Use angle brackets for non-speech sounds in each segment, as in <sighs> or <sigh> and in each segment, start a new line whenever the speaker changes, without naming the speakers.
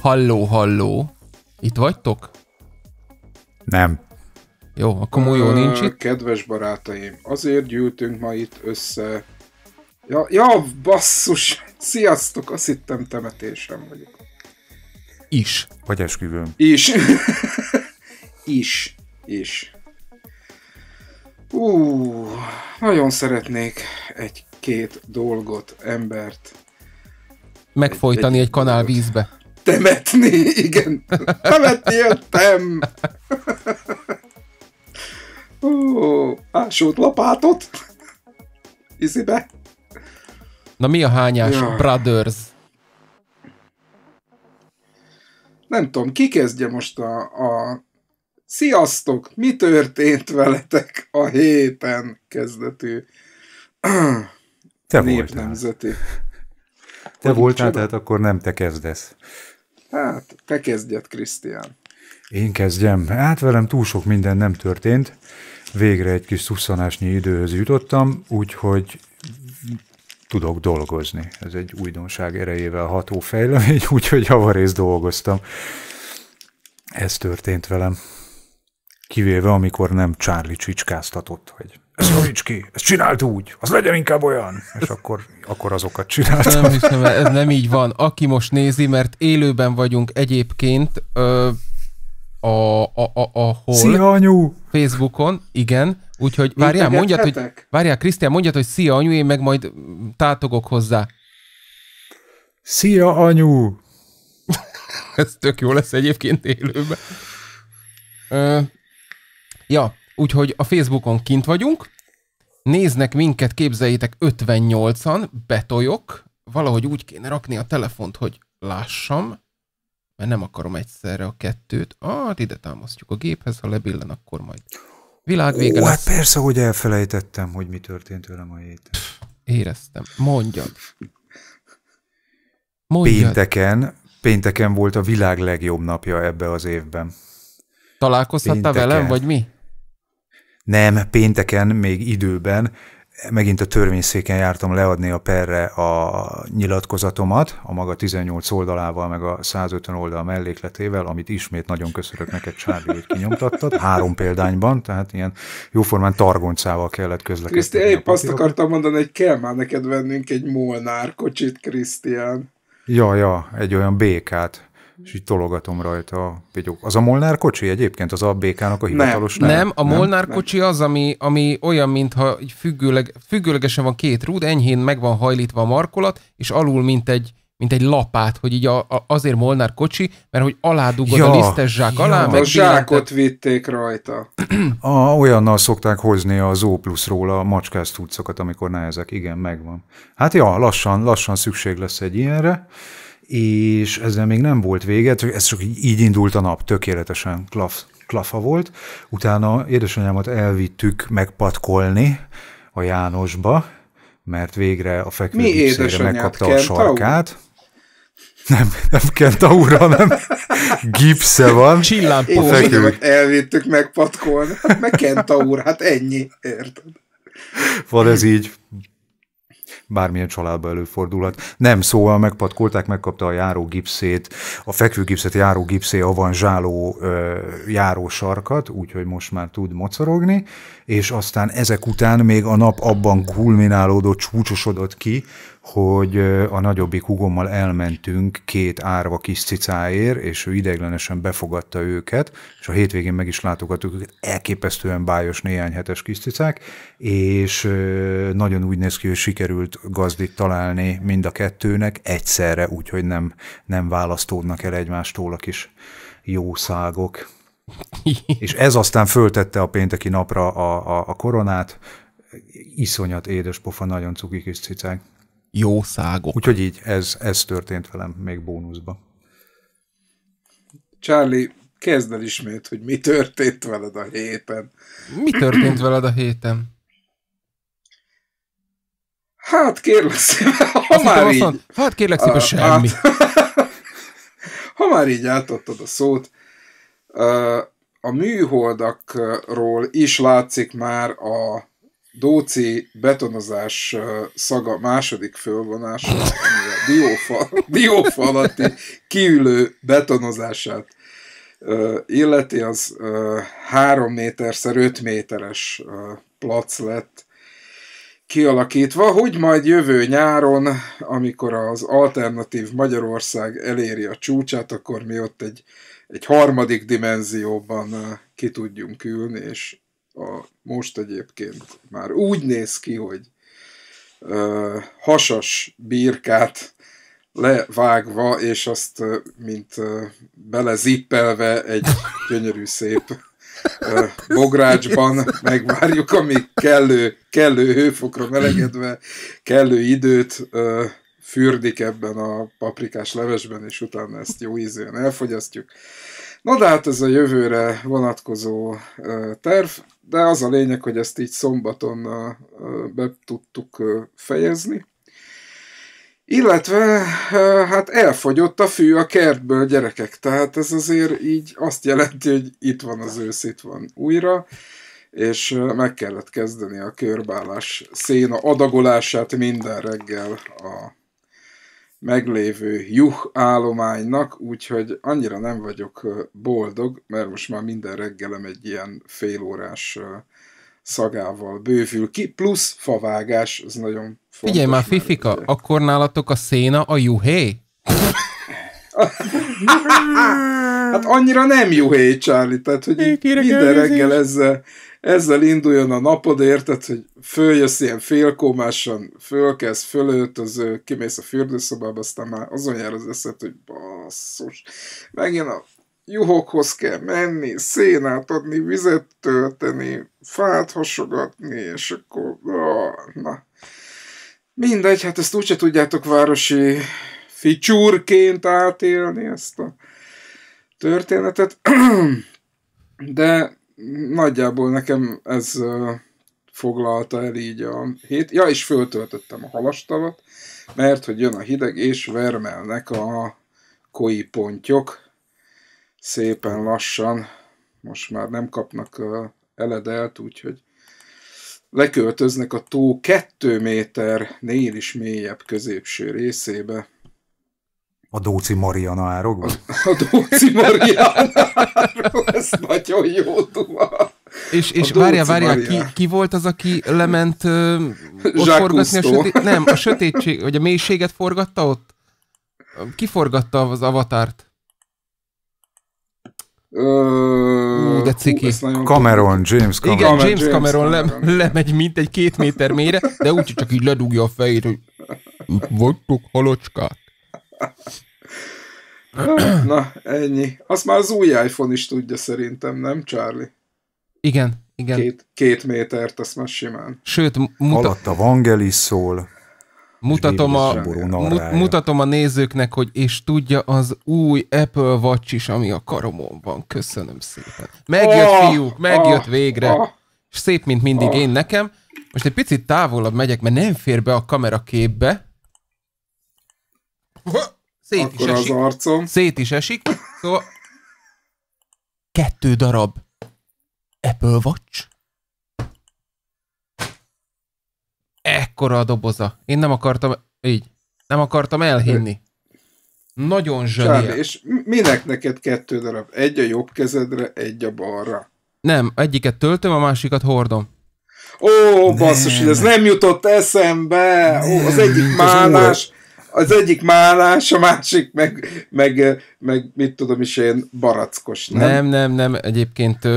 Halló, halló. Itt vagytok? Nem. Jó, akkor Mújó nincs itt.
Kedves barátaim, azért gyűltünk ma itt össze. Ja, ja basszus! Sziasztok, azt hittem temetésem vagyok.
Is. Vagy esküvőm. <laughs>
Is. is. Is. Ú, nagyon szeretnék egy-két dolgot, embert.
Megfojtani egy, egy, egy kanál vízbe. Temetni,
<laughs> igen. Temetni jöttem. Ó, ásót lapátot. Izibe.
Na mi a hányás, ja. brothers?
nem tudom, ki kezdje most a, a Sziasztok, mi történt veletek a héten kezdetű te népnemzeti. Te Hogy voltál, tehát
akkor nem te kezdesz.
Hát, te kezdjed, Krisztián.
Én kezdjem. Hát velem túl sok minden nem történt. Végre egy kis szusszanásnyi időhöz jutottam, úgyhogy tudok dolgozni. Ez egy újdonság erejével ható fejlemény, <laughs> úgyhogy javarész dolgoztam. Ez történt velem. Kivéve, amikor nem Charlie csicskáztatott, hogy ez ki, ezt csinált úgy, az legyen inkább olyan. És akkor, akkor azokat csináltam. Nem hiszem, ez
nem így van. Aki most nézi, mert élőben vagyunk egyébként, ö- a, a, a, hol? Szia, anyu! Facebookon, igen, úgyhogy várjál, mondjad, hogy, várjál, Krisztián, mondjad, hogy szia, anyu, én meg majd tátogok hozzá. Szia, anyu! <laughs> Ez tök jó lesz egyébként élőben. Ö, ja, úgyhogy a Facebookon kint vagyunk, néznek minket, képzeljétek, 58-an, betoljok, valahogy úgy kéne rakni a telefont, hogy lássam, mert nem akarom egyszerre a kettőt. Ah, ide támasztjuk a géphez, ha lebillen, akkor majd
világvége Ó, hát lesz. hát persze, hogy elfelejtettem, hogy mi történt velem a héten. Éreztem. Mondjad. Mondjad. Pénteken, pénteken volt a világ legjobb napja ebbe az évben. Találkozhatta pénteken. velem, vagy mi? Nem, pénteken még időben megint a törvényszéken jártam leadni a perre a nyilatkozatomat, a maga 18 oldalával, meg a 150 oldal mellékletével, amit ismét nagyon köszönök neked, Csárdi, hogy kinyomtattad, három példányban, tehát ilyen jóformán targoncával kellett közlekedni. Kriszti,
épp azt akartam mondani, hogy kell már neked vennünk egy Molnár kocsit, Krisztián.
Ja, ja, egy olyan békát és így tologatom rajta a pityók. Az a Molnár kocsi egyébként, az a BK-nak a hivatalos nem. Nem, a Molnár
nem? kocsi az, ami, ami olyan, mintha függőleg, függőlegesen van két rúd, enyhén meg van hajlítva a markolat, és alul, mint egy, mint egy lapát, hogy így a, a, azért Molnár kocsi, mert hogy aládugod ja, a lisztes zsák ja. alá. Meg zsákot zsákot
vitték rajta.
a, <clears throat> ah, olyannal szokták hozni az O pluszról a macskás cuccokat, amikor nehezek. Igen, megvan. Hát ja, lassan, lassan szükség lesz egy ilyenre és ezzel még nem volt vége, ez csak így indult a nap, tökéletesen klaf, klafa volt. Utána édesanyámat elvittük megpatkolni a Jánosba, mert végre a fekvőpipszére megkapta a sarkát. Nem, Nem, nem kentaur, hanem <laughs> gipsze van. Csillámpó. A fekvő...
elvittük megpatkolni, hát meg kentaur, hát ennyi, érted?
Van ez így bármilyen családba előfordulhat. Nem, szóval megpatkolták, megkapta a járó gipszét, a fekvő gipszet járó gipszé avanzsáló ö, járó sarkat, úgyhogy most már tud mocorogni, és aztán ezek után még a nap abban kulminálódott, csúcsosodott ki, hogy a nagyobbik hugommal elmentünk két árva kis cicáért, és ő ideiglenesen befogadta őket, és a hétvégén meg is látogattuk őket, elképesztően bájos néhány hetes kis cicák, és nagyon úgy néz ki, hogy sikerült gazdit találni mind a kettőnek egyszerre, úgyhogy nem, nem választódnak el egymástól a kis jószágok. <laughs> és ez aztán föltette a pénteki napra a, a, a koronát, iszonyat édes pofa, nagyon cuki kis cicák jószágok. Úgyhogy így, ez, ez történt velem még bónuszba.
Charlie, kezd el ismét, hogy mi történt veled a héten. Mi
történt veled a héten?
Hát kérlek szépen, ha Azt már így... Mond, hát kérlek szépen, a, ah, semmi.
Hát,
<laughs> ha már így átadtad a szót, a műholdakról is látszik már a Dóci betonozás szaga második fölvonása, a diófa, <laughs> diófa alatti kiülő betonozását illeti, az 3 méterszer 5 méteres plac lett kialakítva, hogy majd jövő nyáron, amikor az alternatív Magyarország eléri a csúcsát, akkor mi ott egy, egy harmadik dimenzióban ki tudjunk ülni, és a, most egyébként már úgy néz ki, hogy ö, hasas birkát levágva, és azt, mint ö, belezippelve egy gyönyörű szép ö, bográcsban megvárjuk, amíg kellő, kellő hőfokra melegedve, kellő időt ö, fürdik ebben a paprikás levesben, és utána ezt jó ízűen elfogyasztjuk. Na de hát ez a jövőre vonatkozó terv de az a lényeg, hogy ezt így szombaton be tudtuk fejezni. Illetve hát elfogyott a fű a kertből, gyerekek, tehát ez azért így azt jelenti, hogy itt van az ősz, itt van újra, és meg kellett kezdeni a körbálás széna adagolását minden reggel a meglévő juh állománynak, úgyhogy annyira nem vagyok boldog, mert most már minden reggelem egy ilyen félórás szagával bővül ki, plusz favágás, ez nagyon fontos.
Figyelj már, Fifika, ugye... akkor nálatok a széna a juhé?
<laughs> hát annyira nem juhé, Charlie, tehát hogy minden reggel ezzel ezzel induljon a napod, érted, hogy följössz ilyen félkómásan, fölkezd, fölöltöző, kimész a fürdőszobába, aztán már azon jár az eszed, hogy basszus, megint a juhokhoz kell menni, szénát adni, vizet tölteni, fát hasogatni, és akkor, na, mindegy, hát ezt úgyse tudjátok városi ficsúrként átélni ezt a történetet, <clears throat> de nagyjából nekem ez foglalta el így a hét. Ja, és föltöltöttem a halastavat, mert hogy jön a hideg, és vermelnek a koi pontyok. Szépen lassan, most már nem kapnak eledelt, úgyhogy leköltöznek a tó kettő méternél is mélyebb középső részébe,
a Dóci Mariana árokban?
A Dóci Mariana árokban, ez nagyon jó duma. És, és várjál, várjál, ki,
ki volt az, aki lement ö, ott Jacques forgatni Cousteau. a sötét... Nem, a sötétség, vagy a mélységet forgatta ott? Ki forgatta az avatárt?
Ö... Ú, de ciki.
Hú, Cameron,
James
Cameron. Igen, James, James Cameron, Cameron. Le, lemegy mint egy két méter mélyre, de úgy csak így ledugja a fejét, hogy vagytok halocskák. <laughs>
Na, ennyi. Azt már az új iPhone is tudja szerintem, nem, Charlie?
Igen, igen. Két, két métert, azt már simán.
Sőt, mutatta a Vangelis szól. Mutatom a,
mutatom a nézőknek, hogy és tudja az új Apple Watch is, ami a karomon van. Köszönöm szépen. Megjött, oh, ah! fiúk, megjött oh, végre. Oh, ah! és szép, mint mindig oh. én nekem. Most egy picit távolabb megyek, mert nem fér be a kamera képbe. Szét Akkor is az esik. arcom. Szét is esik. Szóval kettő darab Apple Watch. Ekkora a doboza. Én nem akartam, így, nem akartam elhinni. Nagyon zseniál.
És minek neked kettő darab? Egy a jobb kezedre, egy a balra.
Nem, egyiket töltöm, a másikat hordom.
Ó, basszus, nem. ez nem jutott eszembe. Ó, az egyik málás, az egyik málás, a másik meg, meg, meg mit tudom is, ilyen barackos, nem? Nem,
nem, nem, egyébként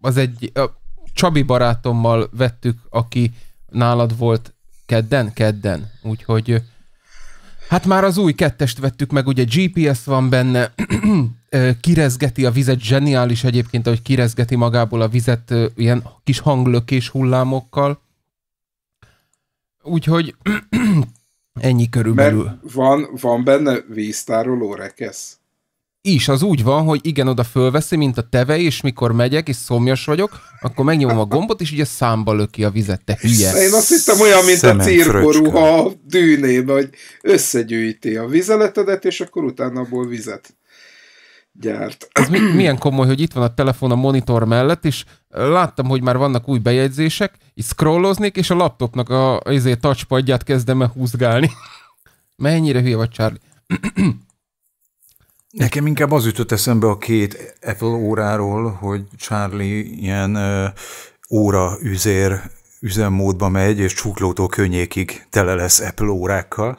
az egy, a Csabi barátommal vettük, aki nálad volt kedden, kedden, úgyhogy hát már az új kettest vettük meg, ugye GPS van benne, <clears throat> kirezgeti a vizet, zseniális egyébként, hogy kirezgeti magából a vizet ilyen kis hanglökés hullámokkal, úgyhogy <clears throat> Ennyi körülbelül.
Mert van, van benne víztároló rekesz?
Is, az úgy van, hogy igen, oda fölveszi, mint a teve, és mikor megyek, és szomjas vagyok, akkor megnyomom a gombot, és ugye számba löki a vizet, te hülye. Én azt hittem olyan, mint Szemen a cirkoruha
a dűnébe, hogy összegyűjti a vizeletedet, és akkor utána abból vizet gyárt.
Ez mi, milyen komoly, hogy itt van a telefon a monitor mellett, és láttam, hogy már vannak új bejegyzések, így scrolloznék, és a laptopnak a izé, touchpadját
kezdem el húzgálni. <laughs> Mennyire hülye vagy, Charlie? <clears throat> Nekem inkább az ütött eszembe a két Apple óráról, hogy Charlie ilyen ö, óra üzér üzemmódba megy, és csuklótól könnyékig tele lesz Apple órákkal.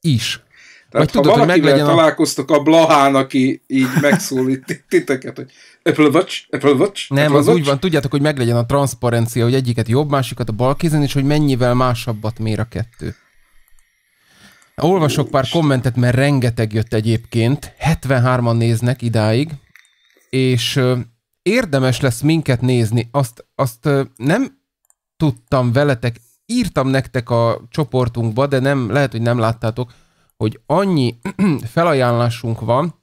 Is. Tehát Vagy ha tudod, meglegyen hogy
találkoztok a Blahán, aki így megszólít titeket, hogy Apple Watch, Apple Watch. Nem, Apple az Watch. úgy van,
tudjátok, hogy meglegyen a transzparencia, hogy egyiket jobb, másikat a bal kézen, és hogy mennyivel másabbat mér a kettő. Olvasok Jó, pár Isten. kommentet, mert rengeteg jött egyébként. 73-an néznek idáig, és érdemes lesz minket nézni. Azt, azt nem tudtam veletek, írtam nektek a csoportunkba, de nem, lehet, hogy nem láttátok, hogy annyi <clears throat> felajánlásunk van,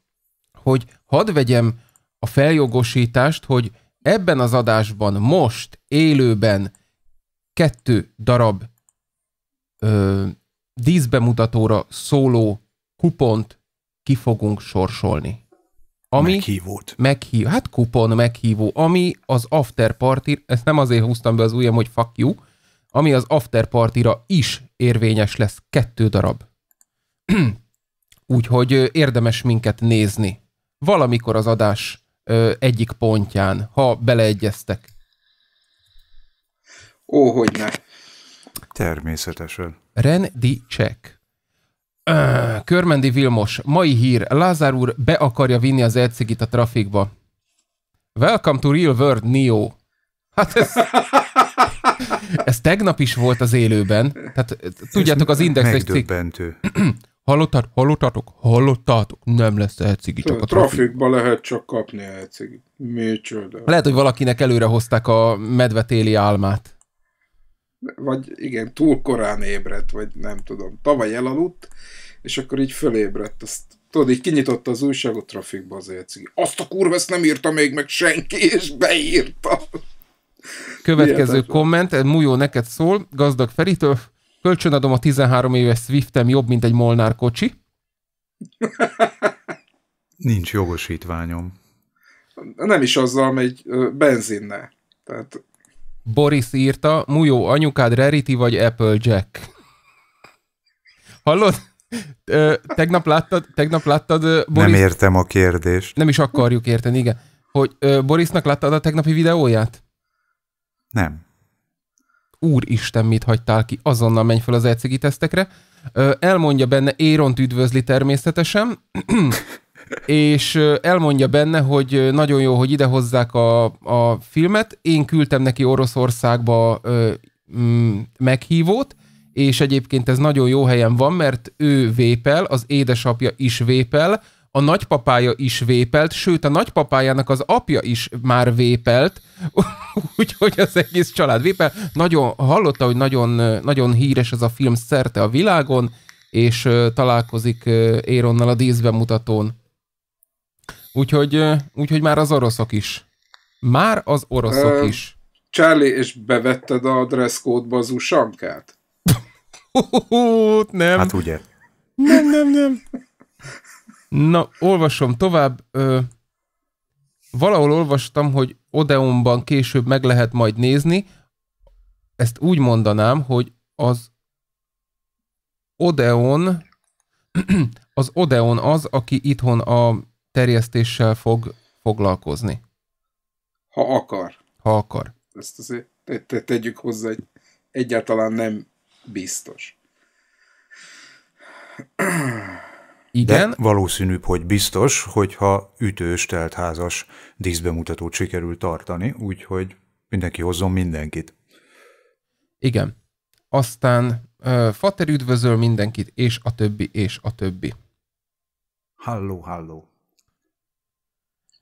hogy hadd vegyem a feljogosítást, hogy ebben az adásban most élőben kettő darab ö, díszbemutatóra szóló kupont ki fogunk sorsolni. Ami Meghívót. Meghív, hát kupon meghívó, ami az after party, ezt nem azért húztam be az ujjam, hogy fuck you, ami az after partira is érvényes lesz kettő darab. <clears throat> Úgyhogy érdemes minket nézni. Valamikor az adás egyik pontján, ha beleegyeztek.
Ó, hogy ne. Természetesen.
Rendi Csek. Körmendi Vilmos, mai hír, Lázár úr be akarja vinni az elcigit a trafikba. Welcome to Real World Neo. Hát ez, <laughs> ez tegnap is volt az élőben. Tehát tudjátok, az Index egy cikk. <clears throat> <clears throat> Hallottad, hallottatok, hallottatok, nem lesz elcigi, csak a trafik.
trafikba lehet csak kapni elcigi. Micsoda. Lehet, hogy
valakinek előre hozták a medvetéli álmát.
Vagy igen, túl korán ébredt, vagy nem tudom. Tavaly elaludt, és akkor így fölébredt. Azt, tudod, így kinyitotta az újságot trafikba az elcigi. Azt a kurva ezt nem írta még meg senki, és beírta. Következő
Ilyetetlen. komment, Mújó neked szól, gazdag Feritől. Kölcsönadom a 13 éves Swiftem jobb, mint egy Molnár kocsi.
Nincs jogosítványom.
Nem is azzal megy benzinne.
Tehát... Boris írta, Mujó, anyukád Rarity vagy Applejack? Hallod? Ö, tegnap láttad, tegnap láttad ö, Boris... Nem értem a
kérdést.
Nem is akarjuk érteni, igen. Hogy ö, Borisnak láttad a tegnapi videóját? Nem úristen, mit hagytál ki, azonnal menj fel az ECG tesztekre. Elmondja benne, Éront üdvözli természetesen, <clears throat> és elmondja benne, hogy nagyon jó, hogy idehozzák a, a filmet. Én küldtem neki Oroszországba ö, m, mm, meghívót, és egyébként ez nagyon jó helyen van, mert ő vépel, az édesapja is vépel, a nagypapája is vépelt, sőt a nagypapájának az apja is már vépelt, <laughs> úgyhogy az egész család vépel. Nagyon hallotta, hogy nagyon, nagyon híres ez a film szerte a világon, és találkozik Éronnal a díszbemutatón. Úgyhogy, úgyhogy már az oroszok is. Már az oroszok uh, is.
Charlie, és bevetted a dresszkódba az usankát?
<laughs> nem. Hát ugye.
Nem, nem, nem.
Na, olvasom tovább. Ö, valahol olvastam, hogy Odeonban később meg lehet majd nézni. Ezt úgy mondanám, hogy az Odeon, <clears throat> az Odeon az, aki itthon a terjesztéssel fog foglalkozni.
Ha akar. Ha akar. Ezt azért te, te, tegyük hozzá, hogy egyáltalán nem biztos.
<clears throat> Igen. De valószínűbb, hogy biztos, hogyha ütős, teltházas díszbemutatót sikerül tartani, úgyhogy mindenki hozzon mindenkit. Igen. Aztán uh, Fater
üdvözöl mindenkit, és a többi, és a többi.
Halló, halló.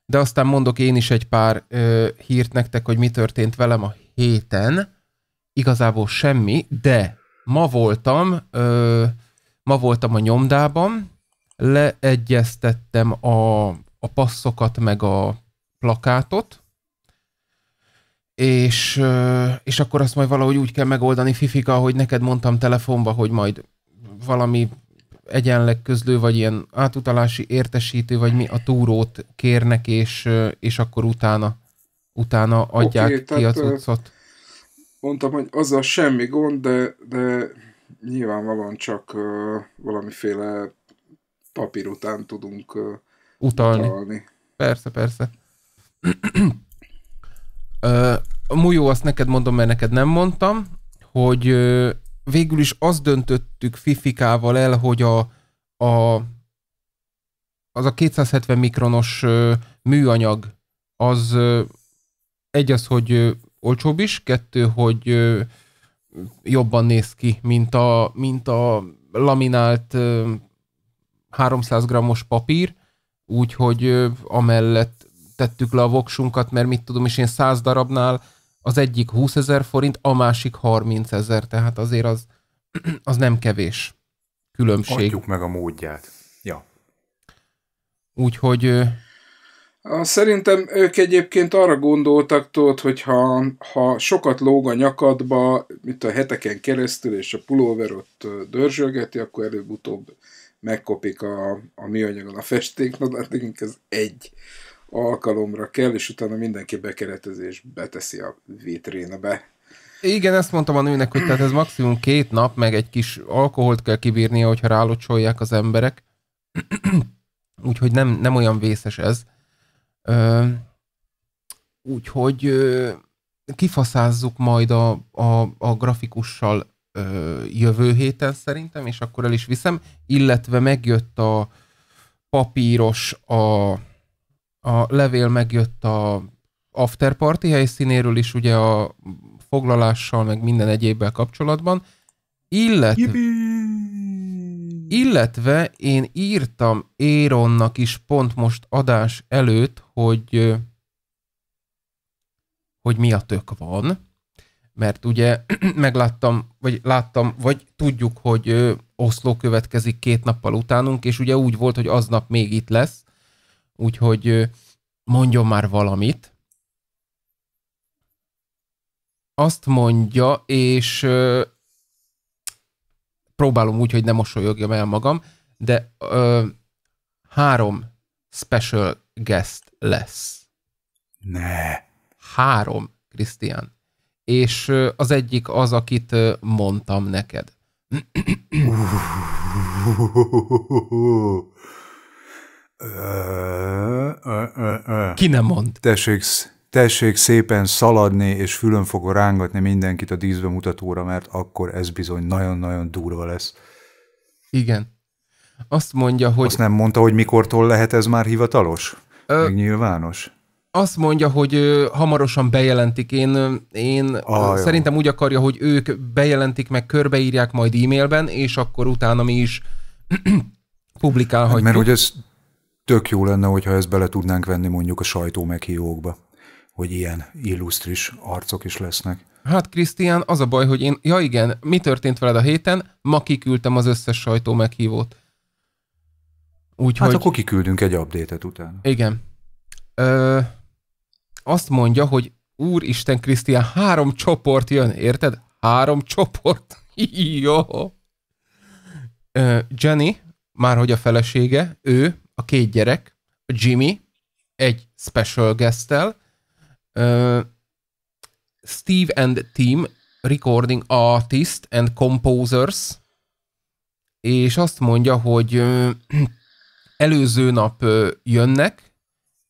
De aztán mondok én is egy pár uh, hírt nektek, hogy mi történt velem a héten. Igazából semmi, de ma voltam, uh, ma voltam a nyomdában, leegyeztettem a, a passzokat meg a plakátot, és, és akkor azt majd valahogy úgy kell megoldani, Fifika, hogy neked mondtam telefonba, hogy majd valami egyenleg közlő, vagy ilyen átutalási értesítő, vagy mi a túrót kérnek, és, és akkor utána, utána adják okay, ki tehát, utcot. cuccot.
Mondtam, hogy azzal semmi gond, de, de nyilvánvalóan csak valamiféle papír után tudunk utalni. utalni.
Persze, persze. Mújó, azt neked mondom, mert neked nem mondtam, hogy végül is azt döntöttük Fifikával el, hogy a, a az a 270 mikronos műanyag az egy az, hogy olcsóbb is, kettő, hogy jobban néz ki, mint a, mint a laminált 300 g-os papír, úgyhogy amellett tettük le a voksunkat, mert mit tudom is, én 100 darabnál az egyik 20 ezer forint, a másik 30 ezer, tehát azért az, <clears throat> az nem kevés különbség. Adjuk
meg a módját. Ja.
Úgyhogy...
Szerintem ők egyébként arra gondoltak, tudod, hogy ha, ha sokat lóg a nyakadba, mint a heteken keresztül, és a pulóver ott dörzsölgeti, akkor előbb-utóbb megkopik a, a műanyagon a festék, na hát nekünk ez egy alkalomra kell, és utána mindenki bekeretezés beteszi a vétrénebe.
Igen, ezt mondtam a nőnek, hogy tehát ez maximum két nap, meg egy kis alkoholt kell kibírnia, hogyha rálocsolják az emberek. <clears throat> Úgyhogy nem, nem olyan vészes ez. úgyhogy kifaszázzuk majd a, a, a grafikussal ö, jövő héten szerintem, és akkor el is viszem, illetve megjött a papíros, a, a levél megjött a afterparty helyszínéről is, ugye a foglalással, meg minden egyébbel kapcsolatban, illetve... Yippee! Illetve én írtam Éronnak is pont most adás előtt, hogy hogy mi a tök van, mert ugye <clears throat> megláttam, vagy láttam, vagy tudjuk, hogy Oszló következik két nappal utánunk, és ugye úgy volt, hogy aznap még itt lesz, úgyhogy mondjon már valamit. Azt mondja, és próbálom úgy, hogy ne mosolyogjam el magam, de ö, három special guest lesz. Ne. Három, Krisztián és az egyik az, akit mondtam neked.
Ki nem mond? Tessék, tessék szépen szaladni, és fülön fogok rángatni mindenkit a díszbe mutatóra, mert akkor ez bizony nagyon-nagyon durva lesz. Igen. Azt mondja, hogy... Azt nem mondta, hogy mikortól lehet ez már hivatalos? Ö... Még nyilvános?
azt mondja, hogy ö, hamarosan bejelentik. Én, én ah, szerintem jó. úgy akarja, hogy ők bejelentik, meg körbeírják majd e-mailben, és akkor utána mi is <clears throat> publikálhatjuk. Mert hogy ez
tök jó lenne, hogyha ezt bele tudnánk venni mondjuk a sajtó meghívókba, hogy ilyen illusztris arcok is lesznek.
Hát Krisztián, az a baj, hogy én, ja igen, mi történt veled a héten? Ma kiküldtem az összes sajtó meghívót.
Úgyhogy... Hát akkor kiküldünk egy update-et utána.
Igen. Ö, azt mondja, hogy Úristen Krisztián, három csoport jön, érted? Három csoport. <laughs> Jó. Jenny, már hogy a felesége, ő, a két gyerek, a Jimmy, egy special guesttel, Steve and Team, recording artist and composers, és azt mondja, hogy <clears throat> előző nap jönnek,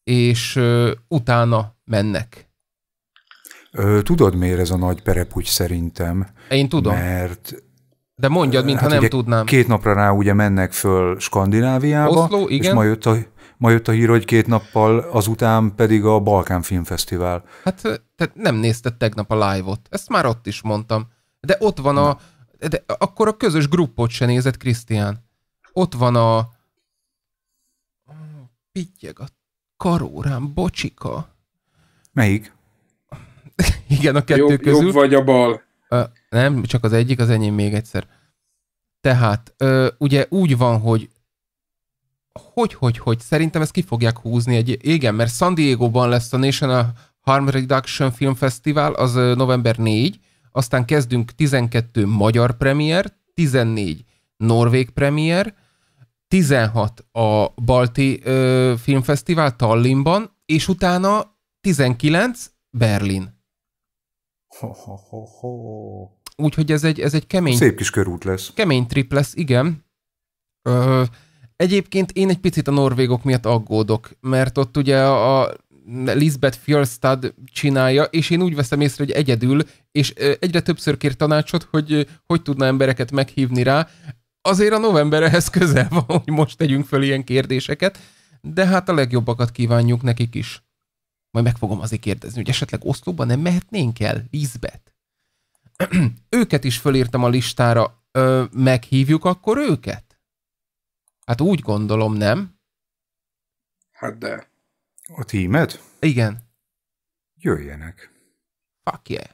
és utána mennek.
tudod, miért ez a nagy perepúgy szerintem? Én tudom. Mert
de mondjad, mintha hát nem
tudnám. Két napra rá ugye mennek föl Skandináviába, Oszló, igen. és majd jött, a, majd jött a hír, hogy két nappal azután pedig a Balkán Filmfesztivál.
Hát te nem nézted tegnap a live-ot, ezt már ott is mondtam. De ott van a... De akkor a közös gruppot se nézett, Krisztián. Ott van a... Pittyeg a karórám, bocsika. Melyik? <laughs> Igen, a kettő jobb, közül. Jobb vagy a bal? Ö, nem, csak az egyik, az enyém még egyszer. Tehát, ö, ugye úgy van, hogy hogy, hogy, hogy, szerintem ezt ki fogják húzni egy, igen, mert San Diego-ban lesz a National Harm Reduction Film Festival, az november 4, aztán kezdünk 12 magyar premier, 14 norvég premier, 16 a Balti ö, Filmfesztivál Tallinnban, és utána 19 Berlin.
Ho, ho, ho, ho.
Úgyhogy ez egy, ez egy kemény... Szép kis körút lesz. Kemény trip lesz, igen. Ö, egyébként én egy picit a norvégok miatt aggódok, mert ott ugye a Lisbeth Fjölstad csinálja, és én úgy veszem észre, hogy egyedül, és egyre többször kér tanácsot, hogy hogy tudna embereket meghívni rá, azért a november ehhez közel van, hogy most tegyünk föl ilyen kérdéseket, de hát a legjobbakat kívánjuk nekik is. Majd meg fogom azért kérdezni, hogy esetleg Oszlóban nem mehetnénk el, Lisbeth? <clears throat> őket is fölírtam a listára, Ö, meghívjuk akkor őket? Hát úgy gondolom, nem?
Hát de. A tímet? Igen. Jöjjenek. Fuck yeah.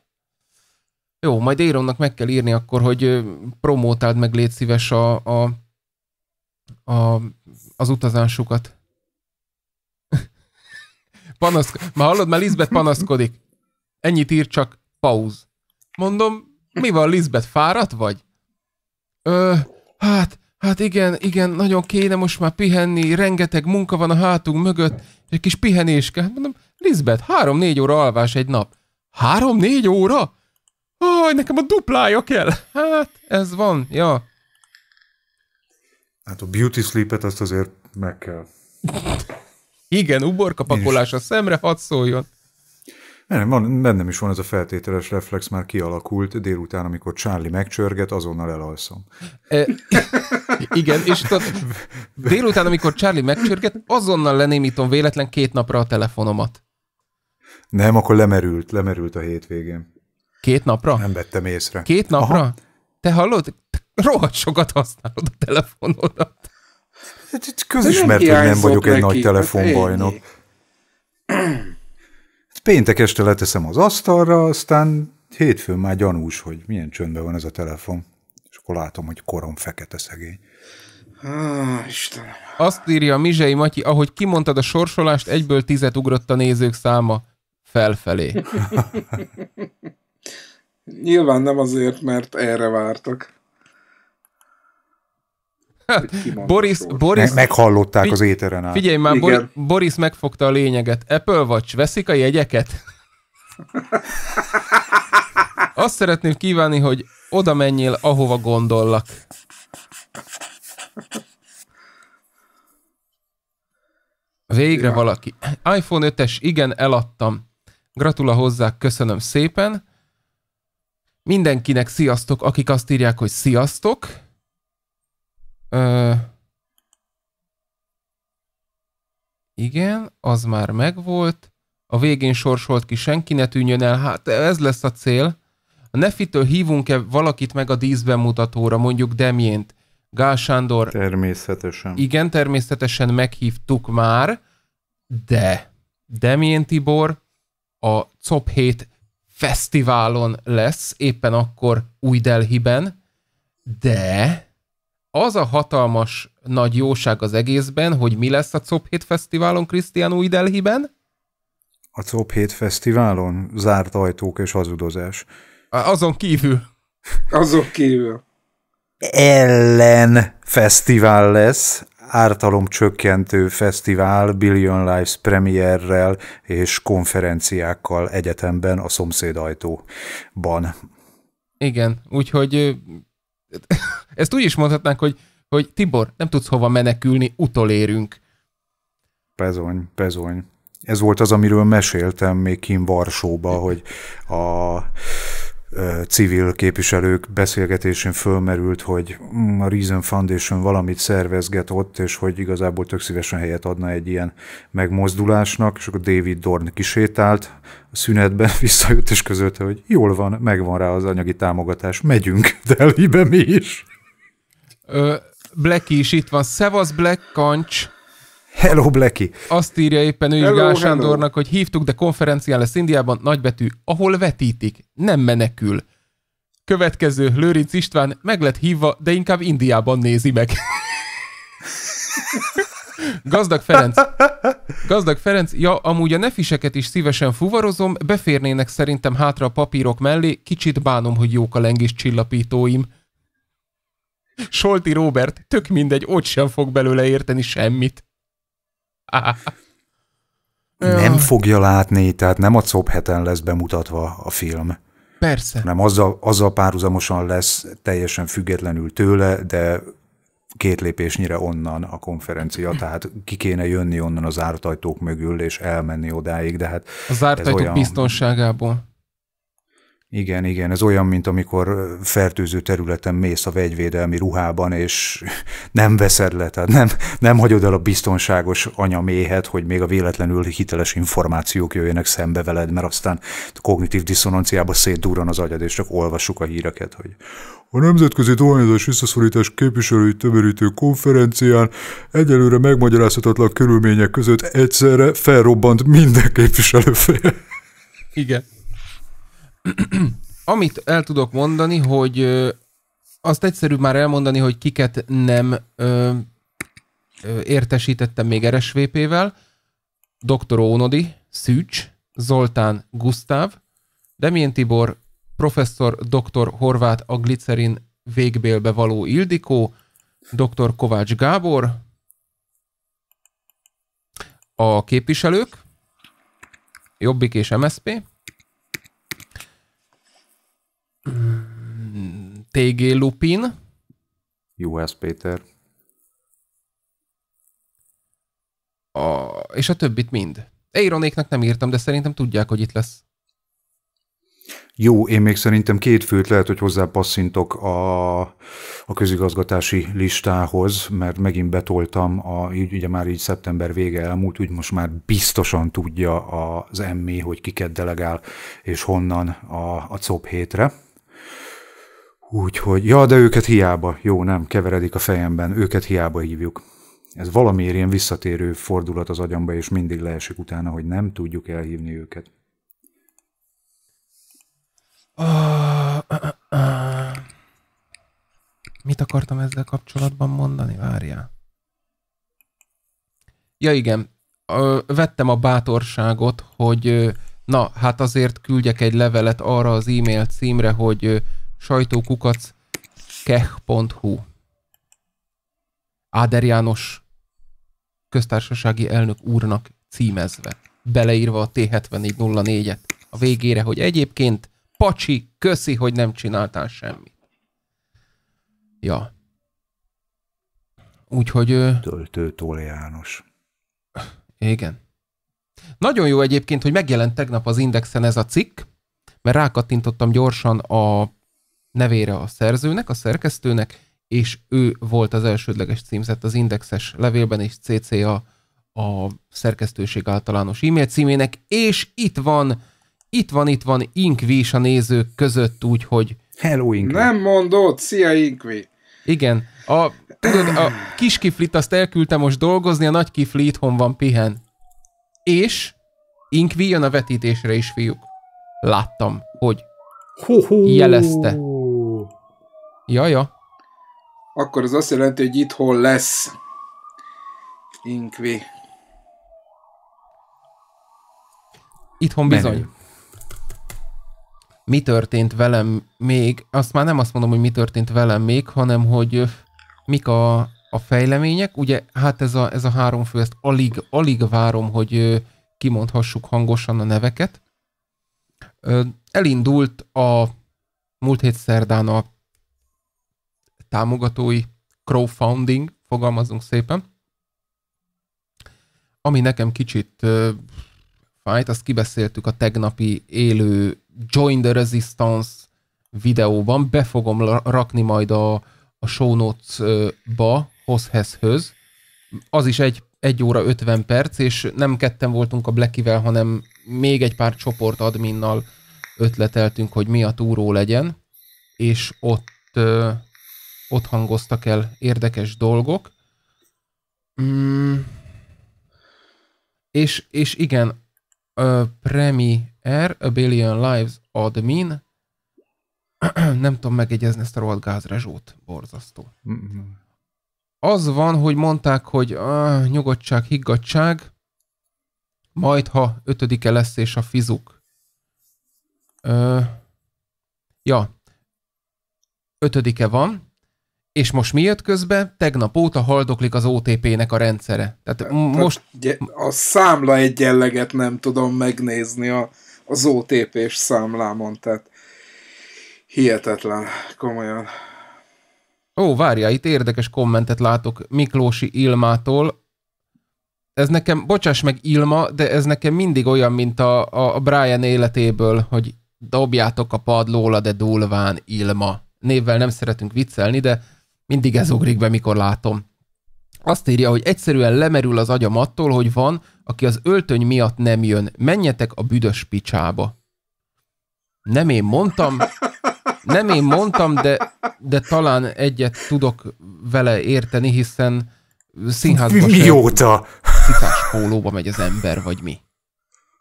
Jó, majd Éronnak meg kell írni akkor, hogy promótáld meg légy szíves a, a, a, az utazásukat. <laughs> Panaszk... Már hallod, már Lisbeth panaszkodik. Ennyit ír, csak pauz. Mondom, mi van, Lisbeth, fáradt vagy? Ö, hát, hát igen, igen, nagyon kéne most már pihenni, rengeteg munka van a hátunk mögött, egy kis pihenés kell. Hát mondom, Lisbeth, három-négy óra alvás egy nap. Három-négy óra? Aj, nekem a duplája kell. Hát, ez van, ja.
Hát a beauty sleepet azt azért meg kell. Igen, uborka pakolás a szemre, hadd szóljon. Nem, van, bennem is van ez a feltételes reflex, már kialakult délután, amikor Charlie megcsörget, azonnal elalszom. E, igen, és tudod, délután, amikor Charlie megcsörget, azonnal
lenémítom véletlen két napra a telefonomat.
Nem, akkor lemerült, lemerült a hétvégén. Két napra? Nem vettem észre. Két napra?
Aha. Te hallod? Rohadt sokat használod a telefonodat. Hát közismert,
hogy nem vagyok egy nagy hát telefonbajnok. Hát péntek este leteszem az asztalra, aztán hétfőn már gyanús, hogy milyen csöndben van ez a telefon. És akkor látom, hogy korom fekete szegény. Istenem.
Azt írja Mizsei Matyi, ahogy kimondtad a sorsolást, egyből tizet ugrott a nézők száma felfelé. <laughs>
Nyilván nem azért, mert erre vártak.
Hát, Boris, Boris, ne, meghallották figy- az éteren át. Figyelj már, Bor- Boris megfogta a lényeget. Apple Watch, veszik a jegyeket? Azt szeretném kívánni, hogy oda menjél, ahova gondollak. Végre ja. valaki. iPhone 5-es, igen, eladtam. Gratula hozzá, köszönöm szépen. Mindenkinek sziasztok, akik azt írják, hogy sziasztok. Ö, igen, az már megvolt. A végén sorsolt ki, senki ne tűnjön el. Hát ez lesz a cél. A Nefitől hívunk-e valakit meg a díszbemutatóra, mondjuk Demjént? Gál Sándor. Természetesen. Igen, természetesen meghívtuk már, de Demjén Tibor, a COP 7 fesztiválon lesz, éppen akkor új Delhiben, de az a hatalmas nagy jóság az egészben, hogy mi lesz a Cop 7 Fesztiválon Krisztián új Delhiben?
A Cop 7 Fesztiválon zárt ajtók és hazudozás. Azon kívül.
Azon kívül.
Ellen fesztivál lesz Ártalomcsökkentő fesztivál Billion Lives premierrel és konferenciákkal egyetemben a szomszédajtóban.
Igen, úgyhogy <laughs> ezt úgy is mondhatnánk, hogy, hogy Tibor, nem tudsz hova menekülni, utolérünk.
Bezony, bezony. Ez volt az, amiről meséltem még kim Varsóba, hogy a civil képviselők beszélgetésén fölmerült, hogy a Reason Foundation valamit szervezget ott, és hogy igazából tök szívesen helyet adna egy ilyen megmozdulásnak, és akkor David Dorn kisétált a szünetben, <laughs> visszajött és közölte, hogy jól van, megvan rá az anyagi támogatás, megyünk <laughs> Delhibe mi is.
Ö, Blacky is itt van. Szevasz, Black Kancs!
Hello, Blacky.
Azt írja éppen ő Gál Sándornak, hogy hívtuk, de konferencián lesz Indiában, nagybetű, ahol vetítik, nem menekül. Következő, Lőrinc István, meg lett hívva, de inkább Indiában nézi meg. <laughs> Gazdag Ferenc. Gazdag Ferenc, ja, amúgy a nefiseket is szívesen fuvarozom, beférnének szerintem hátra a papírok mellé, kicsit bánom, hogy jók a lengés csillapítóim. Solti Robert, tök mindegy, ott sem fog belőle érteni semmit nem
fogja látni, tehát nem a COP heten lesz bemutatva a film. Persze. Nem azzal, azzal párhuzamosan lesz teljesen függetlenül tőle, de két lépésnyire onnan a konferencia, <clears throat> tehát ki kéne jönni onnan az ajtók mögül és elmenni odáig, de hát... Az ajtók olyan...
biztonságából.
Igen, igen, ez olyan, mint amikor fertőző területen mész a vegyvédelmi ruhában, és <laughs> nem veszed le, tehát nem, nem hagyod el a biztonságos anyaméhet, hogy még a véletlenül hiteles információk jöjjenek szembe veled, mert aztán a kognitív diszonanciába szétdúran az agyad, és csak olvassuk a híreket, hogy a Nemzetközi Dohányozás Visszaszorítás Képviselői Tömörítő Konferencián egyelőre megmagyarázhatatlan körülmények között egyszerre felrobbant minden képviselőfél.
Igen. Amit el tudok mondani, hogy ö, azt egyszerű már elmondani, hogy kiket nem ö, ö, értesítettem még RSVP-vel. Dr. Ónodi, Szűcs, Zoltán Gusztáv, Demién Tibor, professzor dr. Horváth a glicerin végbélbe való Ildikó, dr. Kovács Gábor, a képviselők, Jobbik és MSP, TG Lupin.
Juhász Péter. A,
és a többit mind. Eironéknak nem írtam, de szerintem tudják, hogy itt lesz.
Jó, én még szerintem két főt lehet, hogy hozzá passzintok a, a közigazgatási listához, mert megint betoltam, a, ugye már így szeptember vége elmúlt, úgy most már biztosan tudja az emmi, hogy kiket delegál és honnan a, a COP hétre. Úgyhogy, ja, de őket hiába, jó, nem, keveredik a fejemben, őket hiába hívjuk. Ez valamiért ilyen visszatérő fordulat az agyamba, és mindig leesik utána, hogy nem tudjuk elhívni őket.
Uh, uh, uh. Mit akartam ezzel kapcsolatban mondani? Várjál. Ja igen, vettem a bátorságot, hogy na, hát azért küldjek egy levelet arra az e-mail címre, hogy sajtókukac keh.hu. Áder János köztársasági elnök úrnak címezve, beleírva a T7404-et a végére, hogy egyébként Pacsi, köszi, hogy nem csináltál semmit.
Ja. Úgyhogy... Töltő Tóle János.
Igen. Nagyon jó egyébként, hogy megjelent tegnap az Indexen ez a cikk, mert rákattintottam gyorsan a nevére a szerzőnek, a szerkesztőnek, és ő volt az elsődleges címzett az indexes levélben, és CCA a szerkesztőség általános e-mail címének, és itt van, itt van, itt van Inkvi is a nézők között, úgyhogy... Hello, Inkvi! Nem mondod, szia, Inkvi! Igen, a, tudod, a kis kiflit azt elküldte most dolgozni, a nagy kifli itthon van, pihen. És Inkvi jön a vetítésre is, fiúk. Láttam, hogy ho -ho. jelezte Ja, ja. Akkor
az azt jelenti, hogy itt hol lesz Inkvi.
Itthon bizony. Menő. Mi történt velem még? Azt már nem azt mondom, hogy mi történt velem még, hanem hogy mik a, a fejlemények. Ugye, hát ez a, ez a három fő, ezt alig, alig várom, hogy kimondhassuk hangosan a neveket. Elindult a múlt hét szerdán a támogatói crowdfunding, fogalmazunk szépen. Ami nekem kicsit ö, fájt, azt kibeszéltük a tegnapi élő Join the Resistance videóban, be fogom rakni majd a, a show notes-ba, hozhezhöz. Az is egy, egy óra 50 perc, és nem ketten voltunk a Blackivel, hanem még egy pár csoport adminnal ötleteltünk, hogy mi a túró legyen, és ott ott hangoztak el érdekes dolgok. Mm. És, és igen, a Premier, A Billion Lives, Admin, <clears throat> nem tudom megegyezni ezt a rohadt gázrezsót, borzasztó. Az van, hogy mondták, hogy ah, nyugodtság, higgadság, majd ha ötödike lesz és a fizuk. Ö, ja, ötödike van, és most mi jött közbe? Tegnap óta haldoklik az OTP-nek a rendszere. Tehát te, most...
Ugye, a számla egyenleget nem tudom megnézni a, az OTP-s számlámon, tehát hihetetlen, komolyan.
Ó, várja, itt érdekes kommentet látok Miklósi Ilmától. Ez nekem, bocsáss meg Ilma, de ez nekem mindig olyan, mint a, a Brian életéből, hogy dobjátok a padlóla, de dúlván Ilma névvel nem szeretünk viccelni, de mindig ez ugrik be, mikor látom. Azt írja, hogy egyszerűen lemerül az agyam attól, hogy van, aki az öltöny miatt nem jön. Menjetek a büdös picsába. Nem én mondtam, nem én mondtam, de, de talán egyet tudok vele érteni, hiszen színházba Mióta? Citás pólóba megy az ember, vagy mi?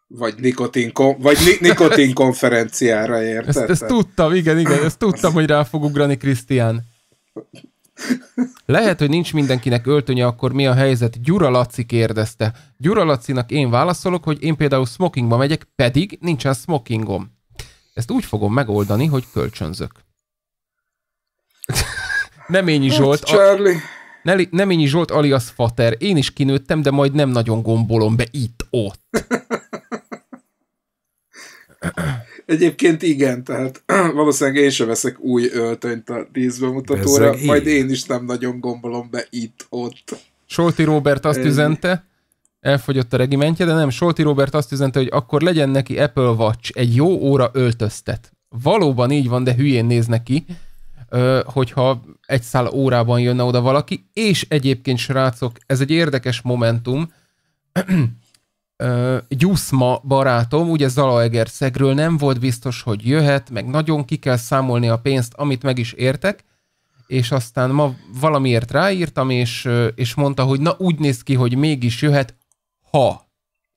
Vagy nikotin, vagy ni- nikotin konferenciára érted? Ezt, ezt tudtam,
igen, igen, ezt tudtam, hogy rá fog ugrani Krisztián. Lehet, hogy nincs mindenkinek öltönye, akkor mi a helyzet? Gyura Laci kérdezte. Gyura Lacinak én válaszolok, hogy én például smokingba megyek, pedig nincsen smokingom. Ezt úgy fogom megoldani, hogy kölcsönzök. <laughs> Neményi Zsolt. Charlie. én Neményi Zsolt alias Fater. Én is kinőttem, de majd nem nagyon gombolom be itt-ott.
<laughs> Egyébként igen, tehát <clears throat> valószínűleg én sem veszek új öltönyt a díszbemutatóra, majd én is nem nagyon gombolom be itt-ott.
Solti Robert azt üzente, elfogyott a regimentje, de nem, Solti Robert azt üzente, hogy akkor legyen neki Apple Watch, egy jó óra öltöztet. Valóban így van, de hülyén néz neki, hogyha egy szál órában jönne oda valaki, és egyébként srácok, ez egy érdekes momentum, <clears throat> uh, Gyuszma barátom, ugye Zalaegerszegről nem volt biztos, hogy jöhet, meg nagyon ki kell számolni a pénzt, amit meg is értek, és aztán ma valamiért ráírtam, és, és mondta, hogy na úgy néz ki, hogy mégis jöhet, ha.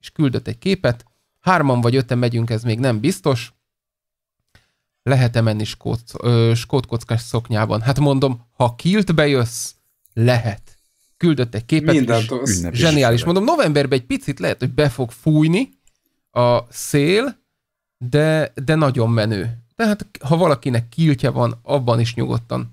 És küldött egy képet, hárman vagy öten megyünk, ez még nem biztos, lehet-e menni skót, kockás szoknyában? Hát mondom, ha kilt bejössz, lehet küldött egy képet, Mindent és ünnep zseniális. Mondom, novemberben egy picit lehet, hogy be fog fújni a szél, de, de nagyon menő. Tehát ha valakinek kiltje van, abban is nyugodtan.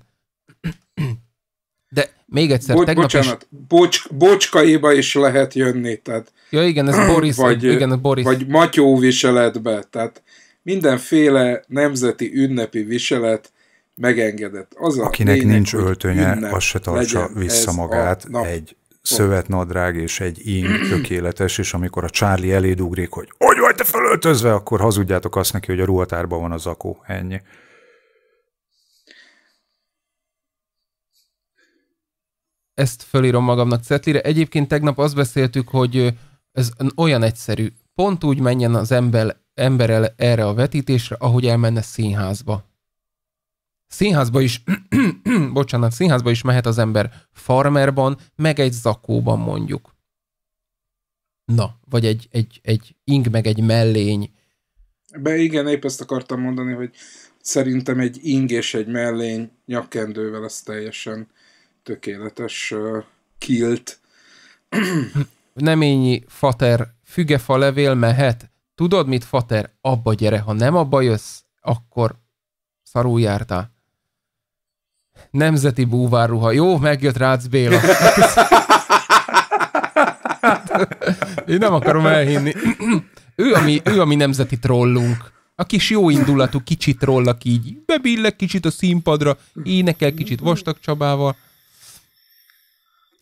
De még egyszer, Bo- tegnap bocsánat,
is... bocs, bocskaiba is lehet jönni, tehát... Ja igen, ez Boris, vagy, igen, Boris. Vagy matyó viseletbe, tehát mindenféle nemzeti ünnepi viselet megengedett. Az Akinek lényeg, nincs öltönye, az se tartsa vissza magát nap,
egy szövetnadrág és egy ing <clears throat> tökéletes, és amikor a Charlie eléd ugrik, hogy hogy vagy te felöltözve, akkor hazudjátok azt neki, hogy a ruhatárban van az zakó. Ennyi.
Ezt fölírom magamnak cetlire. Egyébként tegnap azt beszéltük, hogy ez olyan egyszerű. Pont úgy menjen az ember, ember erre a vetítésre, ahogy elmenne színházba. Színházba is, <clears throat> bocsánat, színházba is mehet az ember farmerban, meg egy zakóban mondjuk. Na, vagy egy, egy, egy ing, meg egy mellény.
Be igen, épp ezt akartam mondani, hogy szerintem egy ing és egy mellény nyakkendővel ez teljesen tökéletes uh, kilt.
<clears throat> Neményi fater, fügefa levél mehet. Tudod mit, fater? Abba gyere, ha nem abba jössz, akkor szarul jártál. Nemzeti búvárruha. Jó, megjött Rácz Béla. Én nem akarom elhinni. ő, a mi, ő a mi nemzeti trollunk. A kis jó indulatú kicsit trollak így bebillek kicsit a színpadra, énekel kicsit Vastag Csabával.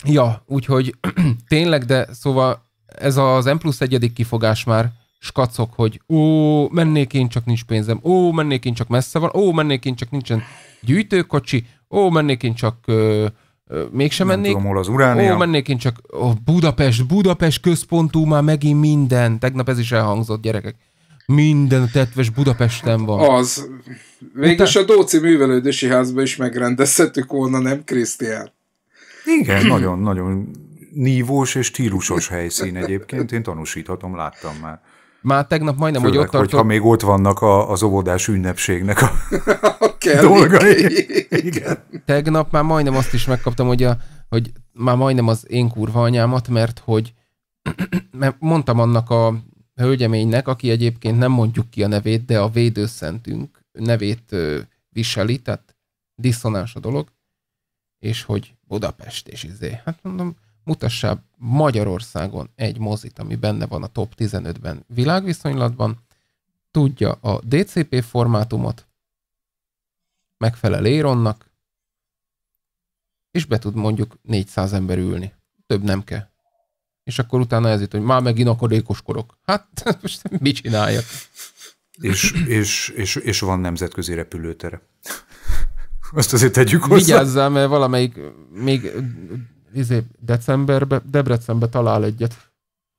Ja, úgyhogy <clears throat> tényleg, de szóval ez az M plusz egyedik kifogás már skacok, hogy ó, mennék én, csak nincs pénzem, ó, mennék én, csak messze van, ó, mennék én, csak nincsen gyűjtőkocsi, ó, mennék én csak, ö, ö, mégsem nem mennék. Tudom, hol az Uránia. Ó, mennék én csak, ó, Budapest, Budapest központú már megint minden. Tegnap ez is elhangzott, gyerekek. Minden tetves Budapesten van. Az.
Végülis a Dóci művelődési házba is megrendezhetük volna, nem Krisztián?
Igen, nagyon, nagyon nívós és stílusos helyszín egyébként, én tanúsíthatom, láttam már. Már tegnap majdnem, Főleg, hogy ott tartok. hogyha még ott vannak a, az óvodás ünnepségnek a <laughs> kell. Dolgai. Igen.
Tegnap már majdnem azt is megkaptam, hogy, a, hogy már majdnem az én kurva anyámat, mert hogy mert mondtam annak a hölgyeménynek, aki egyébként nem mondjuk ki a nevét, de a védőszentünk nevét viseli, tehát diszonás a dolog, és hogy Budapest, és izé. Hát mondom, mutassá Magyarországon egy mozit, ami benne van a top 15-ben világviszonylatban, tudja a DCP formátumot, megfelel Éronnak, és be tud mondjuk 400 ember ülni. Több nem kell. És akkor utána ez itt, hogy már megint korok. Hát
<laughs> most mit csináljak? És, és, és, és van nemzetközi repülőtere. <laughs> Azt azért tegyük hozzá. Vigyázzál, mert valamelyik még
izé, decemberbe, Debrecenbe talál egyet.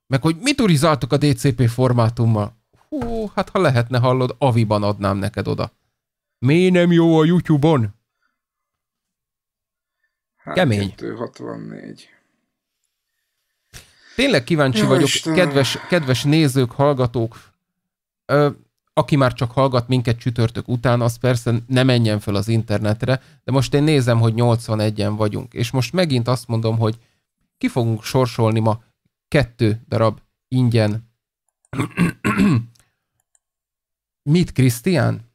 Meg hogy mi turizáltuk a DCP formátummal. Hú, hát ha lehetne hallod, aviban adnám neked oda. Mi nem jó a YouTube-on? Hát, Kemény.
64.
Tényleg kíváncsi jó, vagyok, kedves, kedves nézők, hallgatók, ö, aki már csak hallgat minket csütörtök után, az persze ne menjen fel az internetre, de most én nézem, hogy 81-en vagyunk, és most megint azt mondom, hogy ki fogunk sorsolni ma kettő darab ingyen. <clears throat> Mit, Krisztián?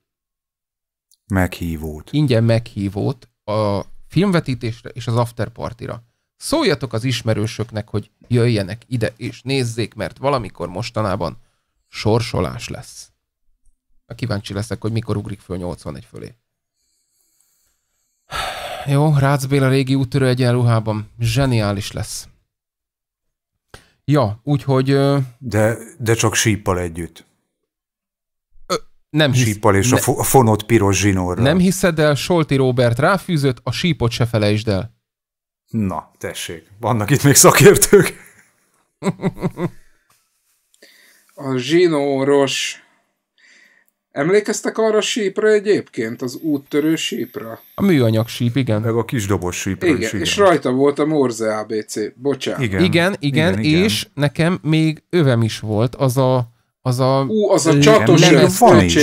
Meghívót. Ingyen meghívót
a filmvetítésre és az afterpartira. Szóljatok az ismerősöknek, hogy jöjjenek ide és nézzék, mert valamikor mostanában sorsolás lesz. Kíváncsi leszek, hogy mikor ugrik föl 81 fölé. Jó, Rácz Béla régi úttörő egyenruhában. Zseniális lesz. Ja, úgyhogy...
De, de csak síppal együtt. Nem Síppal és ne... a fonott piros zsinórral. Nem
hiszed el, Solti Robert ráfűzött, a sípot se felejtsd el.
Na, tessék, vannak itt még szakértők.
a zsinóros. Emlékeztek arra a sípra egyébként, az úttörő sípra?
A műanyag síp, igen. Meg a kisdobos sípra igen, is, igen. És
rajta volt a Morze ABC, bocsánat. Igen, igen, igen,
igen és igen. nekem még övem is volt, az a az a... Ú, az a csatos van is.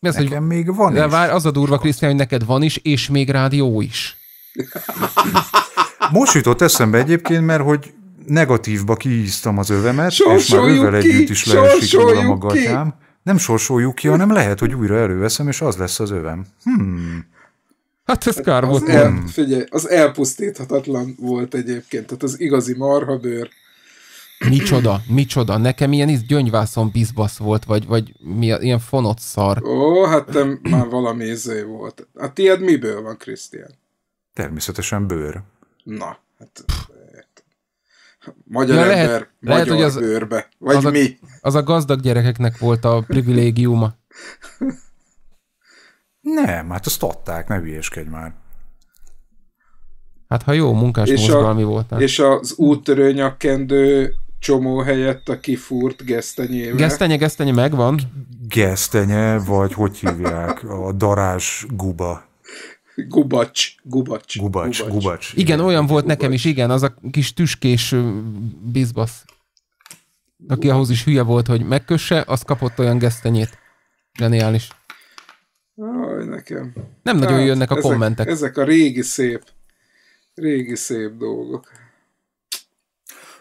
Mi az, hogy, még van de Vár, az a durva, Krisztián, hogy neked van is, és még rádió is.
<laughs> Most jutott eszembe egyébként, mert hogy negatívba kiíztam az övemet, és már ővel ki, együtt is leesik a magatám. Nem sorsoljuk ki, hanem lehet, hogy újra előveszem, és az lesz az övem.
Hmm.
Hát ez kár volt. El, hmm. figyelj, az elpusztíthatatlan volt egyébként, tehát az igazi marhabőr.
Micsoda, micsoda. Nekem ilyen íz gyöngyvászon bizbasz volt, vagy, vagy mi, ilyen fonott szar.
Ó, hát te már valami izé volt. A tiéd miből van, Krisztián?
Természetesen bőr.
Na, hát... Magyar ja, lehet, ember, lehet, magyar hogy az, bőrbe.
Vagy az a, mi? Az a gazdag gyerekeknek volt a privilégiuma.
Nem, hát azt adták, ne hülyeskedj már.
Hát ha jó munkás
és mozgalmi a, voltál. És
az úttörő nyakkendő csomó helyett a kifúrt gesztenyével. Gesztenye,
gesztenye megvan? Gesztenye, vagy hogy hívják? A darás guba. Gubacs, gubacs. Gubacs, gubacs. gubacs. Igen, olyan volt gubacs.
nekem is, igen, az a kis tüskés bizbasz. Aki ahhoz is hülye volt, hogy megkösse, az kapott olyan gesztenyét. Geniális.
Aj, nekem. Nem hát, nagyon jönnek a ezek, kommentek. Ezek a régi szép, régi szép dolgok.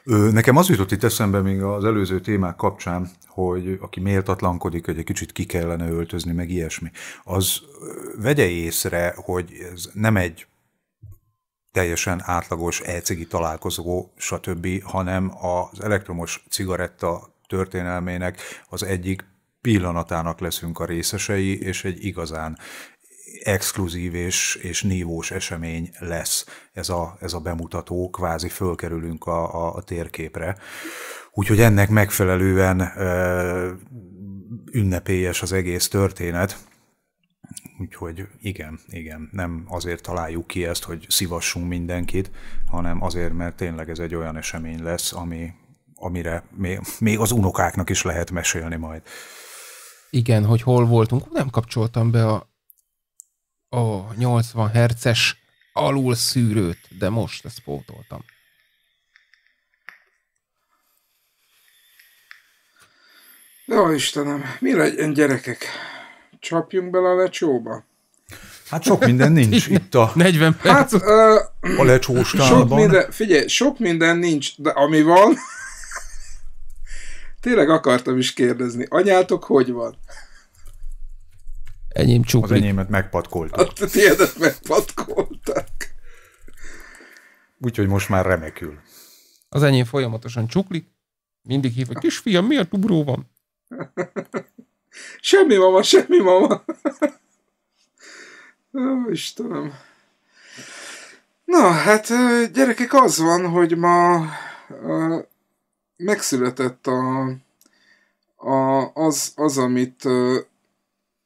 Nekem az jutott itt eszembe még az előző témák kapcsán, hogy aki méltatlankodik, hogy egy kicsit ki kellene öltözni, meg ilyesmi, az vegye észre, hogy ez nem egy teljesen átlagos elcigi találkozó, stb., hanem az elektromos cigaretta történelmének az egyik pillanatának leszünk a részesei, és egy igazán exkluzív és, és nívós esemény lesz ez a, ez a bemutató, kvázi fölkerülünk a, a, a térképre. Úgyhogy ennek megfelelően ö, ünnepélyes az egész történet. Úgyhogy igen, igen, nem azért találjuk ki ezt, hogy szivassunk mindenkit, hanem azért, mert tényleg ez egy olyan esemény lesz, ami, amire még, még az unokáknak is lehet mesélni majd.
Igen, hogy hol voltunk. Nem kapcsoltam be a ó, 80 herces alul szűrőt, de most ezt pótoltam.
Jó Istenem, mi legyen gyerekek? Csapjunk bele a lecsóba?
Hát sok minden nincs <laughs> itt a... 40
perc. Hát, uh, a lecsóskában. sok minden,
Figyelj, sok minden nincs, de ami van... <laughs> Tényleg akartam is kérdezni. Anyátok hogy van?
enyém csuklik. Az enyémet megpatkoltak.
A tiédet megpatkoltak.
Úgyhogy most már remekül.
Az enyém folyamatosan csuklik, mindig hív, hogy kisfiam, mi a tubró van? semmi mama, semmi mama.
Ó, Istenem. Na, hát gyerekek, az van, hogy ma megszületett a, a, az, az, amit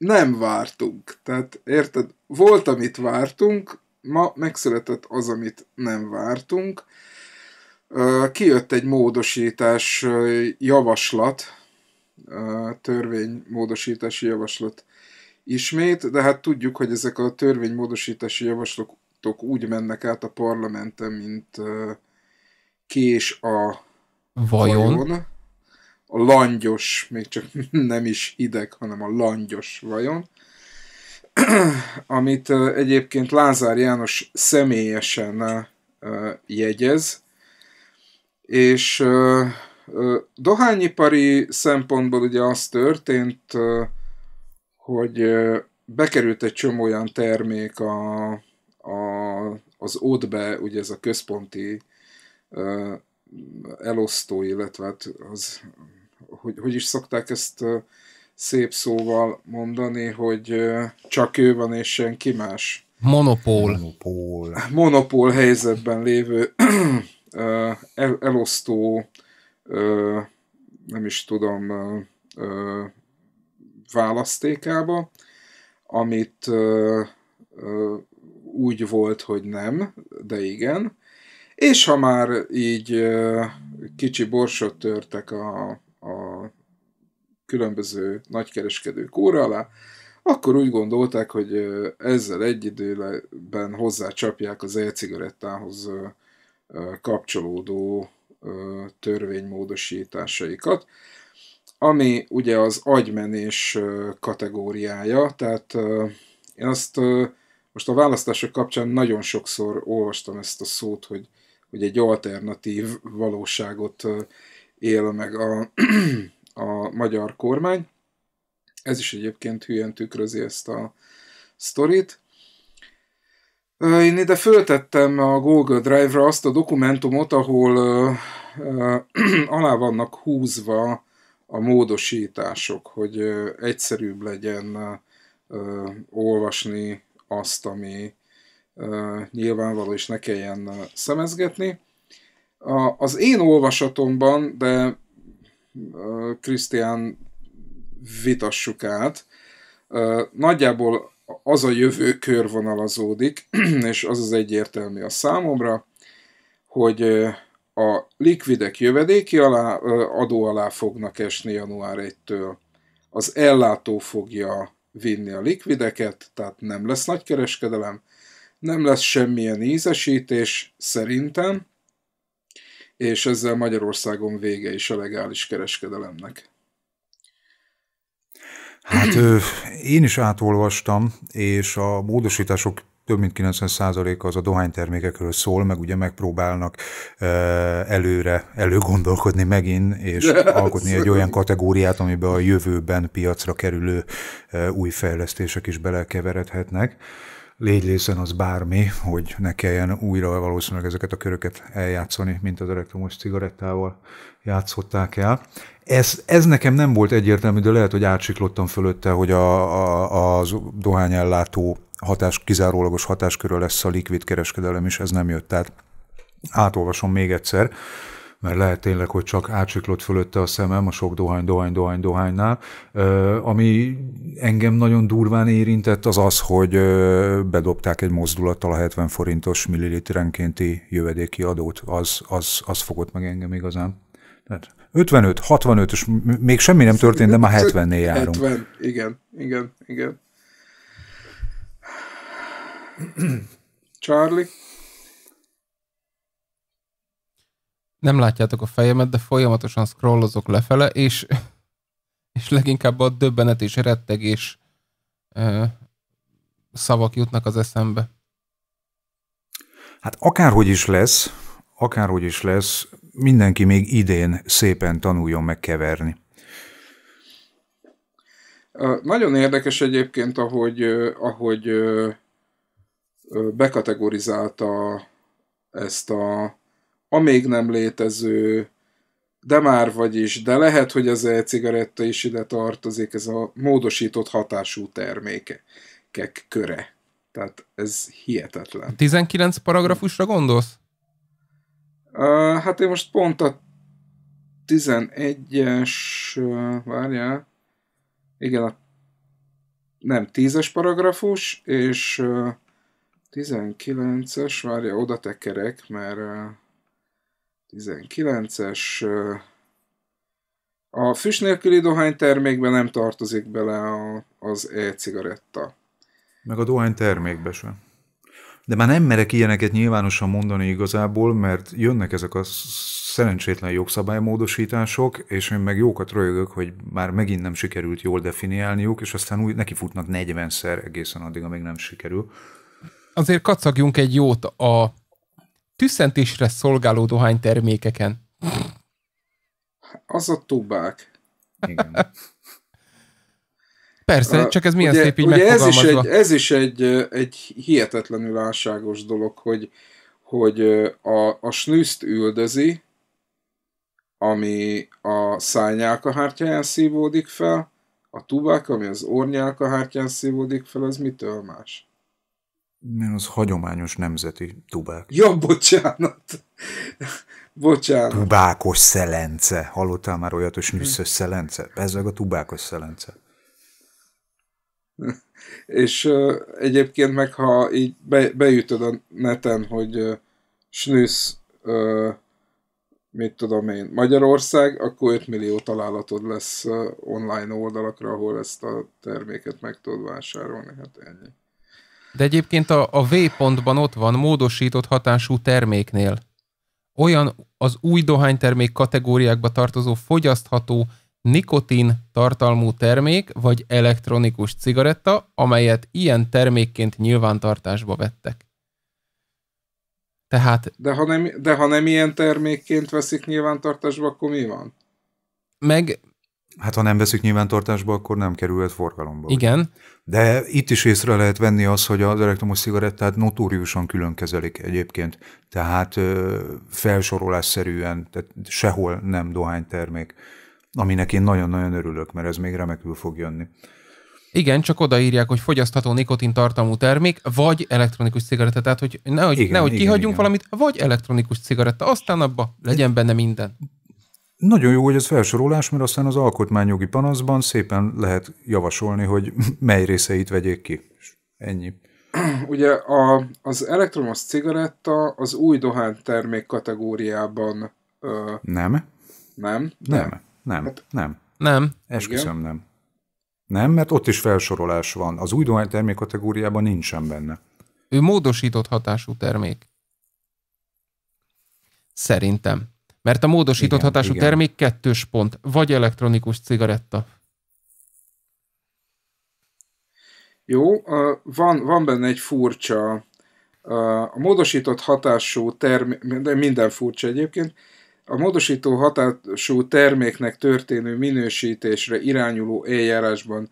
nem vártunk. Tehát érted, volt, amit vártunk, ma megszületett az, amit nem vártunk. Kijött egy módosítás javaslat, törvénymódosítási javaslat ismét, de hát tudjuk, hogy ezek a törvénymódosítási javaslatok úgy mennek át a parlamenten, mint kés a vajon. vajon a langyos, még csak <laughs> nem is hideg, hanem a langyos vajon, <clears throat> amit egyébként Lázár János személyesen jegyez, és dohányipari szempontból ugye az történt, hogy bekerült egy csomó olyan termék a, a, az ODBE, ugye ez a központi elosztó, illetve hát az hogy, hogy is szokták ezt szép szóval mondani, hogy csak ő van és senki más. Monopól.
Monopól.
Monopól helyzetben lévő <clears throat> el, elosztó, nem is tudom, választékába, amit úgy volt, hogy nem, de igen. És ha már így kicsi borsot törtek a a különböző nagykereskedők óra alá, akkor úgy gondolták, hogy ezzel egy időben hozzácsapják az e-cigarettához kapcsolódó törvénymódosításaikat, ami ugye az agymenés kategóriája, tehát én azt most a választások kapcsán nagyon sokszor olvastam ezt a szót, hogy, hogy egy alternatív valóságot él meg a, <clears throat> a magyar kormány. Ez is egyébként hülyen tükrözi ezt a sztorit. Én ide föltettem a Google Drive-ra azt a dokumentumot, ahol ö, <clears throat> alá vannak húzva a módosítások, hogy egyszerűbb legyen olvasni azt, ami nyilvánvaló, és ne kelljen szemezgetni. A, az én olvasatomban, de Krisztián vitassuk át, nagyjából az a jövő körvonalazódik, <clears throat> és az az egyértelmű a számomra, hogy a likvidek jövedéki alá, adó alá fognak esni január 1-től. Az ellátó fogja vinni a likvideket, tehát nem lesz nagy kereskedelem, nem lesz semmilyen ízesítés szerintem, és ezzel Magyarországon vége is a legális kereskedelemnek.
Hát én is átolvastam, és a módosítások több mint 90%-a az a dohánytermékekről szól, meg ugye megpróbálnak előre, előgondolkodni megint, és <laughs> alkotni egy olyan kategóriát, amiben a jövőben piacra kerülő új fejlesztések is belekeveredhetnek légy az bármi, hogy ne kelljen újra valószínűleg ezeket a köröket eljátszani, mint az elektromos cigarettával játszották el. Ez, ez nekem nem volt egyértelmű, de lehet, hogy átsiklottam fölötte, hogy a, a, a dohányellátó hatás, kizárólagos hatáskörül lesz a likvid kereskedelem is, ez nem jött. Tehát átolvasom még egyszer mert lehet tényleg, hogy csak átsiklott fölötte a szemem a sok dohány, dohány, dohány, dohánynál. Ami engem nagyon durván érintett, az az, hogy bedobták egy mozdulattal a 70 forintos milliliterenkénti jövedéki adót. Az, az, az fogott meg engem igazán. 55, 65, és még semmi nem történt, de már 70-nél járunk.
70, igen, igen, igen. Charlie?
nem látjátok a fejemet, de folyamatosan scrollozok lefele, és, és leginkább a döbbenet és rettegés ö, szavak jutnak az eszembe.
Hát akárhogy is lesz, akárhogy is lesz, mindenki még idén szépen tanuljon megkeverni.
Nagyon érdekes egyébként, ahogy, ahogy bekategorizálta ezt a a még nem létező, de már vagyis, de lehet, hogy az e-cigaretta is ide tartozik, ez a módosított hatású termékek köre. Tehát ez hihetetlen.
19 paragrafusra gondolsz?
Uh, hát én most pont a 11-es, uh, várjál, igen, a nem, 10-es paragrafus, és uh, 19-es, várja, oda tekerek, mert 19-es. A füst nélküli dohánytermékbe nem tartozik bele a, az e-cigaretta.
Meg a dohánytermékbe sem. De már nem merek ilyeneket nyilvánosan mondani igazából, mert jönnek ezek a szerencsétlen jogszabálymódosítások, és én meg jókat rögök, hogy már megint nem sikerült jól definiálniuk, és aztán úgy neki futnak 40-szer egészen addig, amíg nem sikerül. Azért kacagjunk egy jót a
tüszentésre szolgáló dohánytermékeken.
Az a tubák. Igen. <laughs>
Persze, a, csak ez milyen ugye, szép így ugye ez is, egy, ez
is egy, egy hihetetlenül álságos dolog, hogy, hogy a, a snűzt üldözi, ami a szájnyálkahártyáján szívódik fel, a tubák, ami az ornyálkahártyán szívódik fel, az mitől más?
mert az hagyományos nemzeti tubák. Ja,
bocsánat! <laughs> bocsánat.
Tubákos szelence. Hallottál már olyat, hogy snüsszös hm. szelence? Ez a tubákos szelence.
<laughs> És uh, egyébként meg, ha így be, beütöd a neten, hogy uh, snűsz, uh, mit tudom én, Magyarország, akkor 5 millió találatod lesz uh, online oldalakra, ahol ezt a terméket meg tudod vásárolni. Hát ennyi.
De egyébként a, a V pontban ott van módosított hatású terméknél. Olyan az új dohánytermék kategóriákba tartozó fogyasztható nikotin tartalmú termék vagy elektronikus cigaretta, amelyet ilyen termékként nyilvántartásba vettek. Tehát... De
ha, nem, de ha nem ilyen termékként veszik nyilvántartásba, akkor mi van?
Meg Hát ha nem veszik nyilvántartásba, akkor nem kerülhet forgalomba. Igen. De itt is észre lehet venni az, hogy az elektromos cigarettát notóriusan külön kezelik egyébként. Tehát felsorolásszerűen, tehát sehol nem dohánytermék, aminek én nagyon-nagyon örülök, mert ez még remekül fog jönni.
Igen, csak odaírják, hogy fogyasztható nikotin tartalmú termék, vagy elektronikus cigaretta. Tehát, hogy nehogy, igen, nehogy igen, kihagyjunk igen. valamit, vagy elektronikus cigaretta, aztán abba legyen benne minden.
Nagyon jó, hogy ez felsorolás, mert aztán az alkotmányjogi panaszban szépen lehet javasolni, hogy <laughs> mely részeit vegyék ki. Ennyi.
<clears throat> Ugye a, az elektromos cigaretta az új termék kategóriában... Ö, nem. Nem? Nem. Nem. Nem.
Hát, nem. nem. Esküszöm, igen. nem. Nem, mert ott is felsorolás van. Az új termék kategóriában nincsen benne. Ő módosított hatású termék.
Szerintem. Mert a módosított igen, hatású igen. termék kettős pont, vagy elektronikus cigaretta.
Jó, van, van benne egy furcsa, a módosított hatású termék, minden furcsa egyébként, a módosító hatású terméknek történő minősítésre irányuló eljárásban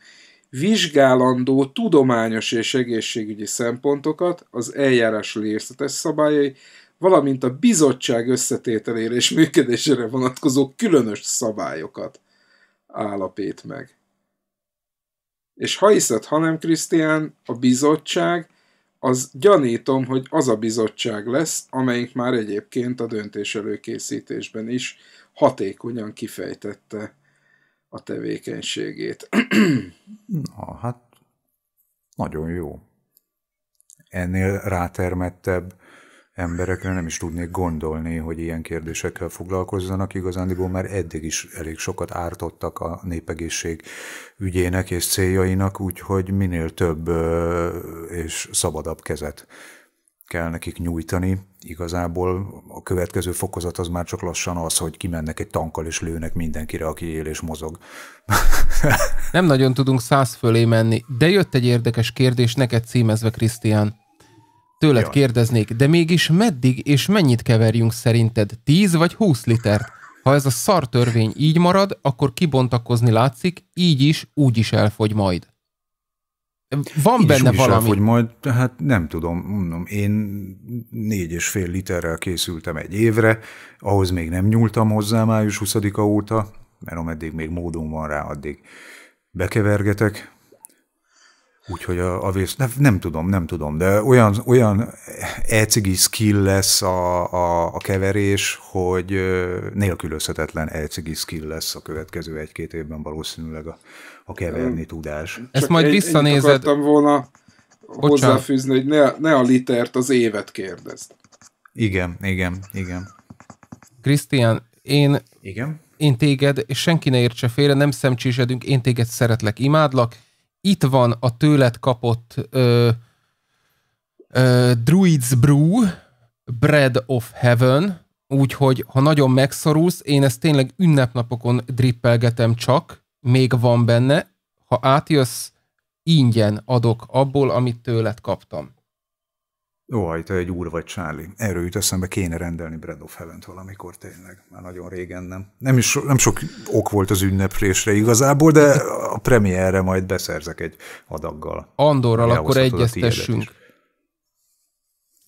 vizsgálandó tudományos és egészségügyi szempontokat, az eljárás részletes szabályai, valamint a bizottság összetételére és működésére vonatkozó különös szabályokat állapít meg. És ha hiszed, ha nem, Krisztián, a bizottság, az gyanítom, hogy az a bizottság lesz, amelyik már egyébként a döntés előkészítésben is hatékonyan kifejtette a tevékenységét. <clears throat>
Na, hát nagyon jó. Ennél rátermettebb emberekre nem is tudnék gondolni, hogy ilyen kérdésekkel foglalkozzanak. Igazándiból már eddig is elég sokat ártottak a népegészség ügyének és céljainak, úgyhogy minél több és szabadabb kezet kell nekik nyújtani. Igazából a következő fokozat az már csak lassan az, hogy kimennek egy tankkal és lőnek mindenkire, aki él és mozog.
Nem nagyon tudunk száz fölé menni, de jött egy érdekes kérdés neked címezve, Krisztián. Tőled Jaj. kérdeznék, de mégis meddig és mennyit keverjünk szerinted? 10 vagy 20 litert? Ha ez a szartörvény így marad, akkor kibontakozni látszik, így is, úgy is elfogy majd. Van így benne is valami. Elfogy
majd, hát nem tudom, mondom, én négy és fél literrel készültem egy évre, ahhoz még nem nyúltam hozzá május 20-a óta, mert ameddig még módom van rá, addig bekevergetek, Úgyhogy a, a vész, nem, nem tudom, nem tudom, de olyan, olyan elcigi skill lesz a, a, a keverés, hogy nélkülözhetetlen elcigi skill lesz a következő egy-két évben valószínűleg a, a keverni tudás. Csak Ezt majd egy, visszanézed.
akartam volna hozzáfűzni, hogy ne, ne a litert, az évet kérdezd.
Igen, igen, igen.
Krisztián, én, igen? én téged, és senki ne értse félre, nem szemcsésedünk, én téged szeretlek, imádlak, itt van a tőled kapott ö, ö, Druids Brew, Bread of Heaven, úgyhogy ha nagyon megszorulsz, én ezt tényleg ünnepnapokon drippelgetem csak, még van benne, ha átjössz, ingyen adok abból,
amit tőled kaptam te egy úr vagy Charlie. Erről jut eszembe, kéne rendelni Bread of heaven valamikor tényleg. Már nagyon régen nem. Nem, is, nem sok ok volt az ünneplésre igazából, de a premierre majd beszerzek egy adaggal. Andorral akkor egyeztessünk.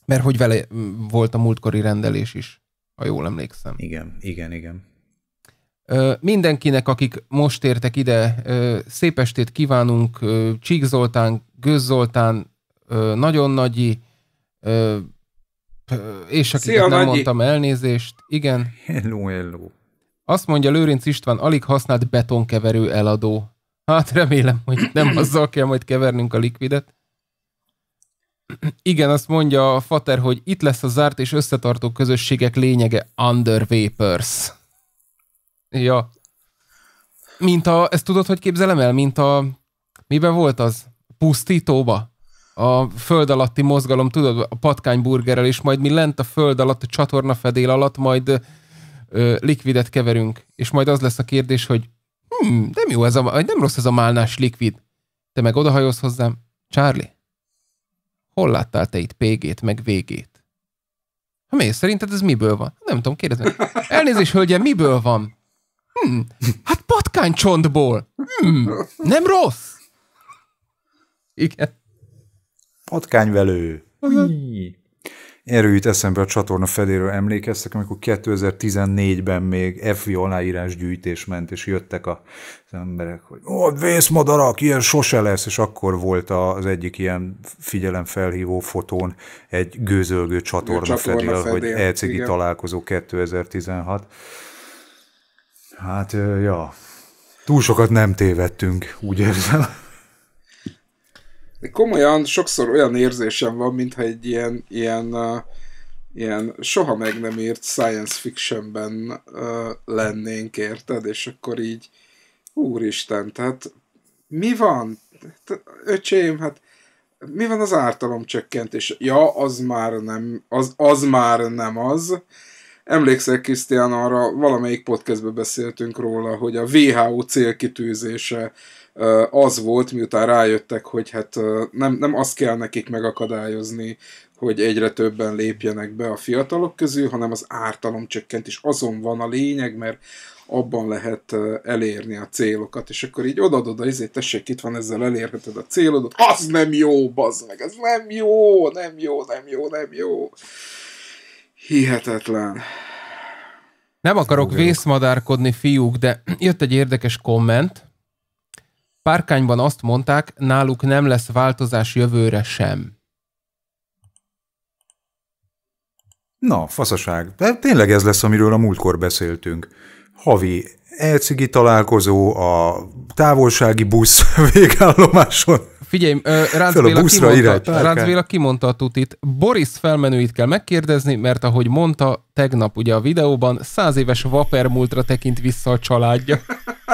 Mert hogy vele mm, volt a múltkori rendelés is, ha jól emlékszem.
Igen, igen, igen.
mindenkinek, akik most értek ide, szép estét kívánunk. Csík Zoltán, Gőz Zoltán, Nagyon Nagyi, Ö, és akiket Szia, nem Nagy. mondtam elnézést. Igen. Hello, hello. Azt mondja Lőrinc István, alig használt betonkeverő eladó. Hát remélem, hogy nem <clears throat> azzal kell majd kevernünk a likvidet. Igen, azt mondja a Fater, hogy itt lesz a zárt és összetartó közösségek lényege Under Vapors. Ja. Mint a, ezt tudod, hogy képzelem el? Mint a, miben volt az? Pusztítóba? a föld alatti mozgalom, tudod, a patkányburgerrel, és majd mi lent a föld alatt, a csatorna fedél alatt majd ö, likvidet keverünk, és majd az lesz a kérdés, hogy hm, nem jó ez a, nem rossz ez a málnás likvid. Te meg odahajolsz hozzám, Charlie, hol láttál te itt PG-t, meg végét? Ha miért szerinted ez miből van? Nem tudom, kérdezni. elnézés hölgyem, miből van? Hm, hát patkánycsontból. Hm, nem rossz. Igen
patkányvelő. Erről jut eszembe a csatorna feléről emlékeztek, amikor 2014-ben még FV aláírás gyűjtés ment, és jöttek az emberek, hogy ó, vészmadarak, ilyen sose lesz, és akkor volt az egyik ilyen figyelemfelhívó fotón egy gőzölgő csatorna, csatorna fedél, hogy elcigi e találkozó 2016. Hát, ja, túl sokat nem tévedtünk, úgy érzem
de komolyan sokszor olyan érzésem van, mintha egy ilyen, ilyen, uh, ilyen soha meg nem írt science fictionben uh, lennénk, érted? És akkor így, úristen, tehát mi van? Te, öcsém, hát mi van az ártalomcsökkentés? Ja, az már nem, az, az már nem az. Emlékszel, Krisztián, arra valamelyik podcastben beszéltünk róla, hogy a WHO célkitűzése az volt, miután rájöttek, hogy hát nem, nem azt kell nekik megakadályozni, hogy egyre többen lépjenek be a fiatalok közül, hanem az ártalom csökkent és Azon van a lényeg, mert abban lehet elérni a célokat, és akkor így odadod a izét, tessék, itt van, ezzel elérheted a célodat, az nem jó, bazd meg, ez nem jó, nem jó, nem jó, nem jó. Hihetetlen.
Nem akarok vészmadárkodni, fiúk, de jött egy érdekes komment, Párkányban azt mondták, náluk nem lesz változás jövőre sem.
Na, faszaság, de tényleg ez lesz, amiről a múltkor beszéltünk. Havi elcigi találkozó, a távolsági busz <laughs> végállomáson.
Figyelj, Ránc Béla, kimondta, Rácz Béla kimondta a tutit. Boris felmenőit kell megkérdezni, mert ahogy mondta tegnap ugye a videóban, száz éves vapermúltra tekint vissza a családja. <laughs>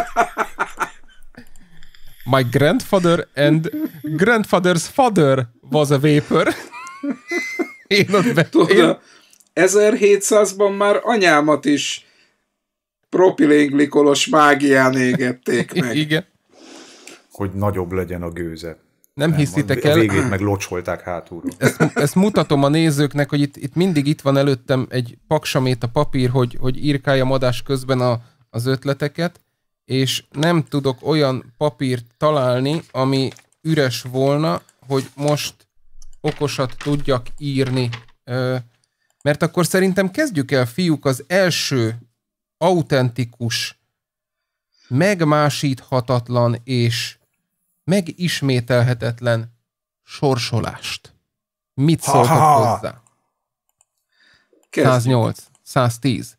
My grandfather and grandfather's father was a vapor. <laughs> Én ott be... Tudod, én...
1700-ban már anyámat is propilénglikolos mágián
égették meg. <laughs> Igen. Hogy nagyobb legyen a gőze. Nem, nem hiszitek el. A végét meg locsolták hátulról. Ezt,
ezt mutatom a nézőknek, hogy itt, itt mindig itt van előttem egy paksamét a papír, hogy, hogy írkáljam adás közben a, az ötleteket, és nem tudok olyan papírt találni, ami üres volna, hogy most okosat tudjak írni. mert akkor szerintem kezdjük el, fiúk, az első autentikus, megmásíthatatlan és megismételhetetlen sorsolást. Mit szóltak hozzá? 108, 110.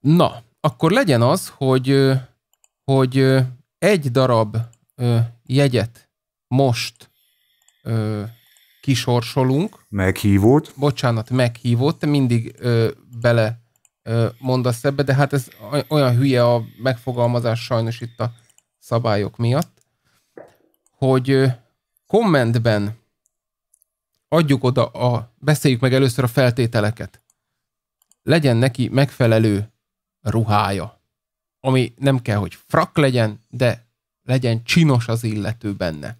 Na, akkor legyen az, hogy hogy egy darab jegyet most kisorsolunk. Meghívót. Bocsánat, meghívót. Te mindig bele mondasz ebbe, de hát ez olyan hülye a megfogalmazás sajnos itt a szabályok miatt, hogy kommentben adjuk oda a, beszéljük meg először a feltételeket. Legyen neki megfelelő ruhája ami nem kell, hogy frak legyen, de legyen csinos az illető benne.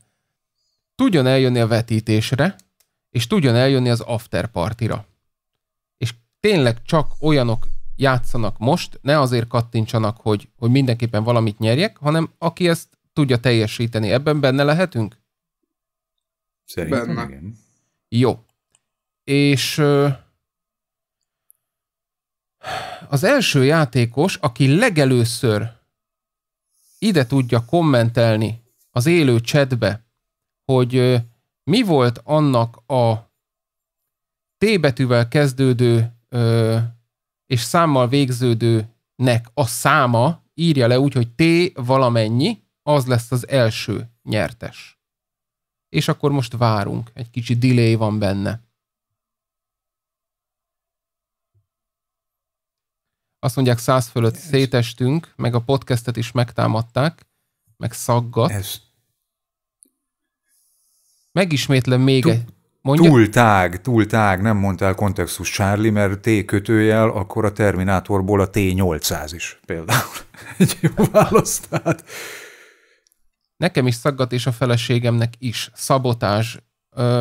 Tudjon eljönni a vetítésre, és tudjon eljönni az afterpartira. És tényleg csak olyanok játszanak most, ne azért kattintsanak, hogy, hogy mindenképpen valamit nyerjek, hanem aki ezt tudja teljesíteni. Ebben benne lehetünk? Szerintem benne. igen. Jó. És az első játékos, aki legelőször ide tudja kommentelni az élő csetbe, hogy mi volt annak a T betűvel kezdődő ö, és számmal végződőnek a száma, írja le úgy, hogy T valamennyi, az lesz az első nyertes. És akkor most várunk, egy kicsi delay van benne. azt mondják száz fölött Ez. szétestünk, meg a podcastet is megtámadták, meg szaggat. Ez.
Megismétlem még egy... Mondja? Túl tág, túl tág, nem mondtál kontextus Charlie, mert T kötőjel, akkor a Terminátorból a T800 is például <laughs> egy jó választ.
Tehát... Nekem is szaggat, és a feleségemnek is. szabotás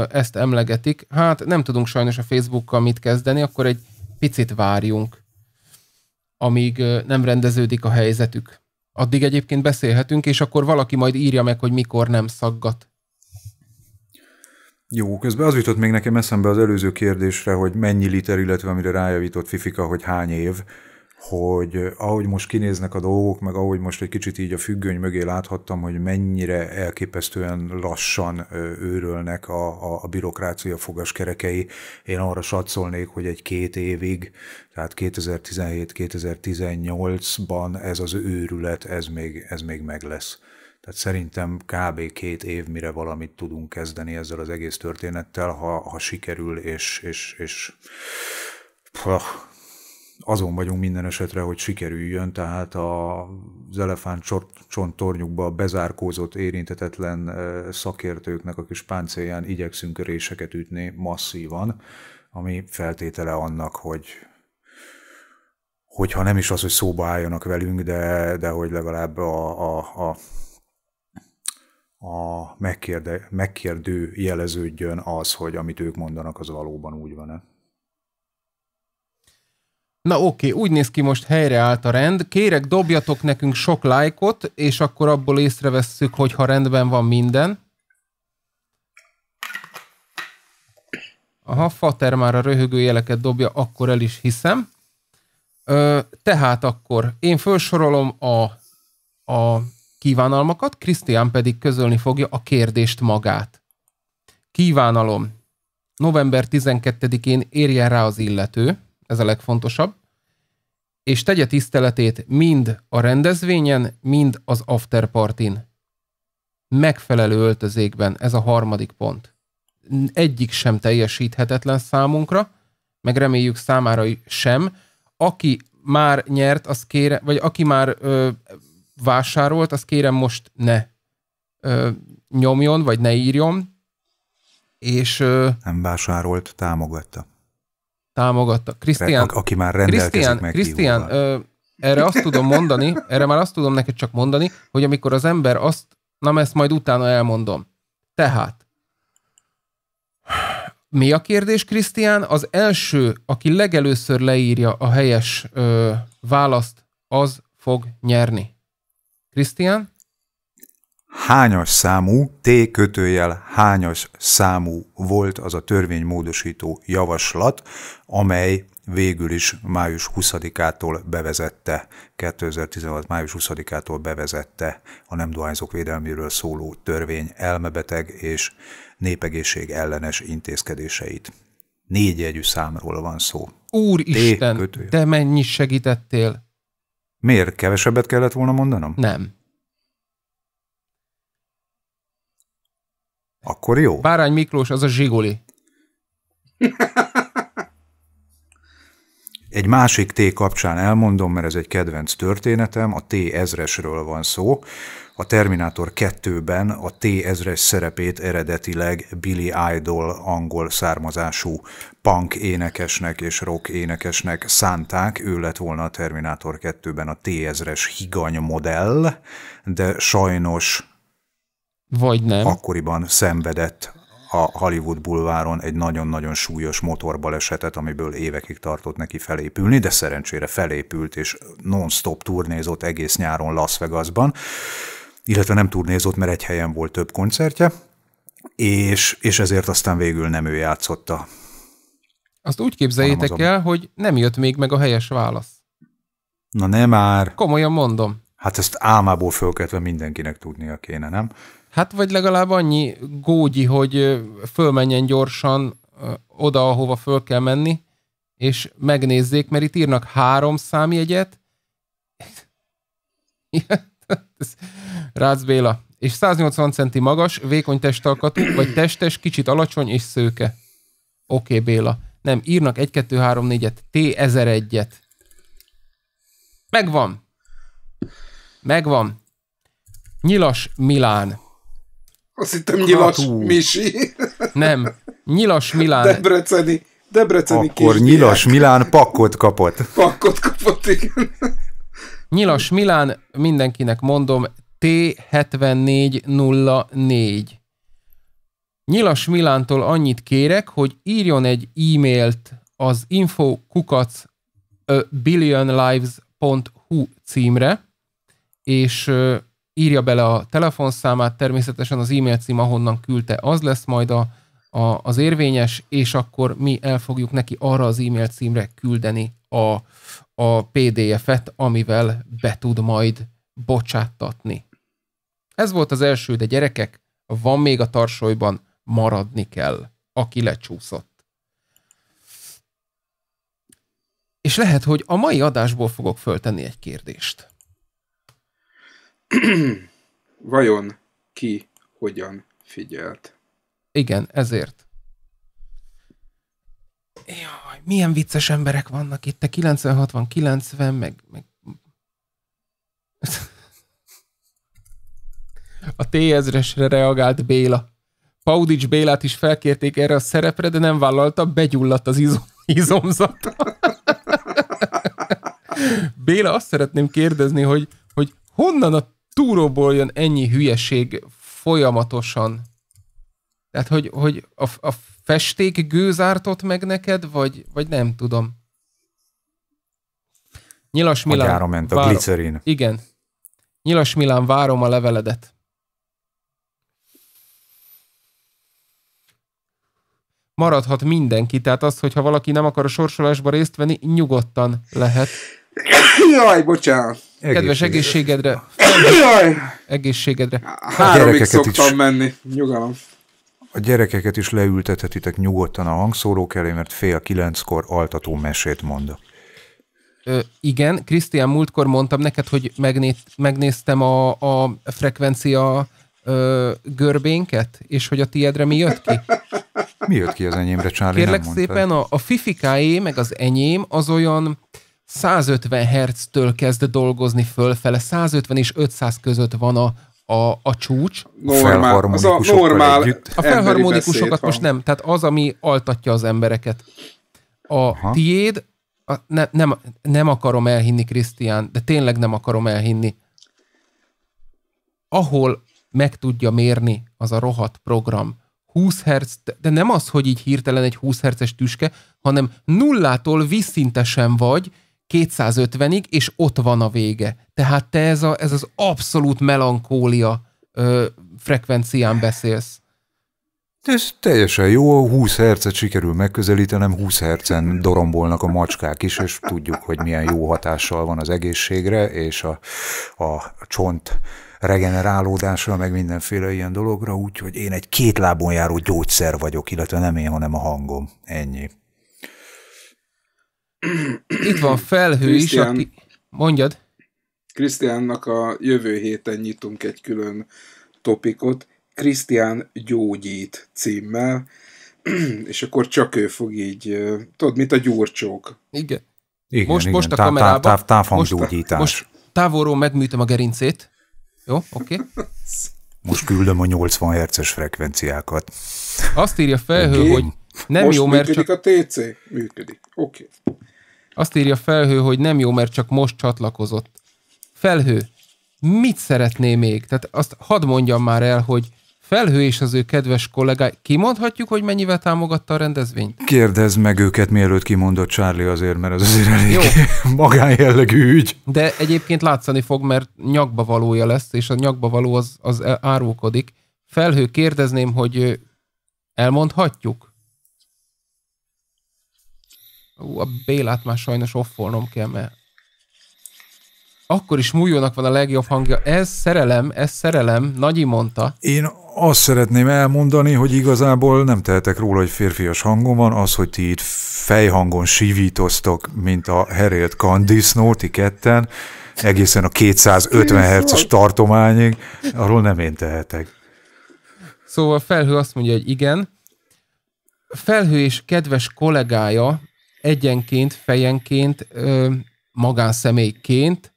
ezt emlegetik. Hát nem tudunk sajnos a Facebookkal mit kezdeni, akkor egy picit várjunk amíg nem rendeződik a helyzetük. Addig egyébként beszélhetünk, és akkor valaki majd írja meg, hogy mikor nem szaggat.
Jó, közben az jutott még nekem eszembe az előző kérdésre, hogy mennyi liter, illetve amire rájavított Fifika, hogy hány év hogy eh, ahogy most kinéznek a dolgok, meg ahogy most egy kicsit így a függöny mögé láthattam, hogy mennyire elképesztően lassan eh, őrölnek a, a, a bürokrácia fogaskerekei. Én arra satszolnék, hogy egy két évig, tehát 2017-2018-ban ez az őrület, ez még, ez még meg lesz. Tehát szerintem kb. két év, mire valamit tudunk kezdeni ezzel az egész történettel, ha, ha sikerül, és, és, és azon vagyunk minden esetre, hogy sikerüljön, tehát az elefánt csonttornyukba bezárkózott, érintetetlen szakértőknek a kis páncélján igyekszünk réseket ütni masszívan, ami feltétele annak, hogy hogyha nem is az, hogy szóba álljanak velünk, de, de hogy legalább a, a, a a megkérde, megkérdő jeleződjön az, hogy amit ők mondanak, az valóban úgy van-e.
Na oké, okay, úgy néz ki most helyreállt a rend. Kérek, dobjatok nekünk sok lájkot, és akkor abból észrevesszük, hogy ha rendben van minden. Aha, Fater már a röhögő jeleket dobja, akkor el is hiszem. Ö, tehát akkor én felsorolom a, a kívánalmakat, Krisztián pedig közölni fogja a kérdést magát. Kívánalom. November 12-én érjen rá az illető ez a legfontosabb, és tegye tiszteletét mind a rendezvényen, mind az afterpartin. Megfelelő öltözékben, ez a harmadik pont. Egyik sem teljesíthetetlen számunkra, meg reméljük számára sem. Aki már nyert, az kére, vagy aki már ö, vásárolt, az kérem most ne ö, nyomjon, vagy ne írjon. És, ö,
nem vásárolt, támogatta támogatta. Krisztián, a- aki már rendelkezik Krisztián, meg Krisztián,
ö, erre azt tudom mondani, erre már azt tudom neked csak mondani, hogy amikor az ember azt, nem ezt majd utána elmondom. Tehát, mi a kérdés, Krisztián? Az első, aki legelőször leírja a helyes ö, választ, az fog nyerni. Krisztián?
hányas számú, T kötőjel hányas számú volt az a törvénymódosító javaslat, amely végül is május 20-ától bevezette, 2016. május 20-ától bevezette a nem dohányzók védelméről szóló törvény elmebeteg és népegészség ellenes intézkedéseit. Négy jegyű számról van szó. Úristen, te mennyit segítettél? Miért? Kevesebbet kellett volna mondanom? Nem. Akkor jó. Bárány
Miklós, az a zsigoli. <laughs>
Egy másik T kapcsán elmondom, mert ez egy kedvenc történetem, a T ezresről van szó. A Terminátor 2-ben a T ezres szerepét eredetileg Billy Idol angol származású punk énekesnek és rock énekesnek szánták, ő lett volna a Terminátor 2-ben a T ezres higany modell, de sajnos vagy nem. Akkoriban szenvedett a Hollywood bulváron egy nagyon-nagyon súlyos motorbalesetet, amiből évekig tartott neki felépülni, de szerencsére felépült, és non-stop turnézott egész nyáron Las Vegasban, illetve nem turnézott, mert egy helyen volt több koncertje, és, és ezért aztán végül nem ő játszotta. Azt úgy képzeljétek az
el, hogy nem jött még meg a helyes válasz.
Na nem már.
Komolyan mondom.
Hát ezt álmából fölketve mindenkinek tudnia kéne, nem?
Hát vagy legalább annyi gógyi, hogy fölmenjen gyorsan oda, ahova föl kell menni, és megnézzék, mert itt írnak három számjegyet. <laughs> Rácz Béla. És 180 centi magas, vékony testalkatú, vagy testes, kicsit alacsony és szőke. Oké, okay, Béla. Nem, írnak 1, 2, 3, 4-et, T1001-et. Megvan. Megvan. Nyilas Milán. Azt hittem nyilas Misi. Nem, nyilas Milán. Debreceni. Debreceni Akkor kisdiák.
nyilas Milán pakkot kapott. Pakkot kapott,
igen. Nyilas Milán, mindenkinek mondom, T7404. Nyilas Milántól annyit kérek, hogy írjon egy e-mailt az kukac billionlives.hu címre, és írja bele a telefonszámát, természetesen az e-mail cím, ahonnan küldte, az lesz majd a, a, az érvényes, és akkor mi el fogjuk neki arra az e-mail címre küldeni a, a PDF-et, amivel be tud majd bocsáttatni. Ez volt az első, de gyerekek, van még a tarsolyban, maradni kell, aki lecsúszott. És lehet, hogy a mai adásból fogok föltenni egy kérdést.
<clears throat> vajon ki hogyan figyelt.
Igen, ezért. Jaj, milyen vicces emberek vannak itt, te 90-60-90, meg, meg... A T-ezresre reagált Béla. Paudics Bélát is felkérték erre a szerepre, de nem vállalta, begyulladt az izom, izomzata. <laughs> Béla, azt szeretném kérdezni, hogy, hogy honnan a túróból jön ennyi hülyeség folyamatosan. Tehát, hogy, hogy a, a festék gőzártott meg neked, vagy, vagy nem tudom. Nyilas Milán... Agyára ment a várom, glicerin. Igen. Nyilas Milán, várom a leveledet. Maradhat mindenki, tehát az, hogyha valaki nem akar a sorsolásba részt venni, nyugodtan lehet.
Jaj, bocsánat. Kedves egészségedre. egészségedre.
Háromig gyerekeket is,
menni. Nyugalom.
A gyerekeket is leültethetitek nyugodtan a hangszórók elé, mert fél kilenckor altató mesét mond.
Ö, igen, Krisztián, múltkor mondtam neked, hogy megnéztem a, a frekvencia ö, görbénket, és hogy a tiedre mi jött ki?
Mi jött ki az enyémre, Charlie? Kérlek szépen,
a, a fifikáé, meg az enyém az olyan 150 Hz-től kezd dolgozni fölfele, 150 és 500 között van a, a, a csúcs. Normál, az a normál együtt. A felharmonikusokat most nem, tehát az, ami altatja az embereket. A Aha. tiéd, a, ne, nem, nem akarom elhinni, Krisztián, de tényleg nem akarom elhinni. Ahol meg tudja mérni az a rohadt program, 20 Hz, de nem az, hogy így hirtelen egy 20 Hz-es tüske, hanem nullától vízszintesen vagy, 250-ig, és ott van a vége. Tehát te ez, a, ez az abszolút melankólia ö, frekvencián beszélsz.
Ez teljesen jó, 20 hercet sikerül megközelítenem, 20 hercen dorombolnak a macskák is, és tudjuk, hogy milyen jó hatással van az egészségre, és a, a csont regenerálódásra, meg mindenféle ilyen dologra, úgyhogy én egy két lábon járó gyógyszer vagyok, illetve nem én, hanem a hangom. Ennyi.
Itt van felhő
Christian,
is, aki... Mondjad. Krisztiánnak a jövő héten nyitunk egy külön topikot, Krisztián gyógyít címmel, <clears throat> és akkor csak ő fog így, tudod, mint a gyurcsók.
Igen.
igen most, igen. most a kamerában... Táv, táv, Most, most
távolról megműtöm a gerincét. Jó, oké. Okay. <laughs>
Most küldöm a 80 herces frekvenciákat. Azt írja
felhő, okay. hogy nem Most jó, mert csak...
a TC? Működik. Oké. Okay.
Azt írja felhő, hogy nem jó, mert csak most csatlakozott. Felhő, mit szeretné még? Tehát azt hadd mondjam már el, hogy Felhő és az ő kedves kollégái, kimondhatjuk, hogy mennyivel támogatta a rendezvényt?
Kérdezz meg őket, mielőtt kimondott Charlie azért, mert az azért elég Jó. <laughs> magánjellegű ügy.
De egyébként látszani fog, mert nyakba valója lesz, és a nyakba való az, az árulkodik. Felhő, kérdezném, hogy elmondhatjuk? Ú, a Bélát már sajnos offolnom kell, mert akkor is múljónak van a legjobb hangja. Ez szerelem, ez szerelem, Nagyi mondta.
Én azt szeretném elmondani, hogy igazából nem tehetek róla, hogy férfias hangom van, az, hogy ti itt fejhangon sivítoztok, mint a herélt kandisznó, ti ketten, egészen a 250 herces tartományig, arról nem én tehetek.
Szóval Felhő azt mondja, hogy igen. Felhő és kedves kollégája egyenként, fejenként, ö, magánszemélyként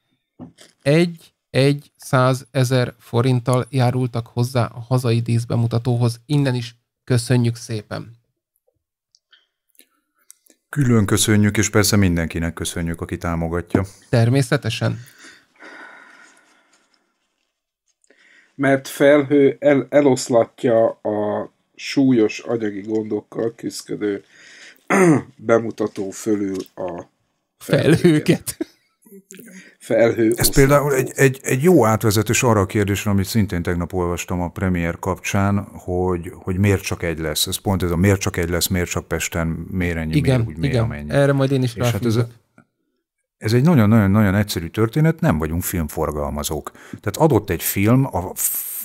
egy, egy száz ezer forinttal járultak hozzá a hazai díszbemutatóhoz. Innen is köszönjük szépen!
Külön köszönjük, és persze mindenkinek köszönjük, aki támogatja. Természetesen.
Mert felhő el, eloszlatja a súlyos anyagi gondokkal küzdködő <clears throat> bemutató fölül a felhőket. Felhő Ez például egy,
egy, egy jó átvezetés arra a kérdésre, amit szintén tegnap olvastam a premier kapcsán, hogy, hogy miért csak egy lesz. Ez pont ez a miért csak egy lesz, miért csak Pesten, miért ennyi, igen, miért úgy, igen. amennyi. Erre majd én is És hát ez, ez egy nagyon-nagyon-nagyon egyszerű történet, nem vagyunk filmforgalmazók. Tehát adott egy film, a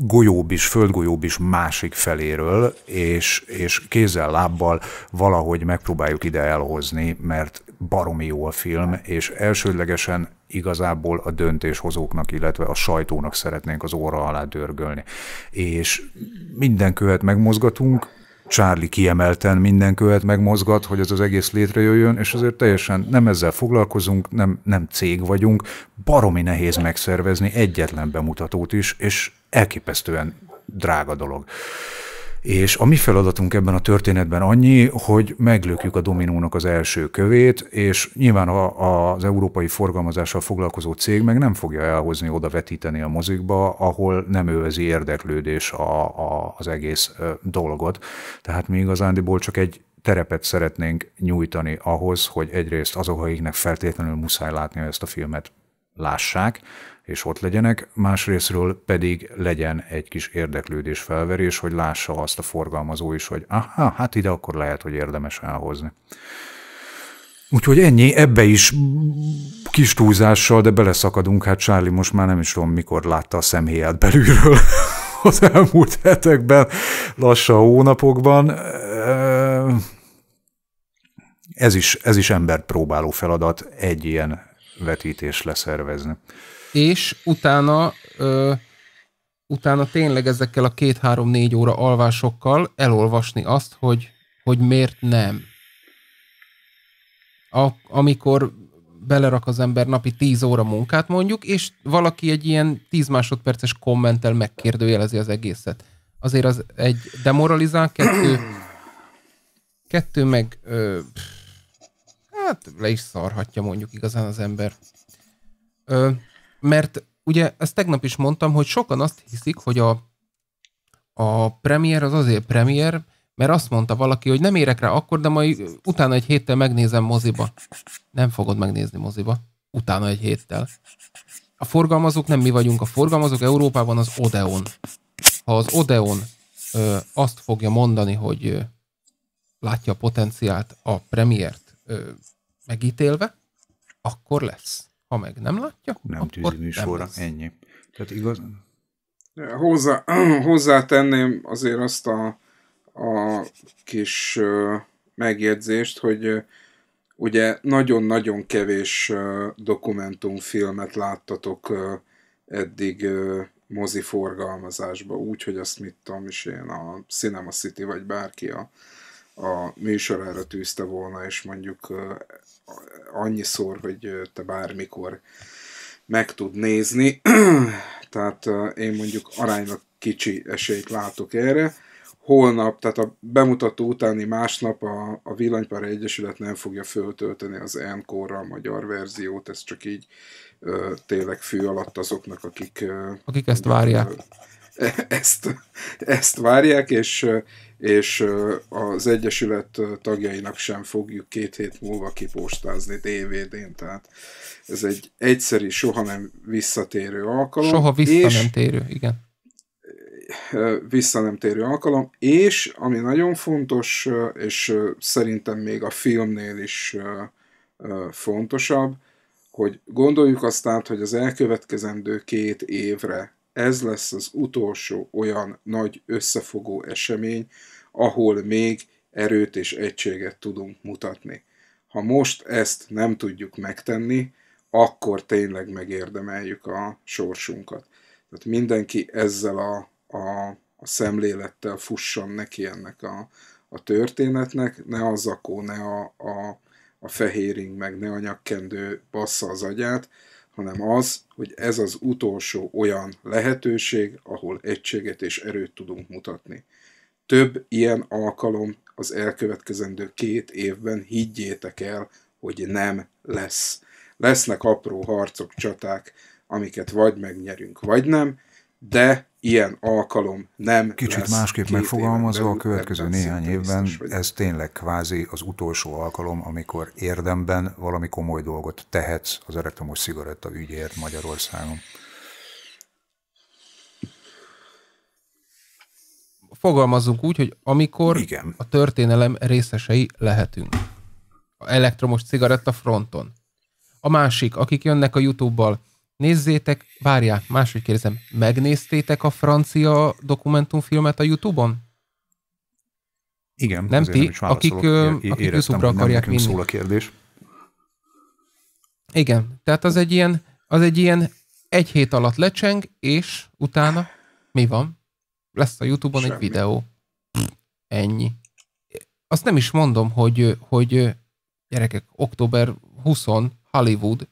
golyób is, földgolyób is másik feléről, és, és kézzel-lábbal valahogy megpróbáljuk ide elhozni, mert baromi jó a film, és elsődlegesen igazából a döntéshozóknak, illetve a sajtónak szeretnénk az óra alá dörgölni. És minden követ megmozgatunk, Charlie kiemelten minden követ megmozgat, hogy ez az egész létrejöjjön, és azért teljesen nem ezzel foglalkozunk, nem, nem cég vagyunk, baromi nehéz megszervezni egyetlen bemutatót is, és elképesztően drága dolog. És a mi feladatunk ebben a történetben annyi, hogy meglökjük a dominónak az első kövét, és nyilván a, az európai forgalmazással foglalkozó cég meg nem fogja elhozni oda vetíteni a mozikba, ahol nem övezi érdeklődés a, a, az egész dolgot. Tehát mi igazándiból csak egy terepet szeretnénk nyújtani ahhoz, hogy egyrészt azok, akiknek feltétlenül muszáj látni ezt a filmet, lássák, és ott legyenek, másrésztről pedig legyen egy kis érdeklődés felverés, hogy lássa azt a forgalmazó is, hogy aha, hát ide akkor lehet, hogy érdemes elhozni. Úgyhogy ennyi, ebbe is kis túlzással, de beleszakadunk, hát Charlie most már nem is tudom, mikor látta a szemhéját belülről <laughs> az elmúlt hetekben, lassan hónapokban. Ez is, ez is embert próbáló feladat egy ilyen vetítés leszervezni
és utána ö, utána tényleg ezekkel a két-három-négy óra alvásokkal elolvasni azt, hogy, hogy miért nem. A, amikor belerak az ember napi 10 óra munkát mondjuk, és valaki egy ilyen 10 másodperces kommentel megkérdőjelezi az egészet. Azért az egy demoralizál, kettő, <clears throat> kettő meg ö, hát le is szarhatja mondjuk igazán az ember. Ö, mert ugye ezt tegnap is mondtam, hogy sokan azt hiszik, hogy a, a premier az azért premier, mert azt mondta valaki, hogy nem érek rá akkor, de majd utána egy héttel megnézem moziba. Nem fogod megnézni moziba. Utána egy héttel. A forgalmazók nem mi vagyunk. A forgalmazók Európában az Odeon. Ha az Odeon ö, azt fogja mondani, hogy ö, látja a potenciált a premiért ö, megítélve, akkor lesz. Ha meg nem látja, nem tűzi műsorra, nem lesz. ennyi. Tehát igaz?
Hozzá, <clears throat> hozzátenném azért azt a, a kis megjegyzést, hogy ugye nagyon-nagyon kevés dokumentumfilmet láttatok eddig mozi forgalmazásba, úgy, hogy azt mit tudom is én, a Cinema City vagy bárki a a műsorára tűzte volna, és mondjuk annyiszor, hogy te bármikor meg tud nézni. <clears throat> tehát én mondjuk aránylag kicsi esélyt látok erre. Holnap, tehát a bemutató utáni másnap a, a Villanypár Egyesület nem fogja föltölteni az Encore-ra a magyar verziót, ez csak így ö, tényleg fű alatt azoknak, akik... Ö,
akik ezt várják.
Ö, <laughs> ezt, ezt várják, és és az Egyesület tagjainak sem fogjuk két hét múlva kipostázni DVD-n, tehát ez egy egyszerű, soha nem visszatérő alkalom. Soha visszatérő igen. Vissza nem térő alkalom, és ami nagyon fontos, és szerintem még a filmnél is fontosabb, hogy gondoljuk azt át, hogy az elkövetkezendő két évre ez lesz az utolsó olyan nagy összefogó esemény, ahol még erőt és egységet tudunk mutatni. Ha most ezt nem tudjuk megtenni, akkor tényleg megérdemeljük a sorsunkat. Tehát mindenki ezzel a, a, a szemlélettel fusson neki ennek a, a történetnek, ne az akó, ne a, a, a fehéring, meg ne a nyakkendő bassza az agyát, hanem az, hogy ez az utolsó olyan lehetőség, ahol egységet és erőt tudunk mutatni. Több ilyen alkalom az elkövetkezendő két évben higgyétek el, hogy nem lesz. Lesznek apró harcok, csaták, amiket vagy megnyerünk, vagy nem,
de ilyen alkalom nem Kicsit lesz másképp megfogalmazva, a következő néhány évben ez tényleg kvázi az utolsó alkalom, amikor érdemben valami komoly dolgot tehetsz az elektromos cigaretta ügyért Magyarországon. Fogalmazzunk úgy, hogy
amikor Igen. a történelem részesei lehetünk. A elektromos cigaretta fronton. A másik, akik jönnek a YouTube-bal, Nézzétek, várjál, máshogy kérdezem, megnéztétek a francia dokumentumfilmet a Youtube-on?
Igen, nem ti, nem akik, é- akik YouTube-ra akarják vinni. szól a kérdés.
Igen, tehát az egy ilyen, az egy ilyen egy hét alatt lecseng, és utána mi van? Lesz a Youtube-on Semmi. egy videó. Ennyi. Azt nem is mondom, hogy, hogy gyerekek, október 20 Hollywood,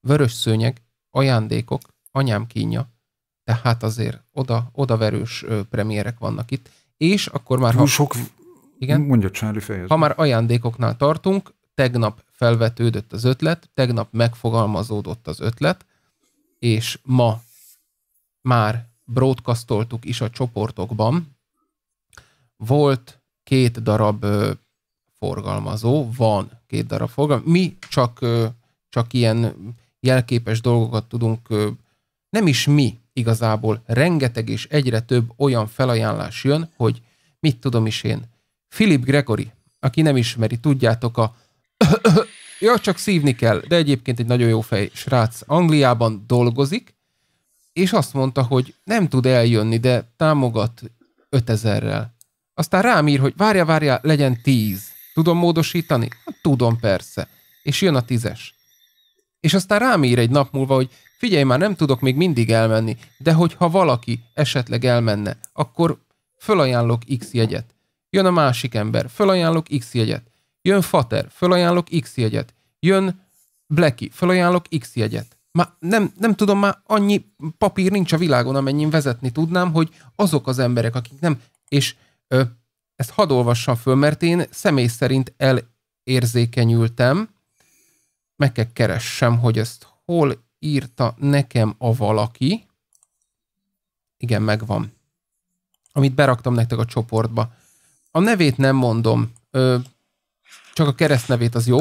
vörös szőnyeg, ajándékok, anyám kínja, tehát azért oda, odaverős premierek vannak itt, és akkor már... ha, sok... Igen? Mondja Csári fejezet. Ha már ajándékoknál tartunk, tegnap felvetődött az ötlet, tegnap megfogalmazódott az ötlet, és ma már broadcastoltuk is a csoportokban. Volt két darab ö, forgalmazó, van két darab forgalmazó. Mi csak, ö, csak ilyen jelképes dolgokat tudunk, nem is mi igazából, rengeteg és egyre több olyan felajánlás jön, hogy mit tudom is én. Philip Gregory, aki nem ismeri, tudjátok a <coughs> ja, csak szívni kell, de egyébként egy nagyon jó fej srác Angliában dolgozik, és azt mondta, hogy nem tud eljönni, de támogat 5000-rel. Aztán rám ír, hogy várja, várja, legyen 10. Tudom módosítani? Hát tudom persze. És jön a tízes és aztán rám ír egy nap múlva, hogy figyelj már, nem tudok még mindig elmenni, de hogyha valaki esetleg elmenne, akkor fölajánlok X jegyet. Jön a másik ember, fölajánlok X jegyet. Jön Fater, fölajánlok X jegyet. Jön Blacky, fölajánlok X jegyet. Már nem, nem tudom, már annyi papír nincs a világon, amennyin vezetni tudnám, hogy azok az emberek, akik nem... És ö, ezt hadd olvassam föl, mert én személy szerint elérzékenyültem, meg kell keressem, hogy ezt hol írta nekem a valaki. Igen, megvan. Amit beraktam nektek a csoportba. A nevét nem mondom, ö, csak a keresztnevét az jó.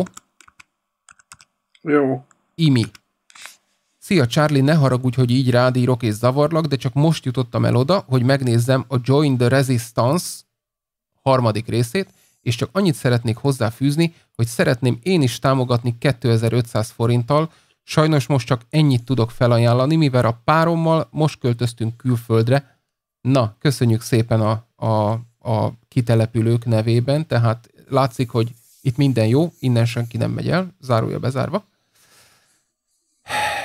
Jó. Imi. Szia Charlie, ne haragudj, hogy így rád írok és zavarlak, de csak most jutottam el oda, hogy megnézzem a Join the Resistance harmadik részét, és csak annyit szeretnék hozzáfűzni, hogy szeretném én is támogatni 2500 forinttal, sajnos most csak ennyit tudok felajánlani, mivel a párommal most költöztünk külföldre. Na, köszönjük szépen a, a, a kitelepülők nevében, tehát látszik, hogy itt minden jó, innen senki nem megy el, zárója bezárva.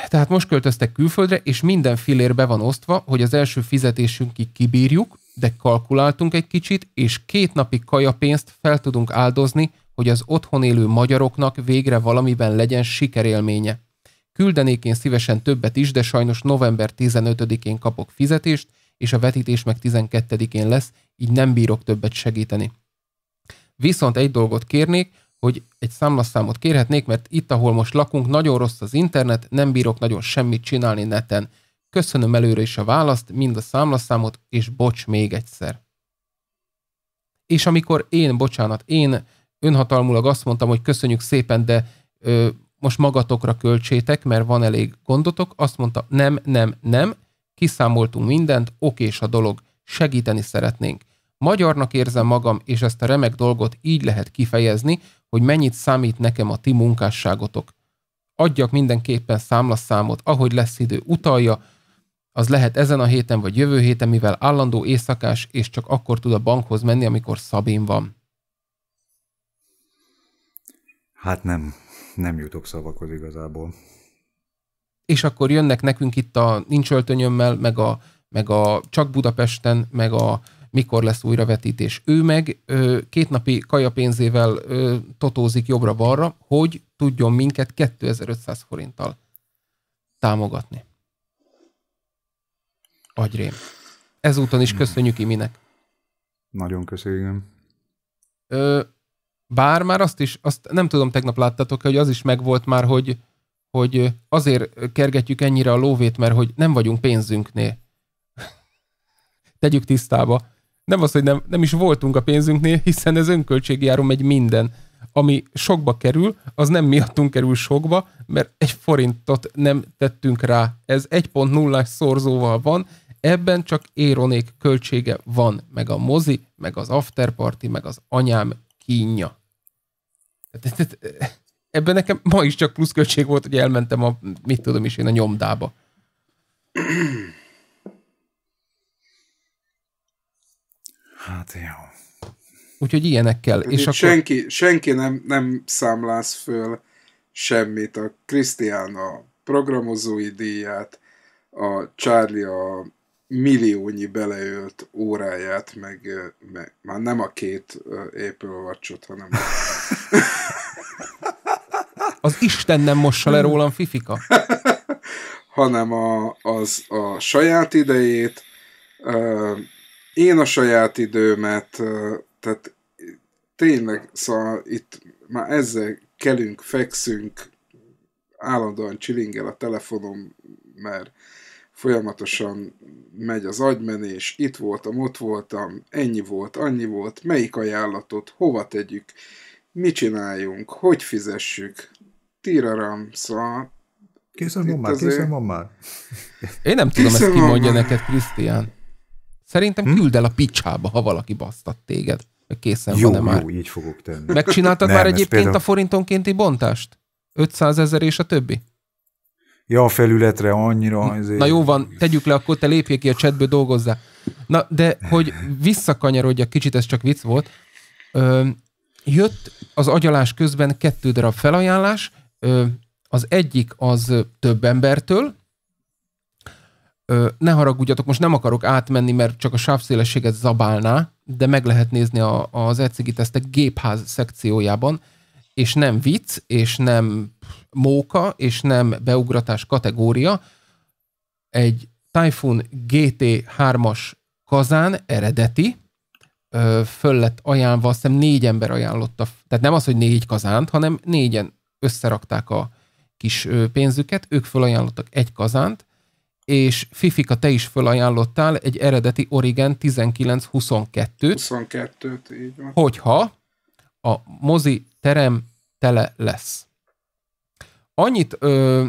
Tehát most költöztek külföldre, és minden fillér be van osztva, hogy az első fizetésünkig kibírjuk, de kalkuláltunk egy kicsit, és két napi kajapénzt fel tudunk áldozni, hogy az otthon élő magyaroknak végre valamiben legyen sikerélménye. Küldenék én szívesen többet is, de sajnos november 15-én kapok fizetést, és a vetítés meg 12-én lesz, így nem bírok többet segíteni. Viszont egy dolgot kérnék, hogy egy számlaszámot kérhetnék, mert itt, ahol most lakunk, nagyon rossz az internet, nem bírok nagyon semmit csinálni neten. Köszönöm előre is a választ, mind a számlaszámot, és bocs még egyszer. És amikor én, bocsánat, én önhatalmulag azt mondtam, hogy köszönjük szépen, de ö, most magatokra költsétek, mert van elég gondotok, azt mondta, nem, nem, nem, kiszámoltunk mindent, okés a dolog, segíteni szeretnénk. Magyarnak érzem magam, és ezt a remek dolgot így lehet kifejezni, hogy mennyit számít nekem a ti munkásságotok. Adjak mindenképpen számlaszámot, ahogy lesz idő, utalja, az lehet ezen a héten vagy jövő héten, mivel állandó éjszakás, és csak akkor tud a bankhoz menni, amikor Szabin van.
Hát nem, nem jutok szavakhoz igazából.
És akkor jönnek nekünk itt a Nincs öltönyömmel, meg a, meg a Csak Budapesten, meg a Mikor lesz újravetítés. Ő meg ö, két napi kajapénzével ö, totózik jobbra-balra, hogy tudjon minket 2500 forinttal támogatni. Agyrém. Ezúton is hmm. köszönjük Iminek.
Nagyon köszönöm.
Ö, bár már azt is, azt nem tudom, tegnap láttatok hogy az is megvolt már, hogy, hogy azért kergetjük ennyire a lóvét, mert hogy nem vagyunk pénzünknél. <laughs> Tegyük tisztába. Nem az, hogy nem, nem is voltunk a pénzünknél, hiszen ez önköltségi áron egy minden. Ami sokba kerül, az nem miattunk kerül sokba, mert egy forintot nem tettünk rá. Ez 1.0-as szorzóval van, Ebben csak éronék költsége van, meg a mozi, meg az afterparty, meg az anyám kínja. <laughs> Ebben nekem ma is csak pluszköltség volt, hogy elmentem a, mit tudom is én, a nyomdába.
<clears throat>
Hát jó.
Úgyhogy ilyenekkel. És akkor... senki,
senki nem, nem számlász föl semmit. A Krisztián a programozói díját, a Charlie a milliónyi beleölt óráját, meg, meg már nem a két Apple vacsot hanem... A...
<laughs> az Isten nem mossa le rólam, Fifika? <laughs>
hanem a, az a saját idejét, én a saját időmet, tehát tényleg, szóval itt már ezzel kelünk, fekszünk, állandóan csilingel a telefonom, mert folyamatosan megy az agymenés, itt voltam, ott voltam, ennyi volt, annyi volt, melyik ajánlatot, hova tegyük, mit csináljunk, hogy fizessük, tíraram, szóval...
Készen van már, azért... készen van már.
Én nem tudom, készen ezt kimondja már. neked, Krisztián. Szerintem hm? küld el a picsába, ha valaki basztat téged. Készen jó, van-e jó, már? Jó, így fogok tenni. Megcsináltad nem, már egyébként például... a forintonkénti bontást? 500 ezer és a többi?
ja, felületre annyira. Azért. Na
jó van, tegyük le, akkor te lépjél ki a csetből, dolgozzá. Na, de hogy visszakanyarodjak kicsit, ez csak vicc volt, ö, jött az agyalás közben kettő darab felajánlás, ö, az egyik az több embertől, ö, ne haragudjatok, most nem akarok átmenni, mert csak a sávszélességet zabálná, de meg lehet nézni a, az ECG tesztek gépház szekciójában, és nem vicc, és nem móka és nem beugratás kategória. Egy Typhoon GT3-as kazán eredeti, föl lett ajánlva, azt hiszem négy ember ajánlotta, tehát nem az, hogy négy kazánt, hanem négyen összerakták a kis pénzüket, ők fölajánlottak egy kazánt, és Fifika, te is fölajánlottál egy eredeti Origen 1922-t. 22
így van. Hogyha
a mozi terem tele lesz annyit ö,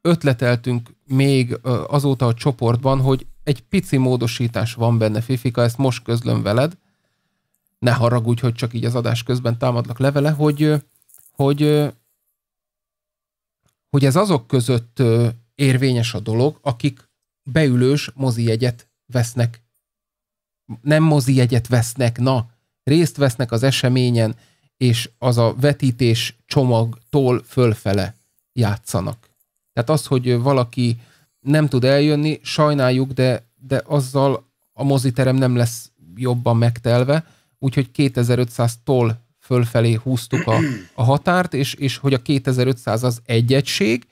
ötleteltünk még ö, azóta a csoportban, hogy egy pici módosítás van benne, Fifika, ezt most közlöm veled, ne haragudj, hogy csak így az adás közben támadlak levele, hogy, hogy, hogy ez azok között érvényes a dolog, akik beülős jegyet vesznek. Nem jegyet vesznek, na, részt vesznek az eseményen, és az a vetítés csomagtól fölfele játszanak. Tehát az, hogy valaki nem tud eljönni, sajnáljuk, de, de azzal a moziterem nem lesz jobban megtelve, úgyhogy 2500-tól fölfelé húztuk a, a határt, és, és hogy a 2500 az egy egység,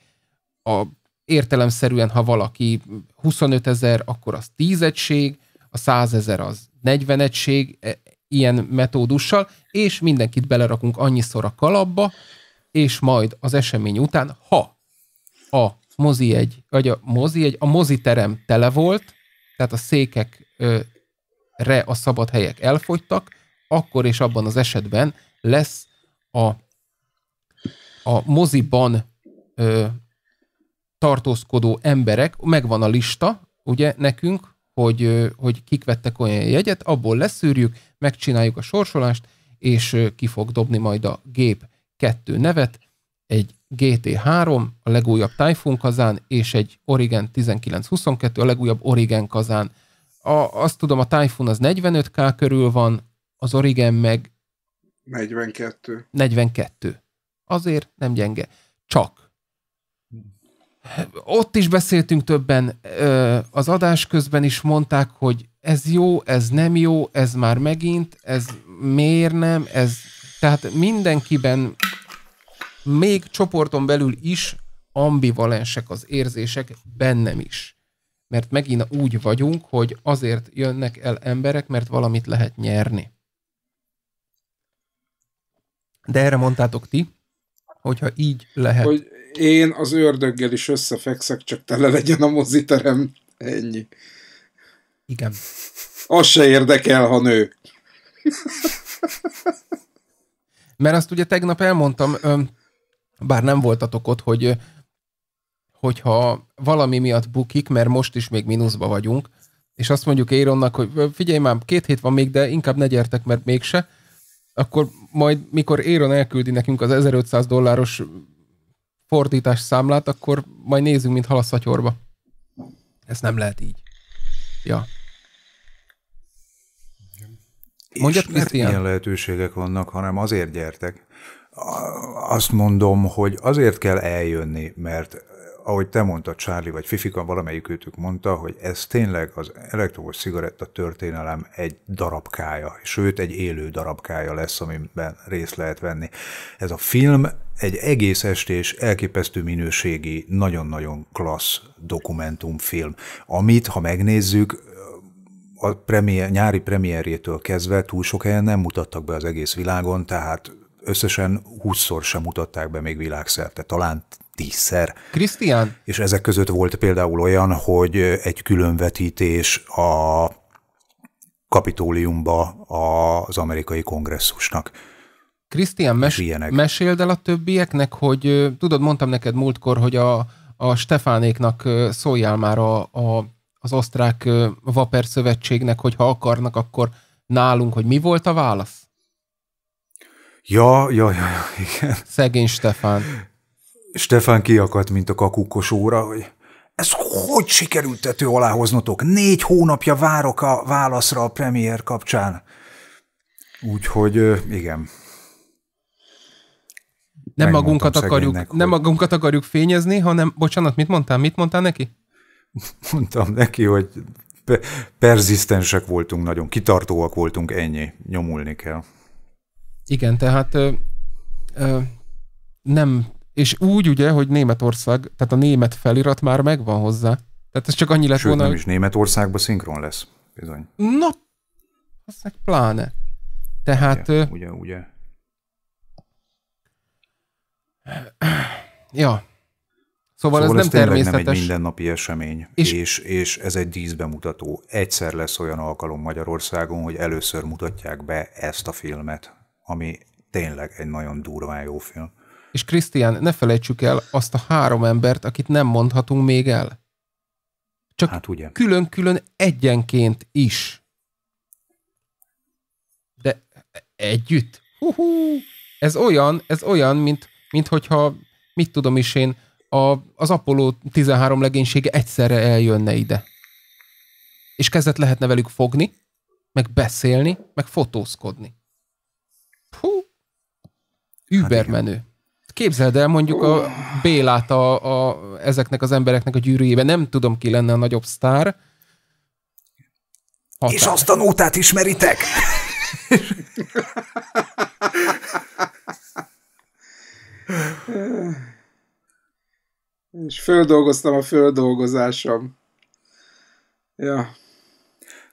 a, értelemszerűen, ha valaki 25 ezer, akkor az 10 egység, a 100 ezer az 40 egység, e, ilyen metódussal, és mindenkit belerakunk annyiszor a kalapba, és majd az esemény után, ha a mozi egy, vagy a mozi egy, a terem tele volt, tehát a székekre a szabad helyek elfogytak, akkor és abban az esetben lesz a, a moziban ö, tartózkodó emberek, megvan a lista, ugye nekünk, hogy, hogy kik vettek olyan jegyet, abból leszűrjük, megcsináljuk a sorsolást, és ki fog dobni majd a gép kettő nevet, egy GT3, a legújabb Typhoon kazán, és egy Origen 1922, a legújabb Origen kazán. A, azt tudom, a Typhoon az 45K körül van, az Origen meg
42.
42. Azért nem gyenge. Csak ott is beszéltünk többen, az adás közben is mondták, hogy ez jó, ez nem jó, ez már megint, ez miért nem, ez... Tehát mindenkiben, még csoporton belül is ambivalensek az érzések, bennem is. Mert megint úgy vagyunk, hogy azért jönnek el emberek, mert valamit lehet nyerni. De erre mondtátok ti, hogyha így lehet hogy
én az ördöggel is összefekszek, csak tele legyen a moziterem. Ennyi. Igen. Az se érdekel, ha nő.
Mert azt ugye tegnap elmondtam, bár nem voltatok ott, hogy hogyha valami miatt bukik, mert most is még mínuszba vagyunk, és azt mondjuk Éronnak, hogy figyelj már, két hét van még, de inkább ne gyertek, mert mégse, akkor majd mikor Éron elküldi nekünk az 1500 dolláros fordítás számlát, akkor majd nézzünk, mint hal a Ez nem lehet így.
Ja. Mondja, és nem ilyen lehetőségek vannak, hanem azért gyertek. Azt mondom, hogy azért kell eljönni, mert ahogy te mondtad, Csárli, vagy Fifika, valamelyik őtük mondta, hogy ez tényleg az elektromos cigaretta történelem egy darabkája, sőt egy élő darabkája lesz, amiben részt lehet venni. Ez a film egy egész estés, elképesztő minőségi, nagyon-nagyon klassz dokumentumfilm, amit, ha megnézzük, a premier, nyári premierjétől kezdve túl sok helyen nem mutattak be az egész világon, tehát összesen 20-szor sem mutatták be még világszerte, talán tízszer. Krisztián? És ezek között volt például olyan, hogy egy különvetítés a kapitóliumba az amerikai kongresszusnak
Krisztián, mes- meséld el a többieknek, hogy tudod, mondtam neked múltkor, hogy a, a Stefánéknak szóljál már a, a, az osztrák Vaper szövetségnek, hogy ha akarnak, akkor nálunk, hogy mi volt a válasz?
Ja, ja, ja, igen. Szegény Stefán. Stefán kiakadt, mint a kakukkos óra, hogy ez hogy sikerült tető alá hoznotok? Négy hónapja várok a válaszra a premier kapcsán. Úgyhogy igen
nem magunkat, akarjuk, hogy...
nem magunkat akarjuk
fényezni, hanem, bocsánat, mit mondtál, mit mondtál neki?
<laughs> Mondtam neki, hogy perzisztensek voltunk nagyon, kitartóak voltunk, ennyi, nyomulni kell.
Igen, tehát ö, ö, nem, és úgy ugye, hogy Németország, tehát a német felirat már megvan hozzá. Tehát ez csak annyi lett Sőt, volna, nem is
Németországban szinkron lesz, bizony.
Na, az meg pláne. Tehát... Hát ugye, ugye. ugye. <clears throat> Ja.
Szóval, szóval ez, ez nem természetes. nem egy mindennapi esemény, és, és, és ez egy díszbemutató. Egyszer lesz olyan alkalom Magyarországon, hogy először mutatják be ezt a filmet, ami tényleg egy nagyon durván jó film.
És Krisztián, ne felejtsük el azt a három embert, akit nem mondhatunk még el. Csak hát ugye. külön-külön egyenként is. De együtt? hú Ez olyan, ez olyan, mint mint hogyha, mit tudom is én, a, az Apollo 13 legénysége egyszerre eljönne ide. És kezdet lehetne velük fogni, meg beszélni, meg fotózkodni. Hú, übermenő. Hát Képzeld el mondjuk a Bélát a, a, ezeknek az embereknek a gyűrűjébe. Nem tudom, ki lenne a nagyobb sztár.
Határ. És azt a nótát ismeritek? <laughs>
És földolgoztam a földolgozásom. Ja.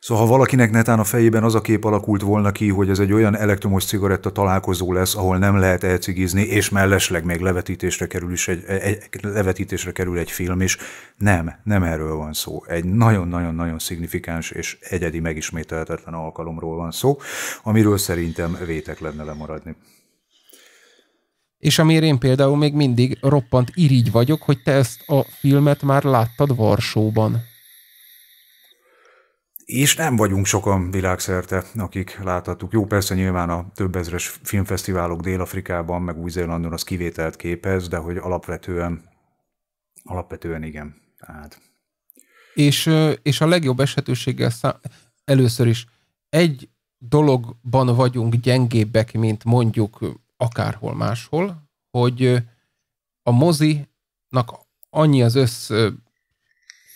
Szóval ha valakinek netán a fejében az a kép alakult volna ki, hogy ez egy olyan elektromos cigaretta találkozó lesz, ahol nem lehet elcigizni, és mellesleg még levetítésre kerül, is egy, egy, levetítésre kerül egy film is, nem, nem erről van szó. Egy nagyon-nagyon-nagyon szignifikáns és egyedi megismételhetetlen alkalomról van szó, amiről szerintem vétek lenne lemaradni
és amiért én például még mindig roppant irigy vagyok, hogy te ezt a filmet már láttad Varsóban.
És nem vagyunk sokan világszerte, akik láthattuk. Jó, persze nyilván a több ezres filmfesztiválok Dél-Afrikában, meg Új-Zélandon az kivételt képez, de hogy alapvetően, alapvetően igen. Tehát. És,
és a legjobb esetőséggel szám, először is egy dologban vagyunk gyengébbek, mint mondjuk akárhol máshol, hogy a mozinak annyi az össz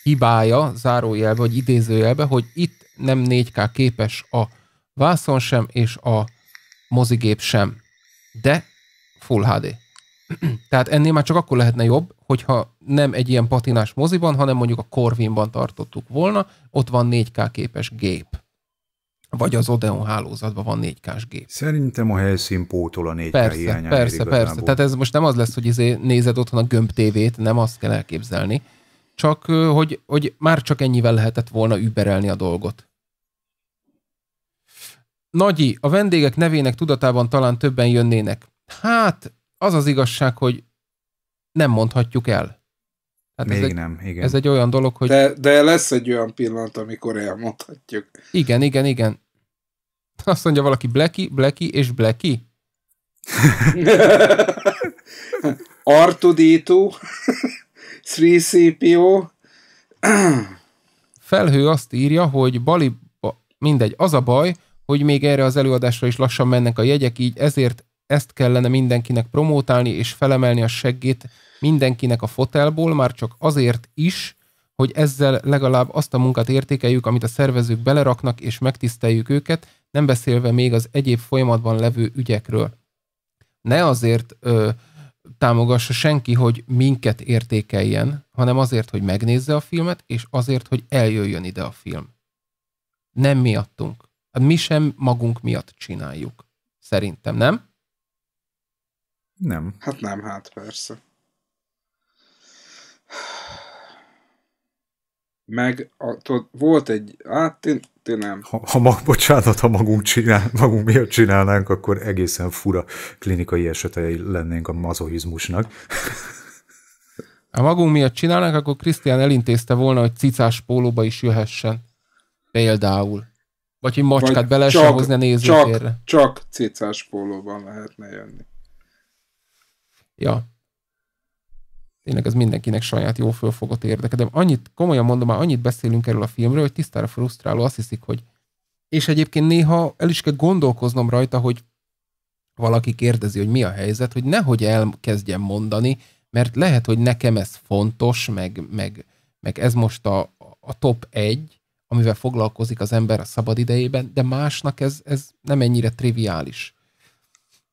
hibája, zárójelbe vagy idézőjelbe, hogy itt nem 4K képes a vászon sem, és a mozigép sem, de Full HD. <clears throat> Tehát ennél már csak akkor lehetne jobb, hogyha nem egy ilyen patinás moziban, hanem mondjuk a Corvinban tartottuk volna, ott van 4K képes gép vagy az Odeon hálózatban van 4 k gép. Szerintem a
helyszín pótol a 4K persze, Persze, persze. Tehát
ez most nem az lesz, hogy izé nézed otthon a gömb tévét, nem azt kell elképzelni, csak hogy, hogy már csak ennyivel lehetett volna überelni a dolgot. Nagyi, a vendégek nevének tudatában talán többen jönnének. Hát, az az igazság, hogy nem mondhatjuk el. Hát Még ez egy, nem, igen. Ez egy olyan dolog, hogy... De,
de lesz egy olyan pillanat, amikor elmondhatjuk.
Igen, igen, igen. <laughs> Azt mondja valaki Blacky, Blacky és Blacky? <laughs>
Artudító,
3CPO. <laughs> <clears throat> Felhő azt írja, hogy Bali, mindegy, az a baj, hogy még erre az előadásra is lassan mennek a jegyek, így ezért ezt kellene mindenkinek promótálni és felemelni a seggét mindenkinek a fotelból, már csak azért is, hogy ezzel legalább azt a munkát értékeljük, amit a szervezők beleraknak, és megtiszteljük őket, nem beszélve még az egyéb folyamatban levő ügyekről. Ne azért ö, támogassa senki, hogy minket értékeljen, hanem azért, hogy megnézze a filmet, és azért, hogy eljöjjön ide a film. Nem miattunk. Hát mi sem magunk miatt csináljuk. Szerintem, nem? Nem.
Hát nem, hát persze meg a, tudod, volt egy, hát ti, ti nem.
Ha, ha mag, bocsánat, ha magunk, csinál, magunk miért csinálnánk, akkor egészen fura klinikai esetei lennénk a mazohizmusnak.
Ha magunk miatt csinálnánk, akkor Krisztián elintézte volna, hogy cicás pólóba is jöhessen. Például. Vagy hogy macskát Vagy be lehessen hozni a nézőtérre.
Csak, csak cicás pólóban lehetne jönni.
Ja tényleg ez mindenkinek saját jó fölfogott érdeke. De annyit, komolyan mondom, már annyit beszélünk erről a filmről, hogy tisztára frusztráló, azt hiszik, hogy és egyébként néha el is kell gondolkoznom rajta, hogy valaki kérdezi, hogy mi a helyzet, hogy nehogy elkezdjem mondani, mert lehet, hogy nekem ez fontos, meg, meg, meg ez most a, a top egy, amivel foglalkozik az ember a szabad idejében, de másnak ez, ez nem ennyire triviális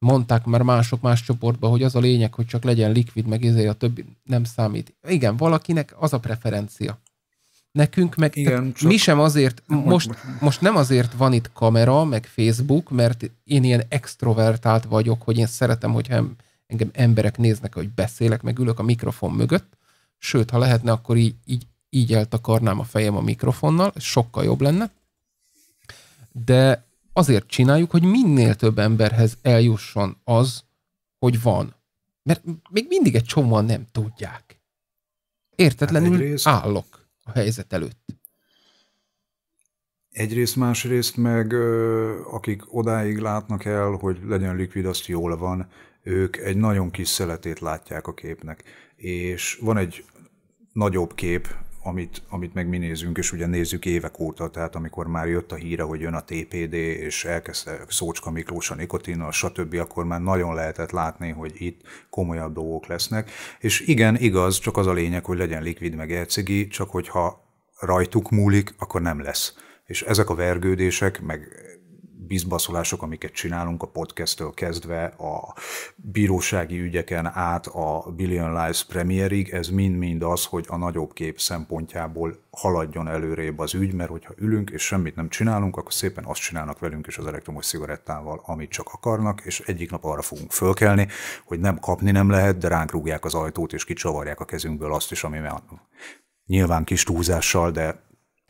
mondták már mások más csoportban, hogy az a lényeg, hogy csak legyen likvid, meg ezért a többi nem számít. Igen, valakinek az a preferencia. Nekünk meg Igen, csak... mi sem azért, most, most nem azért van itt kamera, meg Facebook, mert én ilyen extrovertált vagyok, hogy én szeretem, hogyha engem emberek néznek, hogy beszélek, meg ülök a mikrofon mögött, sőt, ha lehetne, akkor így, így, így eltakarnám a fejem a mikrofonnal, sokkal jobb lenne, de azért csináljuk, hogy minél több emberhez eljusson az, hogy van. Mert még mindig egy csomóan nem tudják. Értetlenül hát egyrészt, állok a helyzet előtt.
Egyrészt, másrészt meg akik odáig látnak el, hogy legyen likvid, azt jól van, ők egy nagyon kis szeletét látják a képnek. És van egy nagyobb kép, amit, amit meg mi nézünk, és ugye nézzük évek óta, tehát amikor már jött a híre, hogy jön a TPD, és elkezdte Szócska Miklós a nikotinnal, stb., akkor már nagyon lehetett látni, hogy itt komolyabb dolgok lesznek. És igen, igaz, csak az a lényeg, hogy legyen likvid meg elcigi, csak hogyha rajtuk múlik, akkor nem lesz. És ezek a vergődések, meg bizbaszolások, amiket csinálunk a podcasttől kezdve, a bírósági ügyeken át a Billion Lives premierig, ez mind-mind az, hogy a nagyobb kép szempontjából haladjon előrébb az ügy, mert hogyha ülünk és semmit nem csinálunk, akkor szépen azt csinálnak velünk és az elektromos cigarettával, amit csak akarnak, és egyik nap arra fogunk fölkelni, hogy nem kapni nem lehet, de ránk rúgják az ajtót és kicsavarják a kezünkből azt is, ami van. Nyilván kis túlzással, de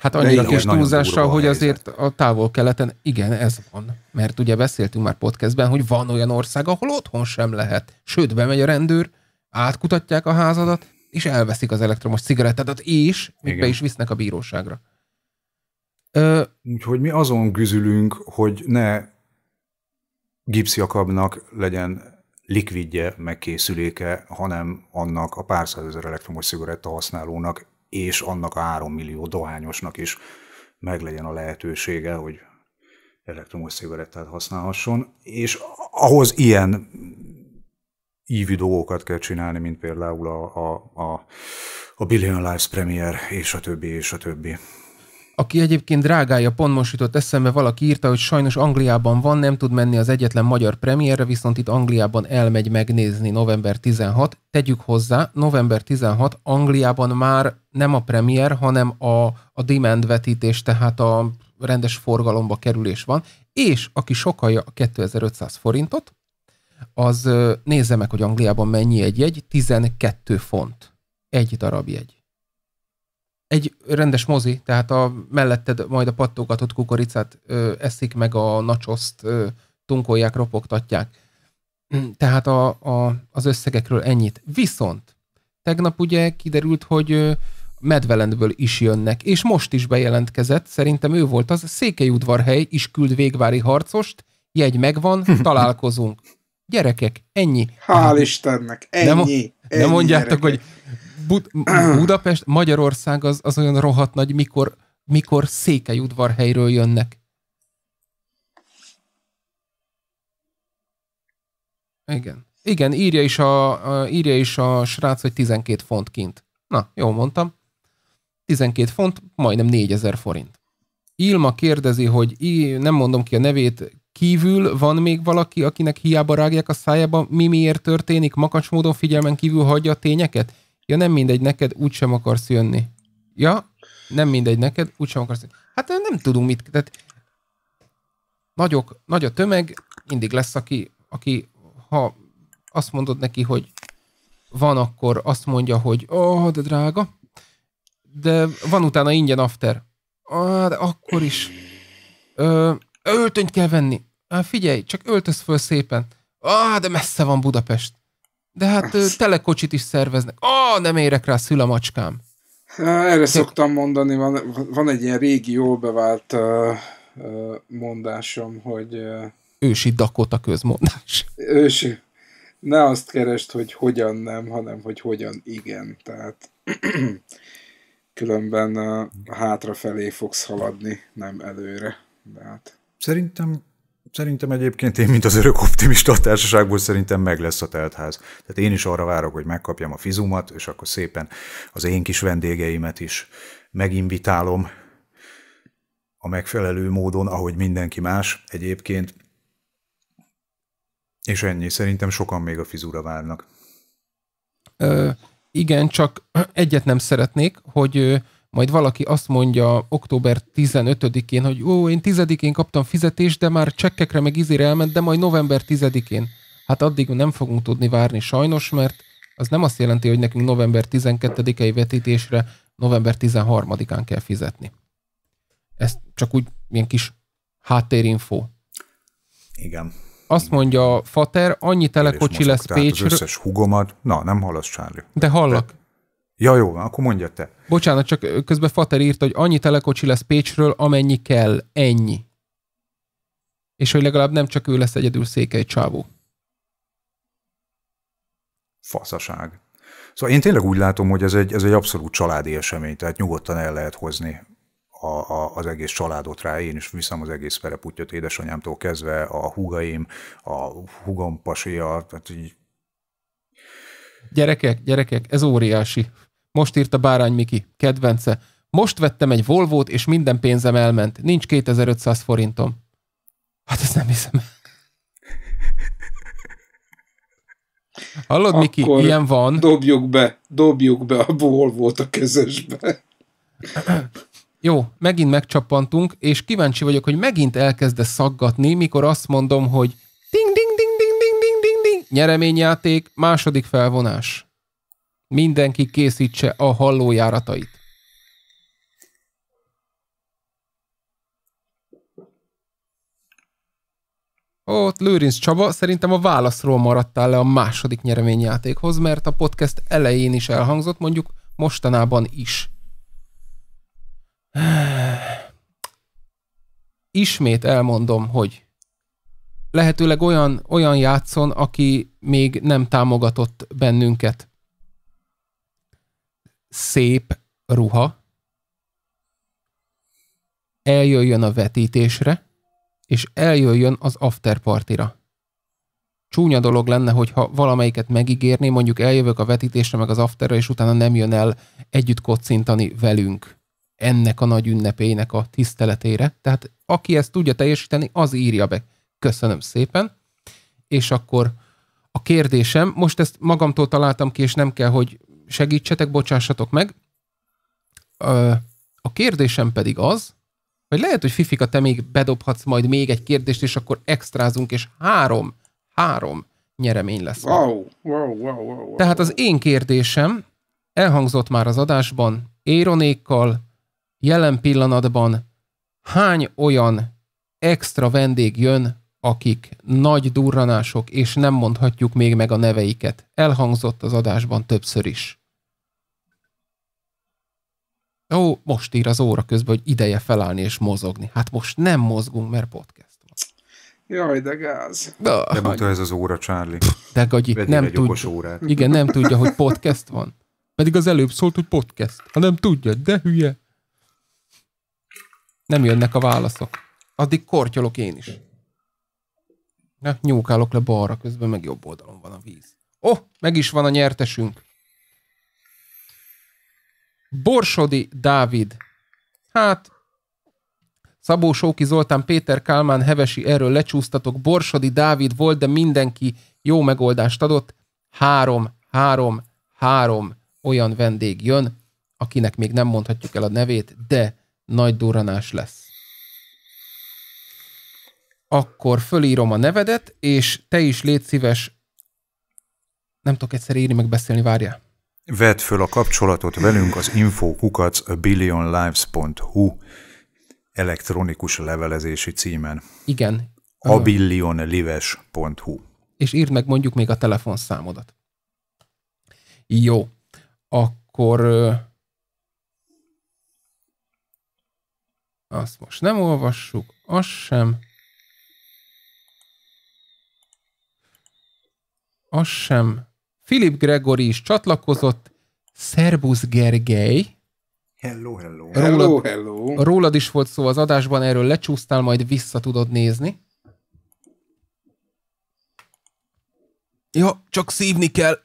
Hát annyira kis túlzással, hogy
azért a távol-keleten igen, ez van. Mert ugye beszéltünk már podcastben, hogy van olyan ország, ahol otthon sem lehet. Sőt, bemegy a rendőr, átkutatják a házadat, és elveszik az elektromos cigarettadat és még be is visznek a bíróságra.
Ö, Úgyhogy mi azon güzülünk, hogy ne gipsziakabnak legyen likvidje, meg készüléke, hanem annak a pár százezer elektromos cigaretta használónak és annak a 3 millió dohányosnak is meglegyen a lehetősége, hogy elektromos cigarettát használhasson, és ahhoz ilyen ívű dolgokat kell csinálni, mint például a, a, a, a Billion Lives Premier, és a többi, és a többi
aki egyébként drágája, pont most jutott eszembe, valaki írta, hogy sajnos Angliában van, nem tud menni az egyetlen magyar premierre, viszont itt Angliában elmegy megnézni november 16. Tegyük hozzá, november 16 Angliában már nem a premier, hanem a, a demand vetítés, tehát a rendes forgalomba kerülés van, és aki sokalja 2500 forintot, az nézze meg, hogy Angliában mennyi egy jegy, 12 font. Egy darab jegy egy rendes mozi, tehát a melletted majd a pattogatott kukoricát ö, eszik, meg a nacsoszt ö, tunkolják, ropogtatják. Mm, tehát a, a, az összegekről ennyit. Viszont tegnap ugye kiderült, hogy Medvelendből is jönnek, és most is bejelentkezett, szerintem ő volt az, udvarhely is küld végvári harcost, jegy megvan, <laughs> találkozunk. Gyerekek, ennyi. Hál' Istennek, ennyi. Nem, ennyi nem mondjátok, gyerekek. hogy Bud- <clears throat> Budapest, Magyarország az, az olyan rohadt nagy, mikor, mikor Székelyudvarhelyről jönnek. Igen. Igen, írja is a, a, írja is a srác, hogy 12 font kint. Na, jól mondtam. 12 font, majdnem 4000 forint. Ilma kérdezi, hogy nem mondom ki a nevét, kívül van még valaki, akinek hiába rágják a szájába, mi miért történik, makacs módon figyelmen kívül hagyja a tényeket? Ja, nem mindegy, neked úgysem akarsz jönni. Ja, nem mindegy, neked úgysem akarsz jönni. Hát nem tudunk mit, tehát nagyok, nagy a tömeg, mindig lesz, aki, aki ha azt mondod neki, hogy van, akkor azt mondja, hogy ó, oh, de drága, de van utána ingyen after. Ah, de akkor is. Ö, öltönyt kell venni. Hát figyelj, csak öltöz föl szépen. Ah, de messze van Budapest. De hát Azt. telekocsit is szerveznek. Ó, nem érek rá, szül a macskám.
Erre Te... szoktam mondani, van, van egy ilyen régi, jól bevált uh, uh, mondásom, hogy... Uh,
ősi Dakota közmondás.
Ősi. Ne azt kerest, hogy hogyan nem, hanem hogy hogyan igen. Tehát <clears throat> különben uh, hátrafelé fogsz haladni, nem előre. De hát...
Szerintem Szerintem egyébként én, mint az örök optimista a társaságból, szerintem meg lesz a teltház. Tehát én is arra várok, hogy megkapjam a fizumat, és akkor szépen az én kis vendégeimet is meginvitálom a megfelelő módon, ahogy mindenki más egyébként. És ennyi, szerintem sokan még a fizura várnak.
Ö, igen, csak <clears throat> egyet nem szeretnék, hogy majd valaki azt mondja október 15-én, hogy ó, én 10-én kaptam fizetést, de már csekkekre meg izére elment, de majd november 10-én. Hát addig nem fogunk tudni várni sajnos, mert az nem azt jelenti, hogy nekünk november 12-i vetítésre november 13-án kell fizetni. Ez csak úgy ilyen kis háttérinfó. Igen. Azt mondja Fater, annyi telekocsi lesz Pécsről. Az összes
hugomat, na nem hallasz, Charlie. De hallak. Ja, jó, akkor mondja te.
Bocsánat, csak közben Fater írt, hogy annyi telekocsi lesz Pécsről, amennyi kell. Ennyi. És hogy legalább nem csak ő lesz egyedül székely csávó.
Faszaság. Szóval én tényleg úgy látom, hogy ez egy, ez egy abszolút családi esemény, tehát nyugodtan el lehet hozni a, a, az egész családot rá. Én is viszem az egész pereputyot édesanyámtól kezdve, a húgaim, a húgom pasia, tehát így
Gyerekek, gyerekek, ez óriási. Most írta Bárány Miki, kedvence. Most vettem egy Volvót, és minden pénzem elment. Nincs 2500 forintom. Hát ezt nem hiszem.
Hallod, Akkor Miki? Ilyen van. Dobjuk be, dobjuk be a Volvót a kezesbe.
Jó, megint megcsappantunk, és kíváncsi vagyok, hogy megint elkezde szaggatni, mikor azt mondom, hogy ding ding ding ding ding ding ding ding nyereményjáték, második felvonás. Mindenki készítse a hallójáratait. Ott Lőrinc Csaba, szerintem a válaszról maradtál le a második nyereményjátékhoz, mert a podcast elején is elhangzott, mondjuk mostanában is. Ismét elmondom, hogy lehetőleg olyan, olyan játszon, aki még nem támogatott bennünket szép ruha eljöjjön a vetítésre, és eljöjjön az afterpartira. Csúnya dolog lenne, hogyha valamelyiket megígérni, mondjuk eljövök a vetítésre meg az afterra, és utána nem jön el együtt kocintani velünk ennek a nagy ünnepének a tiszteletére. Tehát aki ezt tudja teljesíteni, az írja be. Köszönöm szépen. És akkor a kérdésem, most ezt magamtól találtam ki, és nem kell, hogy segítsetek, bocsássatok meg. A kérdésem pedig az, hogy lehet, hogy Fifika, te még bedobhatsz majd még egy kérdést, és akkor extrázunk, és három, három nyeremény lesz.
Wow, wow, wow, wow, wow. Tehát az
én kérdésem elhangzott már az adásban, Éronékkal, jelen pillanatban hány olyan extra vendég jön, akik nagy durranások, és nem mondhatjuk még meg a neveiket. Elhangzott az adásban többször is. Ó, most ír az óra közben, hogy ideje felállni és mozogni. Hát most nem mozgunk, mert podcast van.
Jaj, de gáz. De, de mondta ez az óra, Charlie. De gagyi, nem tudja. Órát. Igen, nem tudja, hogy
podcast van. Pedig az előbb szólt, hogy podcast. Ha nem tudja, de hülye. Nem jönnek a válaszok. Addig kortyolok én is. Na, nyúkálok le balra, közben meg jobb oldalon van a víz. Oh, meg is van a nyertesünk. Borsodi Dávid. Hát, Szabó Sóki Zoltán, Péter Kálmán, Hevesi, erről lecsúsztatok. Borsodi Dávid volt, de mindenki jó megoldást adott. Három, három, három olyan vendég jön, akinek még nem mondhatjuk el a nevét, de nagy durranás lesz. Akkor fölírom a nevedet, és te is légy szíves. Nem tudok egyszer írni, meg beszélni, várjál.
Vedd föl a kapcsolatot velünk az billionlives.hu elektronikus levelezési címen. Igen. abillionlives.hu
És írd meg mondjuk még a telefonszámodat. Jó. Akkor azt most nem olvassuk, az sem. Az sem. Filip Gregory is csatlakozott, Szerbusz Gergely.
Hello, hello. Rólad, hello, hello. Rólad
is volt szó az adásban, erről lecsúsztál, majd vissza tudod nézni. Ja, csak szívni kell.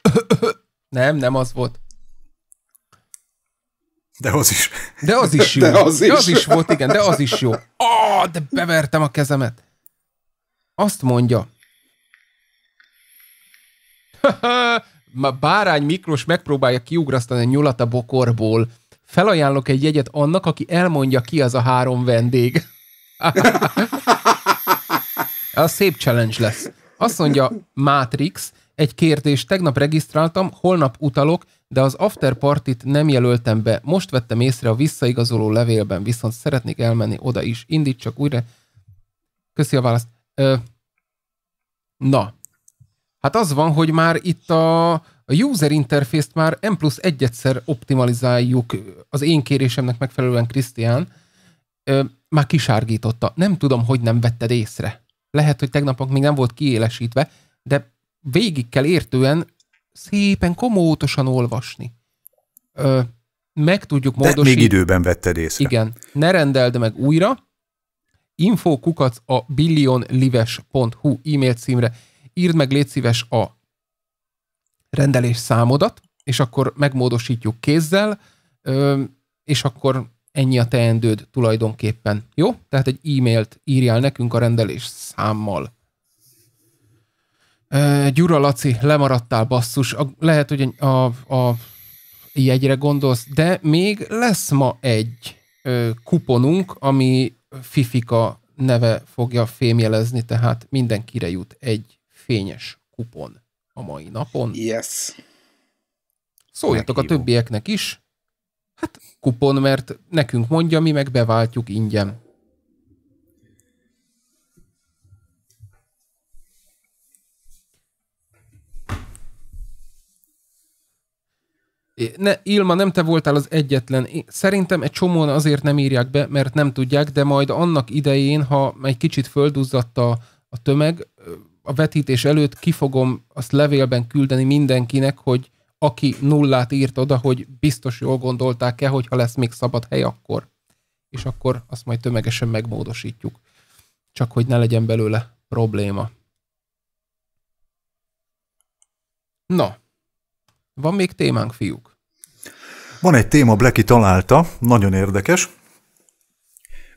<coughs> nem, nem az volt. De az is. De az is <laughs> jó. De az is, de az is volt, igen, de az is jó. Ah, oh, de bevertem a kezemet. Azt mondja, <laughs> Ma Bárány Miklós megpróbálja kiugrasztani a nyulat a bokorból. Felajánlok egy jegyet annak, aki elmondja ki az a három vendég. a <laughs> szép challenge lesz. Azt mondja Matrix, egy kérdés, tegnap regisztráltam, holnap utalok, de az afterpartit nem jelöltem be. Most vettem észre a visszaigazoló levélben, viszont szeretnék elmenni oda is. Indítsak újra. Köszi a választ. Ö, na, Hát az van, hogy már itt a, a user interface-t már M plusz egyszer optimalizáljuk az én kérésemnek megfelelően Krisztián, már kisárgította. Nem tudom, hogy nem vetted észre. Lehet, hogy tegnapok még nem volt kiélesítve, de végig kell értően szépen komótosan olvasni. Ö, meg tudjuk módosítani. De még időben vetted észre. Igen. Ne rendeld meg újra. Infokukac a billionlives.hu e-mail címre írd meg légy szíves a rendelés számodat, és akkor megmódosítjuk kézzel, és akkor ennyi a teendőd tulajdonképpen. Jó? Tehát egy e-mailt írjál nekünk a rendelés számmal. Gyura Laci, lemaradtál basszus. A, lehet, hogy a, a jegyre gondolsz, de még lesz ma egy ö, kuponunk, ami Fifika neve fogja fémjelezni, tehát mindenkire jut egy fényes kupon a mai napon. Yes. Szóljatok a többieknek is. Hát kupon, mert nekünk mondja, mi meg beváltjuk ingyen. Ne, Ilma, nem te voltál az egyetlen. Szerintem egy csomóan azért nem írják be, mert nem tudják, de majd annak idején, ha egy kicsit földúzzatta a tömeg, a vetítés előtt kifogom azt levélben küldeni mindenkinek, hogy aki nullát írt oda, hogy biztos jól gondolták-e, hogyha lesz még szabad hely akkor. És akkor azt majd tömegesen megmódosítjuk. Csak hogy ne legyen belőle probléma.
Na, van még témánk, fiúk? Van egy téma, Bleki találta, nagyon érdekes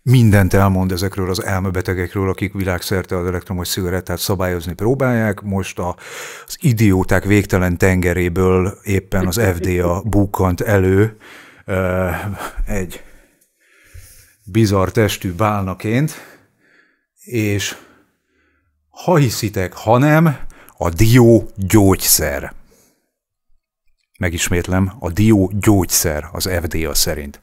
mindent elmond ezekről az elmebetegekről, akik világszerte az elektromos cigarettát szabályozni próbálják. Most a, az idióták végtelen tengeréből éppen az FDA bukkant elő egy bizarr testű bálnaként, és ha hiszitek, ha nem, a dió gyógyszer. Megismétlem, a dió gyógyszer az FDA szerint.